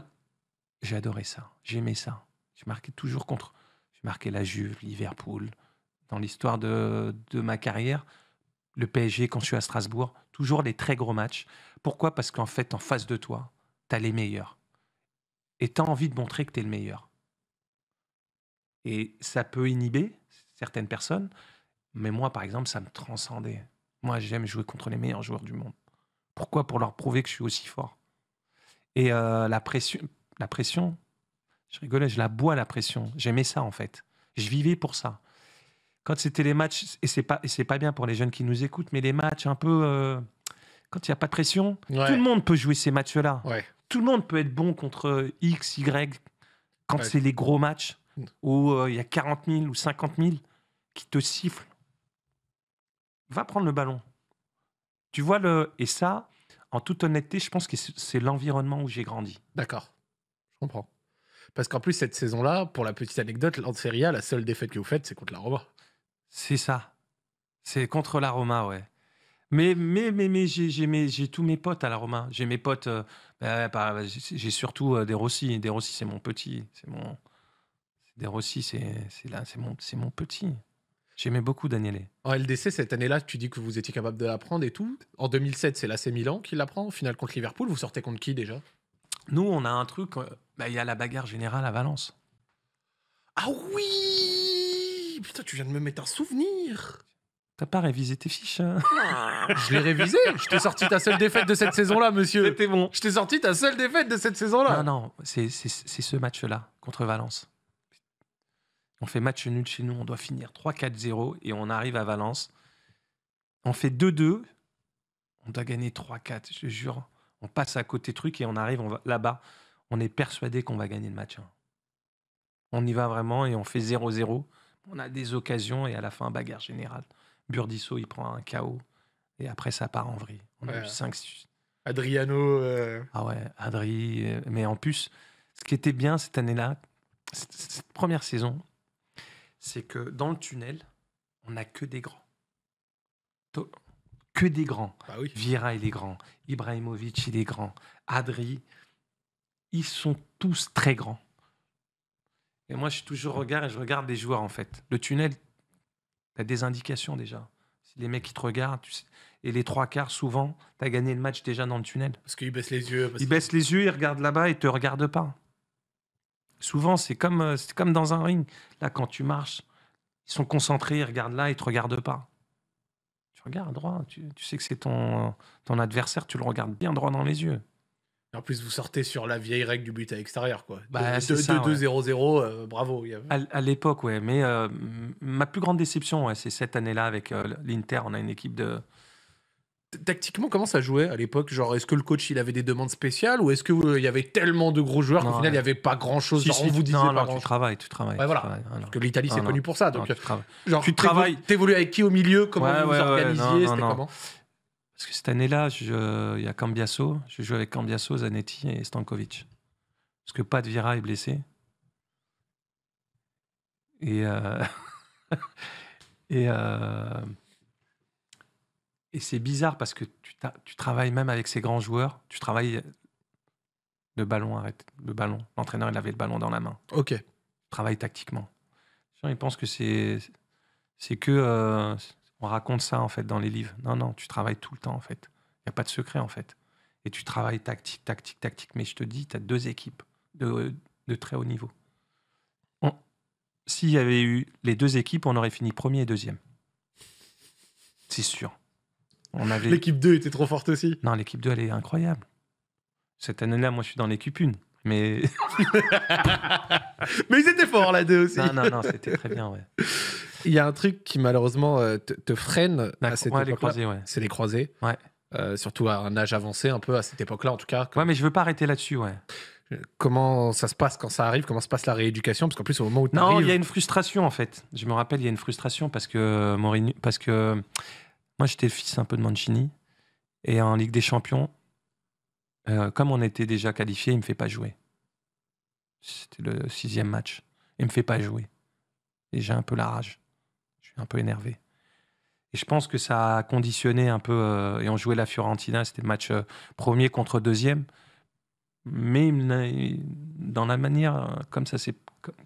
J'adorais ça. J'aimais ça. Je marquais toujours contre. J'ai marqué la Juve, Liverpool. Dans l'histoire de, de ma carrière, le PSG, quand je suis à Strasbourg, toujours des très gros matchs. Pourquoi Parce qu'en fait, en face de toi, tu as les meilleurs. Et tu as envie de montrer que tu es le meilleur. Et ça peut inhiber certaines personnes, mais moi, par exemple, ça me transcendait. Moi, j'aime jouer contre les meilleurs joueurs du monde. Pourquoi Pour leur prouver que je suis aussi fort. Et euh, la pression, la pression, je rigolais, je la bois la pression. J'aimais ça en fait. Je vivais pour ça. Quand c'était les matchs, et c'est pas, pas bien pour les jeunes qui nous écoutent, mais les matchs un peu. Euh, quand il n'y a pas de pression, tout le monde peut jouer ces matchs-là. Tout le monde peut être bon contre euh, X, Y, quand c'est les gros matchs mm. où euh, il y a 40 000 ou 50 000 qui te sifflent. Va prendre le ballon. Tu vois le. Et ça, en toute honnêteté, je pense que c'est l'environnement où j'ai grandi. D'accord. Je comprends. Parce qu'en plus, cette saison-là, pour la petite anecdote, l'Anseria, la seule défaite que vous faites, c'est contre la Roma. C'est ça. C'est contre la Roma, ouais. Mais, mais, mais, mais j'ai tous mes potes à la Roma. J'ai mes potes. Euh, bah, bah, j'ai surtout euh, des Rossi. Des Rossi, c'est mon petit. C'est mon. Des Rossi, c'est mon, mon petit. J'aimais beaucoup Daniele. En LDC, cette année-là, tu dis que vous étiez capable de la prendre et tout. En 2007, c'est l'AC Milan qui la prend, finale contre Liverpool. Vous sortez contre qui déjà nous, on a un truc. Euh, bah, il y a la bagarre générale à Valence. Ah oui Putain, tu viens de me mettre un souvenir T'as pas révisé tes fiches hein ah. Je l'ai révisé. Je t'ai sorti ta seule défaite de cette saison-là, monsieur. C'était bon. Je t'ai sorti ta seule défaite de cette saison-là. Non, non, c'est ce match-là contre Valence. On fait match nul chez nous, on doit finir 3-4-0 et on arrive à Valence. On fait 2-2, on doit gagner 3-4, je jure on passe à côté truc et on arrive là-bas. On est persuadé qu'on va gagner le match. Hein. On y va vraiment et on fait 0-0. On a des occasions et à la fin, bagarre générale. Burdisso, il prend un KO et après, ça part en vrille. On a eu 5 Adriano. Euh, ah ouais, Adri. Euh, mais en plus, ce qui était bien cette année-là, cette, première saison, c'est que dans le tunnel, on n'a que des grands que des grands. Bah Vira, il est grand. Ibrahimovic, il est grand. Adri, ils sont tous très grands. Et moi, je suis toujours regard et je regarde les joueurs, en fait. Le tunnel, tu as des indications déjà. Les mecs qui te regardent, et les trois quarts, souvent, tu as gagné le match déjà dans le tunnel. Parce qu'ils baissent les yeux. ils baissent les yeux, ils regardent là-bas et te regardent pas. Souvent, c'est comme, euh, comme dans un ring. Là, quand tu marches, ils sont concentrés, ils regardent là, ils te regardent pas. Regarde, droit. Tu, sais que c'est ton, ton adversaire, tu le regardes bien droit dans les yeux. En plus, vous sortez sur la vieille règle du but à l'extérieur, quoi. 2-2-0-0, bah, euh, bravo. À, l'époque, ouais. Mais euh, ma plus grande déception, c'est cette année-là avec euh, l'Inter. On a une équipe de, tactiquement, comment ça jouait à l'époque Genre, est-ce que le coach il avait des demandes spéciales ou est-ce qu'il il y avait tellement de gros joueurs qu'au final il y n'y avait pas grand chose On vous disait non, tu travailles, tu travailles. Ah, que l'Italie c'est connu pour ça. Donc, tu travailles. Euh, tu travailles. avec qui au milieu Comment vous vous organisiez C'était comment Parce que cette année-là, il y a Cambiasso. Je joue avec Cambiasso, Zanetti et Stankovic. Parce que Pat Vira est blessé. Et. Euh, et. Euh, et c'est bizarre parce que tu, travailles même avec ces grands joueurs, tu travailles le ballon, arrête, le ballon. L'entraîneur, il avait le ballon dans la main. Ok. Tu travailles tactiquement. Ils pensent que c'est c'est que euh, on raconte ça en fait dans les livres. Non, non, tu travailles tout le temps en fait. Il n'y a pas de secret en fait. Et tu travailles tactique, tactique, tactique. Mais je te dis, tu as deux équipes de très haut niveau. S'il y avait eu les deux équipes, on aurait fini premier et deuxième. C'est sûr avait... L'équipe 2 était trop forte aussi. Non, l'équipe 2, elle est incroyable. Cette année-là, moi, je suis dans l'équipe 1. Mais... mais ils étaient forts, la 2 aussi. Non, non, non, c'était très bien, ouais. Il y a un truc qui, malheureusement, euh, te, freine à cette époque C'est les croisés. Ouais. Euh, surtout à un âge avancé, un peu à cette époque-là, en tout cas. Ouais, mais je veux pas arrêter là-dessus, ouais comment ça se passe quand ça arrive Comment se passe la rééducation Parce qu'en plus, au moment où tu Non, il y a une frustration en fait. Je me rappelle, il y a une frustration parce que, parce que moi, j'étais fils un peu de Mancini. Et en Ligue des Champions, euh, comme on était déjà qualifié, il ne me fait pas jouer. C'était le sixième match. Il ne me fait pas jouer. Et j'ai un peu la rage. Je suis un peu énervé. Et je pense que ça a conditionné un peu. Euh, et on jouait la Fiorentina, c'était le match euh, premier contre deuxième. Mais dans la manière comme ça s'est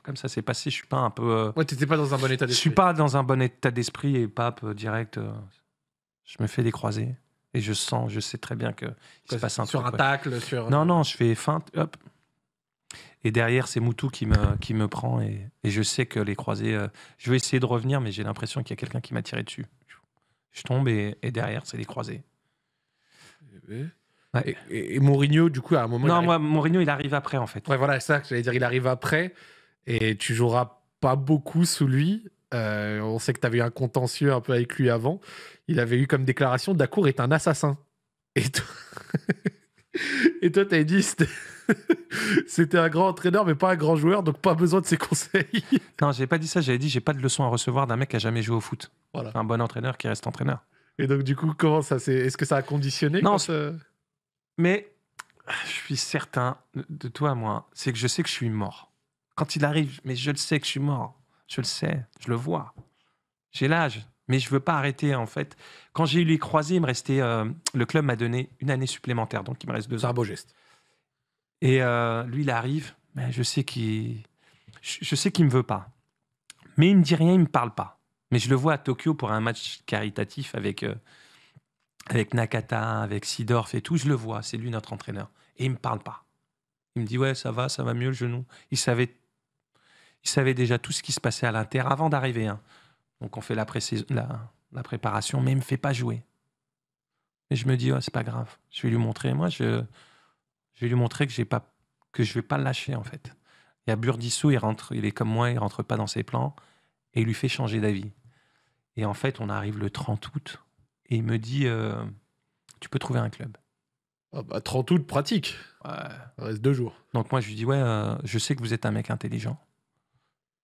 comme ça s'est passé, je suis pas un peu. ouais, t'étais pas dans un bon état d'esprit. Je suis pas dans un bon état d'esprit et pape direct. Je me fais des croisés. Et je sens, je sais très bien que se passe un sur un tacle, sur. Non, non, je fais feinte, hop. Et derrière, c'est Moutou qui me, qui me prend. Et, et je sais que les croisés. Euh, je vais essayer de revenir, mais j'ai l'impression qu'il y a quelqu'un qui m'a tiré dessus. Je tombe et, et derrière, c'est les croisés. Et, Mourinho, du coup, à un moment. Non, moi, Mourinho, il arrive après, en fait. Ouais, voilà, ça, que j'allais dire, il arrive après. Et tu joueras pas beaucoup sous lui. Euh, on sait que tu avais un contentieux un peu avec lui avant. Il avait eu comme déclaration Dakour est un assassin. Et toi, et toi, dit c'était un grand entraîneur, mais pas un grand joueur, donc pas besoin de ses conseils. non, j'ai pas dit ça. J'avais dit j'ai pas de leçon à recevoir d'un mec qui a jamais joué au foot. Voilà. Un bon entraîneur qui reste entraîneur. Et donc, du coup, comment ça Est-ce que ça a conditionné Non, euh, mais je suis certain de toi, moi, c'est que je sais que je suis mort. Quand il arrive, mais je le sais que je suis mort. Je le sais, je le vois. J'ai l'âge, mais je ne veux pas arrêter en fait. Quand j'ai eu les croisés, il me restait. Euh, le club m'a donné une année supplémentaire, donc il me reste deux ans. un beau geste. Et euh, lui, il arrive. Mais je sais qu'il, je, sais qu'il me veut pas. Mais il me dit rien, il me parle pas. Mais je le vois à Tokyo pour un match caritatif avec euh, avec Nakata, avec Sidorf et tout. Je le vois. C'est lui notre entraîneur. Et il me parle pas. Il me dit ouais, ça va, ça va mieux le genou. Il savait il savait déjà tout ce qui se passait à l'Inter avant d'arriver. Hein. Donc on fait la, préparation, mais il ne me fait pas jouer. Et je me dis, oh, c'est pas grave, je vais lui montrer. Moi, je, je vais lui montrer que, je ne vais pas lâcher, en fait. Et a Burdissou, il, rentre, il est comme moi, il rentre pas dans ses plans, et il lui fait changer d'avis. Et en fait, on arrive le 30 août, et il me dit, euh, tu peux trouver un club. 30 ah bah, août, pratique. Il reste deux jours. Donc moi, je lui dis, ouais, euh, je sais que vous êtes un mec intelligent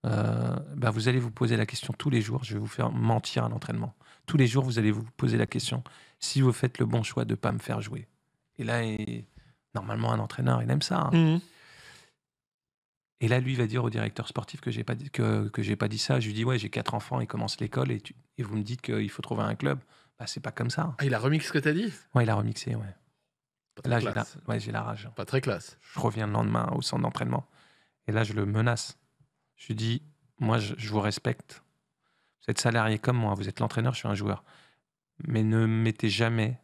ben vous allez vous poser la question tous les jours. Je vais vous faire mentir à l'entraînement. Tous les jours, vous allez vous poser la question si vous faites le bon choix de ne pas me faire jouer. Et là, normalement, un entraîneur, il aime ça. Hein. Mmh. Et là, lui va dire au directeur sportif que j'ai pas que, j'ai pas dit ça. Je lui dis ouais, j'ai quatre enfants, ils commencent l'école et, et vous me dites qu'il faut trouver un club. Bah, c'est pas comme ça. Ah, il a remixé ce que tu as dit Ouais, il a remixé, ouais. Là, j'ai la, j'ai la rage. Pas très classe. Je reviens le lendemain au centre d'entraînement et là, je le menace. Je lui dis, moi, je, vous respecte. Vous êtes salarié comme moi, vous êtes l'entraîneur, je suis un joueur. Mais ne mettez jamais,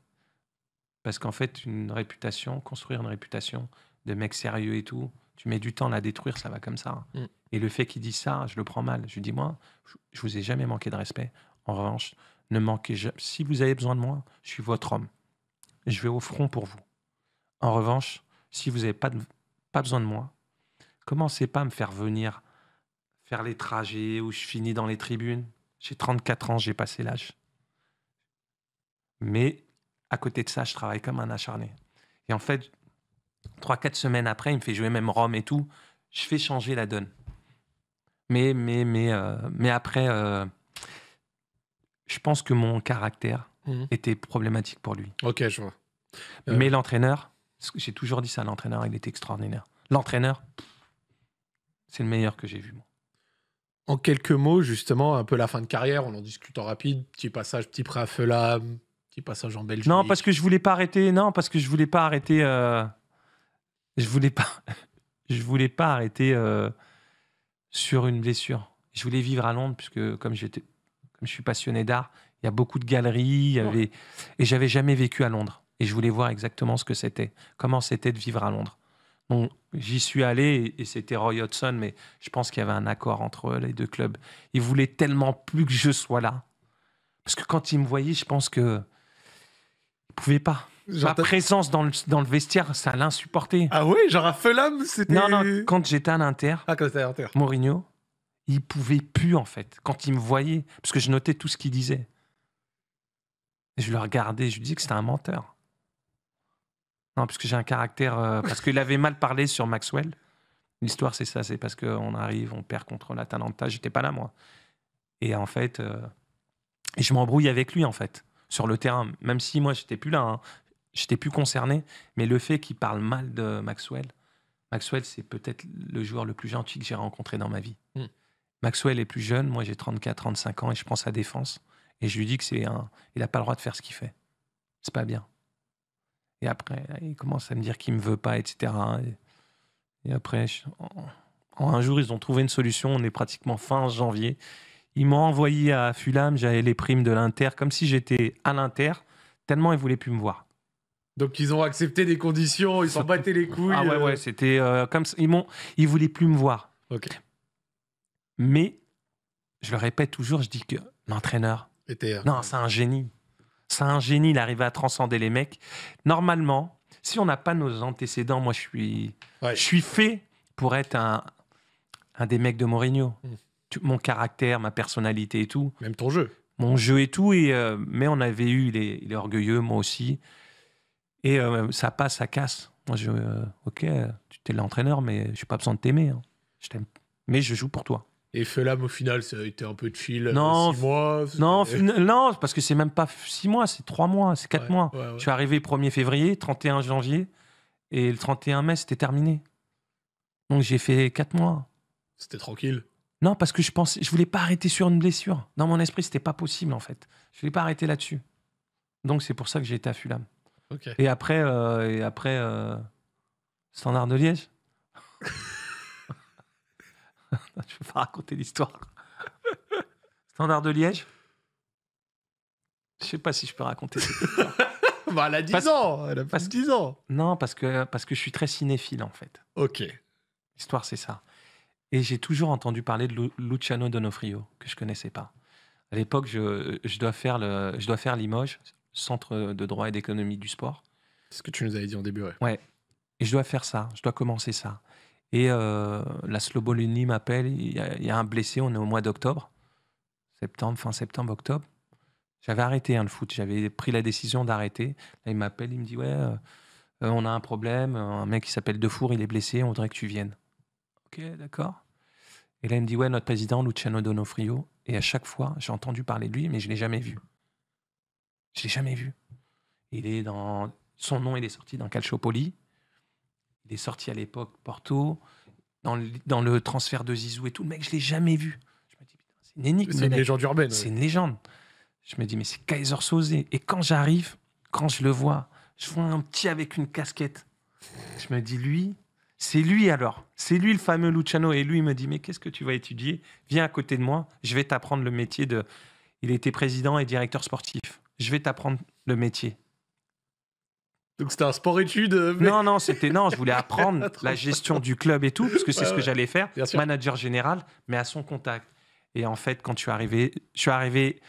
parce qu'en fait, une réputation, construire une réputation de mec sérieux et tout, tu mets du temps à la détruire, ça va comme ça. Mm. Et le fait qu'il dise ça, je le prends mal. Je lui dis, moi, je, vous ai jamais manqué de respect. En revanche, ne manquez jamais. Si vous avez besoin de moi, je suis votre homme. Je vais au front pour vous. En revanche, si vous n'avez pas, pas besoin de moi, commencez pas à me faire venir les trajets où je finis dans les tribunes. J'ai 34 ans, j'ai passé l'âge. Mais à côté de ça, je travaille comme un acharné. Et en fait, 3-4 semaines après, il me fait jouer même Rome et tout. Je fais changer la donne. Mais, mais, mais, euh, mais après, euh, je pense que mon caractère mhm. était problématique pour lui. Ok, je vois. Euh. Mais l'entraîneur, j'ai toujours dit ça, l'entraîneur, il était extraordinaire. L'entraîneur, c'est le meilleur que j'ai vu. Moi en quelques mots, justement, un peu la fin de carrière, on en discute en rapide, petit passage, petit prêt là petit passage en Belgique. Non, parce que je voulais pas arrêter, non, parce que je voulais pas arrêter, euh, je voulais pas, je voulais pas arrêter euh, sur une blessure. Je voulais vivre à Londres, puisque comme j'étais, comme je suis passionné d'art, il y a beaucoup de galeries, y avait, et j'avais jamais vécu à Londres, et je voulais voir exactement ce que c'était, comment c'était de vivre à Londres j'y suis allé et c'était Roy Hodgson, mais je pense qu'il y avait un accord entre les deux clubs. Ils voulait tellement plus que je sois là. Parce que quand il me voyait je pense que ne pouvaient pas. Ma présence dans le, vestiaire, ça l'insupportait. Ah oui, genre à Fulham, c'était. Non, non, quand j'étais à l'Inter, ah, à Mourinho, il pouvait plus en fait. Quand il me voyait, parce que je notais tout ce qu'il disait. je le regardais, je lui disais que c'était un menteur. Non, parce j'ai un caractère. Euh, parce qu'il avait mal parlé sur Maxwell. L'histoire, c'est ça. C'est parce qu'on arrive, on perd contre l'Atalanta. J'étais pas là, moi. Et en fait, euh, et je m'embrouille avec lui, en fait, sur le terrain. Même si moi, j'étais plus là. Hein. J'étais plus concerné. Mais le fait qu'il parle mal de Maxwell, Maxwell, c'est peut-être le joueur le plus gentil que j'ai rencontré dans ma vie. Hmm. Maxwell est plus jeune. Moi, j'ai 34, 35 ans et je prends sa défense. Et je lui dis que c'est un. Il n'a pas le droit de faire ce qu'il fait. C'est pas bien. Et après, il commence à me dire qu'il me veut pas, etc. Et, après, en, un jour, ils ont trouvé une solution. On est pratiquement fin janvier. Ils m'ont envoyé à Fulham. J'avais les primes de l'Inter, comme si j'étais à l'Inter, tellement ils voulaient plus me voir. Donc ils ont accepté des conditions, ils sont battaient les couilles. Ah ouais, euh. ouais, c'était euh, comme Ils m'ont, ils voulaient plus me voir. Ok. Mais je le répète toujours, je dis que l'entraîneur. Était... Euh, non, c'est un génie. C'est un génie d'arriver à transcender les mecs. Normalement, si on n'a pas nos antécédents, moi je suis, je suis fait pour être un, des mecs de Mourinho. Hmm. mon caractère, ma personnalité et tout. Même ton jeu. Mon jeu et tout. Et, euh, mais on avait eu, il est, orgueilleux, moi aussi. Et euh, ça passe, ça casse. Moi, je, euh, ok, tu t'es l'entraîneur, mais je suis pas besoin de t'aimer. Hein. Je t'aime. Mais je joue pour toi. Et Fulham, au final, ça a été un peu de fil euh, Non, non, parce que c'est même pas six mois, c'est trois mois, c'est quatre mois. Je suis arrivé 1er février, 31 janvier, et le 31 mai, c'était terminé. Donc j'ai fait quatre mois. C'était tranquille. Non, parce que je pensais, je voulais pas arrêter sur une blessure. Dans mon esprit, c'était pas possible en fait. Je voulais pas arrêter là-dessus. Donc c'est pour ça que j'ai été à Fulham. Et après, euh, et après euh, Standard de Liège. je vais pas raconter l'histoire. Standard de Liège Je sais pas si je peux raconter cette bah, elle a 10 ans, elle a 10 ans. Non, parce que, parce que je suis très cinéphile en fait. Ok. L'histoire, c'est ça. Et j'ai toujours entendu parler de Luciano Donofrio, que je connaissais pas. À l'époque, je, je, dois faire le, je dois faire Limoges, Centre de droit et d'économie du sport. C'est ce que tu nous avais dit en début, Ouais. Et je dois faire ça, je dois commencer ça. Et euh, la m'appelle, il y, a un blessé, on est au mois d'octobre, septembre, fin septembre, octobre. J'avais arrêté un le foot, j'avais pris la décision d'arrêter. Là, il m'appelle, il me dit Ouais, euh, euh, on a un problème, un mec qui s'appelle Defour, il est blessé, on voudrait que tu viennes. Ok, d'accord. Et là, il me dit Ouais, notre président, Luciano Donofrio. Et à chaque fois, j'ai entendu parler de lui, mais je ne l'ai jamais vu. Je ne l'ai jamais vu. Il est dans. Son nom, il est sorti dans Calciopoli. Il est sorti à l'époque Porto, dans le, transfert de Zizou et tout. Le mec, je l'ai jamais vu. Je me dis, c'est une énigme. C'est une légende urbaine. C'est une légende. Je me dis, mais c'est Kaiser Sosé. Et quand j'arrive, quand je le vois, je vois un petit avec une casquette. Je me dis, lui, c'est lui alors. C'est lui le fameux Luciano. Et lui, il me dit, mais qu'est-ce que tu vas étudier Viens à côté de moi, je vais t'apprendre le métier de. Il était président et directeur sportif. Je vais t'apprendre le métier. Donc c'était un sport-études. Euh, non, non, c'était non, je voulais apprendre la gestion du club et tout, parce que c'est ce que j'allais faire, manager général, mais à son contact. Et en fait, quand je suis arrivé, je suis arrivé,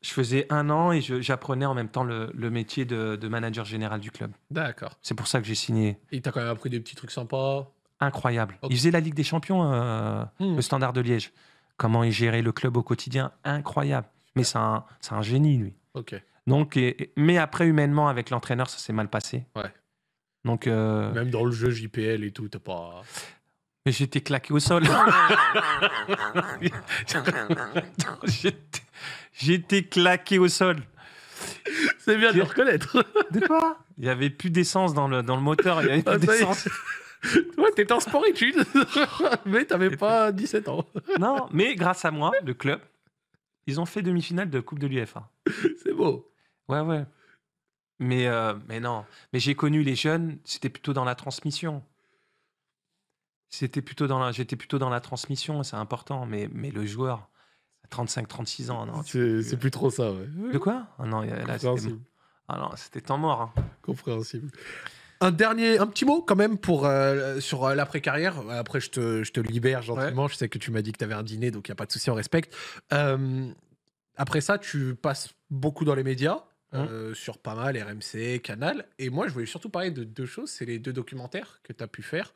je faisais un an et j'apprenais en même temps le, métier de, manager général du club. D'accord. C'est pour ça que j'ai signé. Et t'as quand même appris des petits trucs sympas. Incroyable. Il faisait la Ligue des Champions, euh, hmm. le Standard de Liège. Comment il gérait le club au quotidien, incroyable. Mais c'est un, un génie, lui. Ok. Donc, mais après, humainement, avec l'entraîneur, ça s'est mal passé. Ouais. Donc, euh, Même dans le jeu JPL et tout, t'as pas. Mais j'étais claqué au sol. j'étais claqué au sol. C'est bien de le reconnaître. quoi Il n'y avait plus d'essence dans le, moteur. Il n'y avait ah, plus d'essence. Toi, t'étais en sport études, mais t'avais pas 17 ans. Non, mais grâce à moi, le club, ils ont fait demi-finale de Coupe de l'UFA. C'est beau. Ouais, ouais. Mais, euh, mais non. Mais j'ai connu les jeunes, c'était plutôt dans la transmission. C'était plutôt dans la, j'étais plutôt dans la transmission, c'est important. Mais, mais le joueur, 35, 36 ans, non. C'est, plus, trop ça, ouais. De quoi ah, ah non, c'était, temps mort. Hein. Compréhensible. Un dernier, un petit mot quand même pour euh, sur euh, l'après carrière. Après, je te, je te libère gentiment. Je sais que tu m'as dit que tu avais un dîner, donc il y a pas de souci, on respecte. après ça, tu passes beaucoup dans les médias. Mmh. Euh, sur pas mal, RMC, Canal. Et moi, je voulais surtout parler de deux choses. C'est les deux documentaires que tu as pu faire,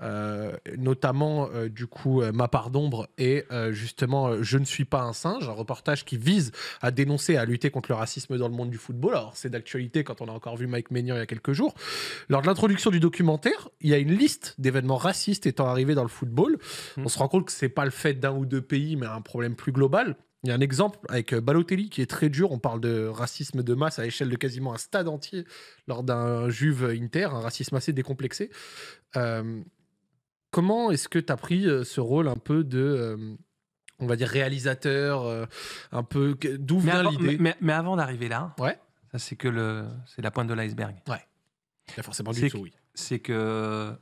euh, notamment euh, du coup Ma part d'ombre et justement Je ne suis pas un singe, un reportage qui vise à dénoncer, à lutter contre le racisme dans le monde du football. Alors c'est d'actualité quand on a encore vu Mike Maignan il y a quelques jours. Lors de l'introduction du documentaire, il y a une liste d'événements racistes étant arrivés dans le football. Mmh. On se rend compte que c'est pas le fait d'un ou deux pays, mais un problème plus global. Il y a un exemple avec euh, Balotelli qui est très dur. On parle de racisme de masse à échelle de quasiment un stade entier lors d'un Juve Inter, un racisme assez décomplexé. Euh, comment est-ce que tu as pris euh, ce rôle un peu de, on va dire, réalisateur un peu D'où vient l'idée mais, avant d'arriver là, ouais. ça c'est que le, c'est la pointe de l'iceberg. Ouais. Il y a forcément du tout, oui. C'est que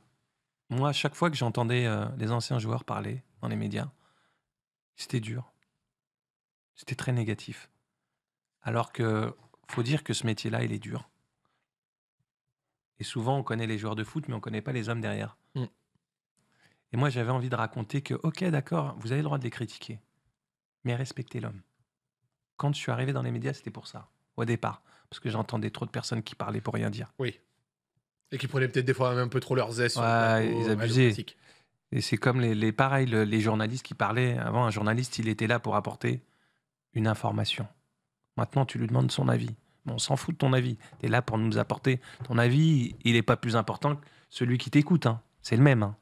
moi, à chaque fois que j'entendais les anciens joueurs parler dans les médias, c'était dur c'était très négatif. Alors que faut dire que ce métier-là, il est dur. Et souvent, on connaît les joueurs de foot, mais on ne connaît pas les hommes derrière. Mm. Et moi, j'avais envie de raconter que, ok, d'accord, vous avez le droit de les critiquer, mais respectez l'homme. Quand je suis arrivé dans les médias, c'était pour ça, au départ, parce que j'entendais trop de personnes qui parlaient pour rien dire. Oui. Et qui prenaient peut-être des fois même un peu trop leurs zest. Ouais, ils euh, abusaient. Et c'est comme les, les journalistes qui parlaient. Avant, un journaliste, il était là pour apporter une information. Maintenant, tu lui demandes son avis. on s'en fout de ton avis. Tu es là pour nous apporter ton avis. Il n'est pas plus important que celui qui t'écoute. Hein. C'est le même. Hein.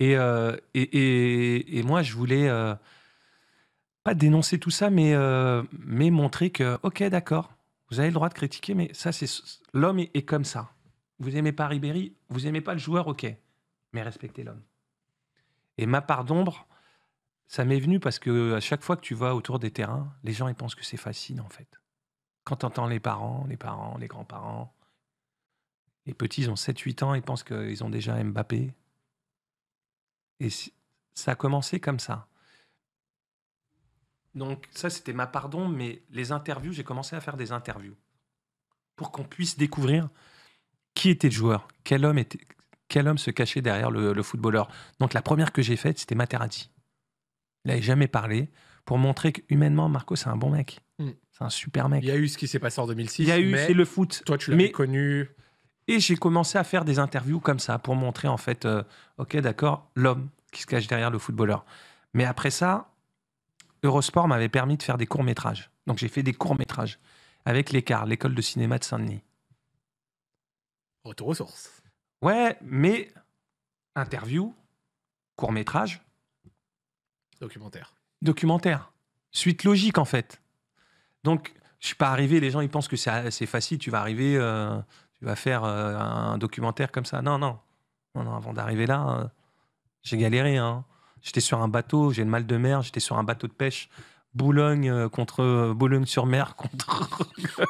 Euh, et, et, moi, je voulais euh, pas dénoncer tout ça, mais, euh, mais montrer que, ok, d'accord, vous avez le droit de critiquer, mais ça, c'est l'homme est, comme ça. Vous aimez pas Ribéry, vous aimez pas le joueur, ok, mais respectez l'homme. Et ma part d'ombre, ça m'est venu parce que euh, à chaque fois que tu vas autour des terrains, les gens ils pensent que c'est facile en fait. Quand tu entends les parents, les parents, les grands-parents, les petits ont 7-8 ans, ils pensent qu'ils ont déjà Mbappé. Et ça a commencé comme ça. Donc ça c'était ma pardon, mais les interviews, j'ai commencé à faire des interviews pour qu'on puisse découvrir qui était le joueur, quel homme, était, quel homme se cachait derrière le, le footballeur. Donc la première que j'ai faite, c'était Materazzi il n'avait jamais parlé, pour montrer que humainement, Marco, c'est un bon mec. Mm. C'est un super mec. Il y a eu ce qui s'est passé en 2006. Il y a eu, c'est le foot. Toi, tu l'as connu. Et j'ai commencé à faire des interviews comme ça pour montrer, en fait, euh, OK, d'accord, l'homme qui se cache derrière le footballeur. Mais après ça, Eurosport m'avait permis de faire des courts-métrages. Donc j'ai fait des courts-métrages avec l'écart, l'école de cinéma de Saint-Denis. Retour aux sources. Ouais, mais interview, court-métrage, Documentaire. Documentaire. Suite logique, en fait. Donc, je suis pas arrivé, les gens, ils pensent que c'est facile, tu vas arriver, euh, tu vas faire euh, un documentaire comme ça. Non, non. avant d'arriver là, euh, j'ai galéré. Hein. J'étais sur un bateau, j'ai le mal de mer, j'étais sur un bateau de pêche. Boulogne contre Boulogne-sur-Mer contre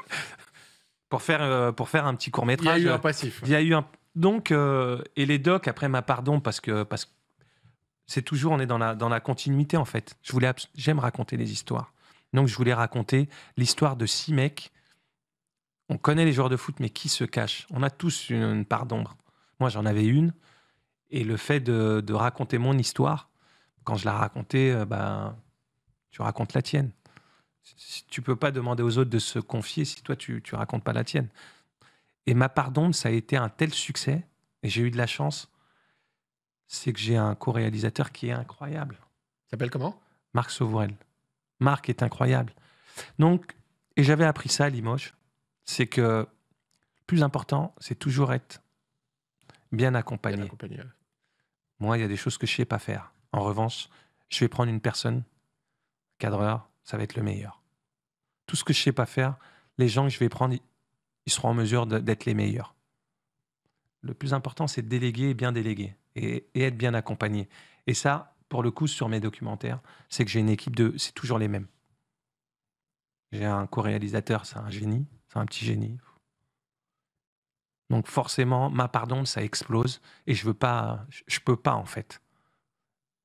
pour faire pour faire un petit court métrage. Il y a eu un passif. Il y a eu un donc et les docs après ma pardon parce que parce c'est toujours, on est dans la, dans la continuité en fait. Je voulais, j'aime raconter des histoires. Donc je voulais raconter l'histoire de six mecs. On connaît les joueurs de foot, mais qui se cache On a tous une, part d'ombre. Moi, j'en avais une. Et le fait de, raconter mon histoire, quand je la racontais, euh, ben, tu racontes la tienne. Tu peux pas demander aux autres de se confier si toi, tu, tu racontes pas la tienne. Et ma part d'ombre, ça a été un tel succès, et j'ai eu de la chance, c'est que j'ai un co-réalisateur qui est incroyable. Il s'appelle comment Marc Sauvorel. Marc est incroyable. Donc, et j'avais appris ça à Limoges, c'est que le plus important, c'est toujours être bien accompagné. Moi, il y a des choses que je ne sais pas faire. En revanche, je vais prendre une personne, cadreur, ça va être le meilleur. Tout ce que je ne sais pas faire, les gens que je vais prendre, ils seront en mesure d'être les meilleurs. Le plus important, c'est de déléguer et bien déléguer et, être bien accompagné. Et ça, pour le coup, sur mes documentaires, c'est que j'ai une équipe de. C'est toujours les mêmes. J'ai un co-réalisateur, c'est un génie, c'est un petit génie. Donc forcément, ma part d'ombre, ça explose et je veux pas, je, peux pas en fait.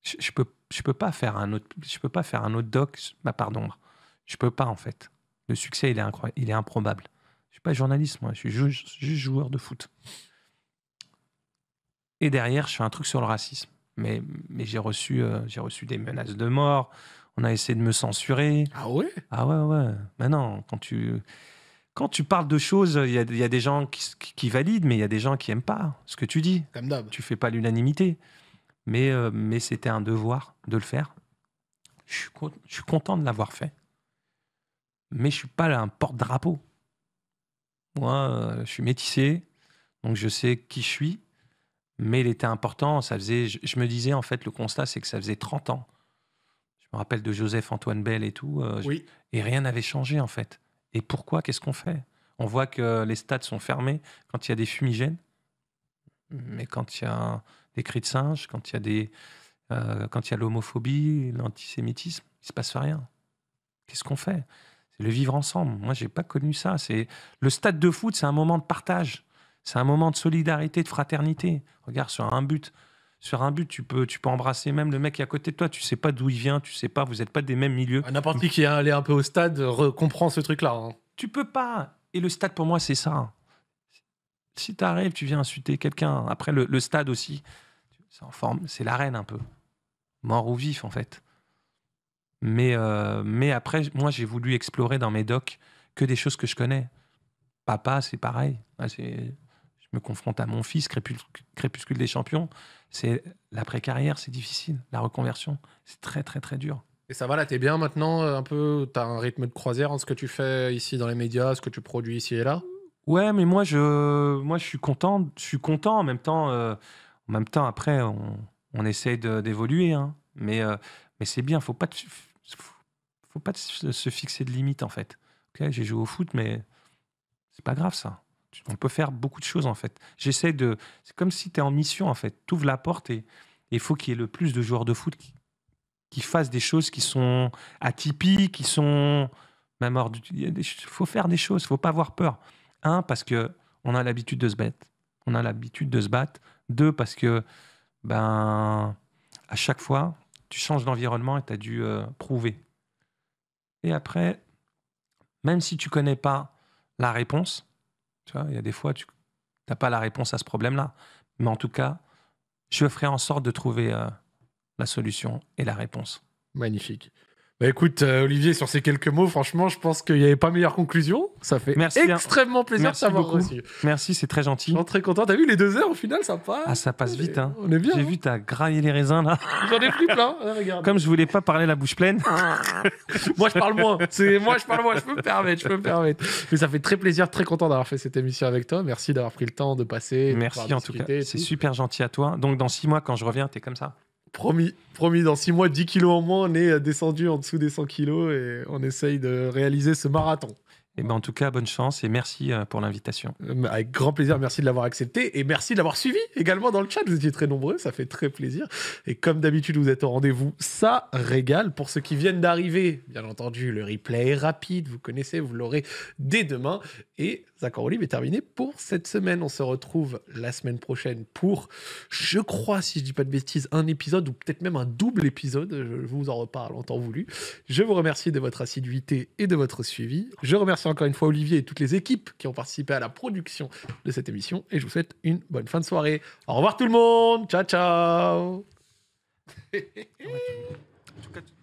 Je, peux, pas faire un autre, je peux pas faire un autre doc, ma part d'ombre. Je peux pas en fait. Le succès, il est il est improbable. Je suis pas journaliste moi, je suis juste joueur de foot. Et derrière, je fais un truc sur le racisme. Mais, mais j'ai reçu, euh, j'ai reçu des menaces de mort. On a essayé de me censurer. Ah ouais Ah ouais, ouais. Maintenant, quand tu, quand tu parles de choses, il y, a, des gens qui, valident, mais il y a des gens qui n'aiment pas ce que tu dis. Comme d'hab. Tu fais pas l'unanimité. Mais, euh, mais c'était un devoir de le faire. Je suis, je suis content de l'avoir fait. Mais je suis pas un porte-drapeau. Moi, euh, je suis métissé, donc je sais qui je suis mais il était important. Ça faisait, je, me disais, en fait, le constat, c'est que ça faisait 30 ans. Je me rappelle de Joseph-Antoine Bell et tout. Euh, oui. et rien n'avait changé, en fait. Et pourquoi Qu'est-ce qu'on fait On voit que les stades sont fermés quand il y a des fumigènes, mais quand il y a des cris de singe, quand il y a des, euh, quand il y a l'homophobie, l'antisémitisme, il se passe rien. Qu'est-ce qu'on fait C'est le vivre ensemble. Moi, j'ai pas connu ça. C'est le stade de foot, c'est un moment de partage. C'est un moment de solidarité, de fraternité. Regarde, sur un but, sur un but, tu peux, tu peux embrasser même le mec qui est à côté de toi. Tu sais pas d'où il vient, tu sais pas, vous n'êtes pas des mêmes milieux. Ah, n'importe qui qui est allé un peu au stade euh, comprend ce truc-là. Hein. Tu peux pas. Et le stade, pour moi, c'est ça. Si tu arrives, tu viens insulter quelqu'un. Après, le, stade aussi, c'est en forme, c'est l'arène un peu. Mort ou vif, en fait. Mais, euh, mais après, moi, j'ai voulu explorer dans mes docs que des choses que je connais. Papa, c'est pareil. Ah, me confronte à mon fils, Crépuscule des Champions. C'est l'après-carrière, c'est difficile. La reconversion, c'est très, très, très dur. Et ça va là, t'es bien maintenant euh, un peu T'as un rythme de croisière en ce que tu fais ici dans les médias, ce que tu produis ici et là Ouais, mais moi, je, moi, je suis content. Je suis content en même temps. Euh, en même temps, après, on, on essaye d'évoluer. Hein. Mais, euh, mais c'est bien, faut pas, faut, pas se fixer de limites en fait. Ok, j'ai joué au foot, mais c'est pas grave ça on peut faire beaucoup de choses en fait. J'essaie de. C'est comme si tu es en mission en fait. Tu la porte et il faut qu'il y ait le plus de joueurs de foot qui, fassent des choses qui sont atypiques, qui sont même hors. Il faut faire des choses, faut pas avoir peur. Un, parce que on a l'habitude de se battre. On a l'habitude de se battre. Deux, parce que ben, à chaque fois, tu changes d'environnement et tu as dû euh, prouver. Et après, même si tu connais pas la réponse, il y a des fois, tu n'as pas la réponse à ce problème-là. Mais en tout cas, je ferai en sorte de trouver euh, la solution et la réponse. Magnifique. Bah écoute, euh, Olivier, sur ces quelques mots, franchement, je pense qu'il n'y avait pas meilleure conclusion. Ça fait Merci, hein. extrêmement plaisir Merci de t'avoir reçu. Merci, c'est très gentil. Je suis très content. T'as vu les deux heures au final, ça passe. Ah, ça passe vite. Hein. On est bien. J'ai hein. vu, t'as graillé les raisins là. J'en ai pris plein. Hein, comme je voulais pas parler la bouche pleine. moi, je parle moins. C'est moi, je parle moins. Je peux me permettre. Je peux me permettre. Mais ça fait très plaisir, très content d'avoir fait cette émission avec toi. Merci d'avoir pris le temps de passer. Merci en tout cas. C'est super gentil à toi. Donc dans six mois, quand je reviens, t'es comme ça. Promis, promis, dans 6 mois, 10 kilos en moins, on est euh, descendu en dessous des 100 kilos et on essaye de réaliser ce marathon. Et eh ben en tout cas, bonne chance et merci euh, pour l'invitation. Euh, avec grand plaisir, merci de l'avoir accepté et merci de l'avoir suivi également dans le chat. Vous étiez très nombreux, ça fait très plaisir. Et comme d'habitude, vous êtes au rendez-vous, ça régale. Pour ceux qui viennent d'arriver, bien entendu, le replay est rapide, vous connaissez, vous l'aurez dès demain. Et D'accord, Olivier, est terminé pour cette semaine. On se retrouve la semaine prochaine pour, je crois, si je dis pas de bêtises, un épisode ou peut-être même un double épisode. Je vous en reparle en temps voulu. Je vous remercie de votre assiduité et de votre suivi. Je remercie encore une fois Olivier et toutes les équipes qui ont participé à la production de cette émission. Et je vous souhaite une bonne fin de soirée. Au revoir tout le monde. Ciao, ciao.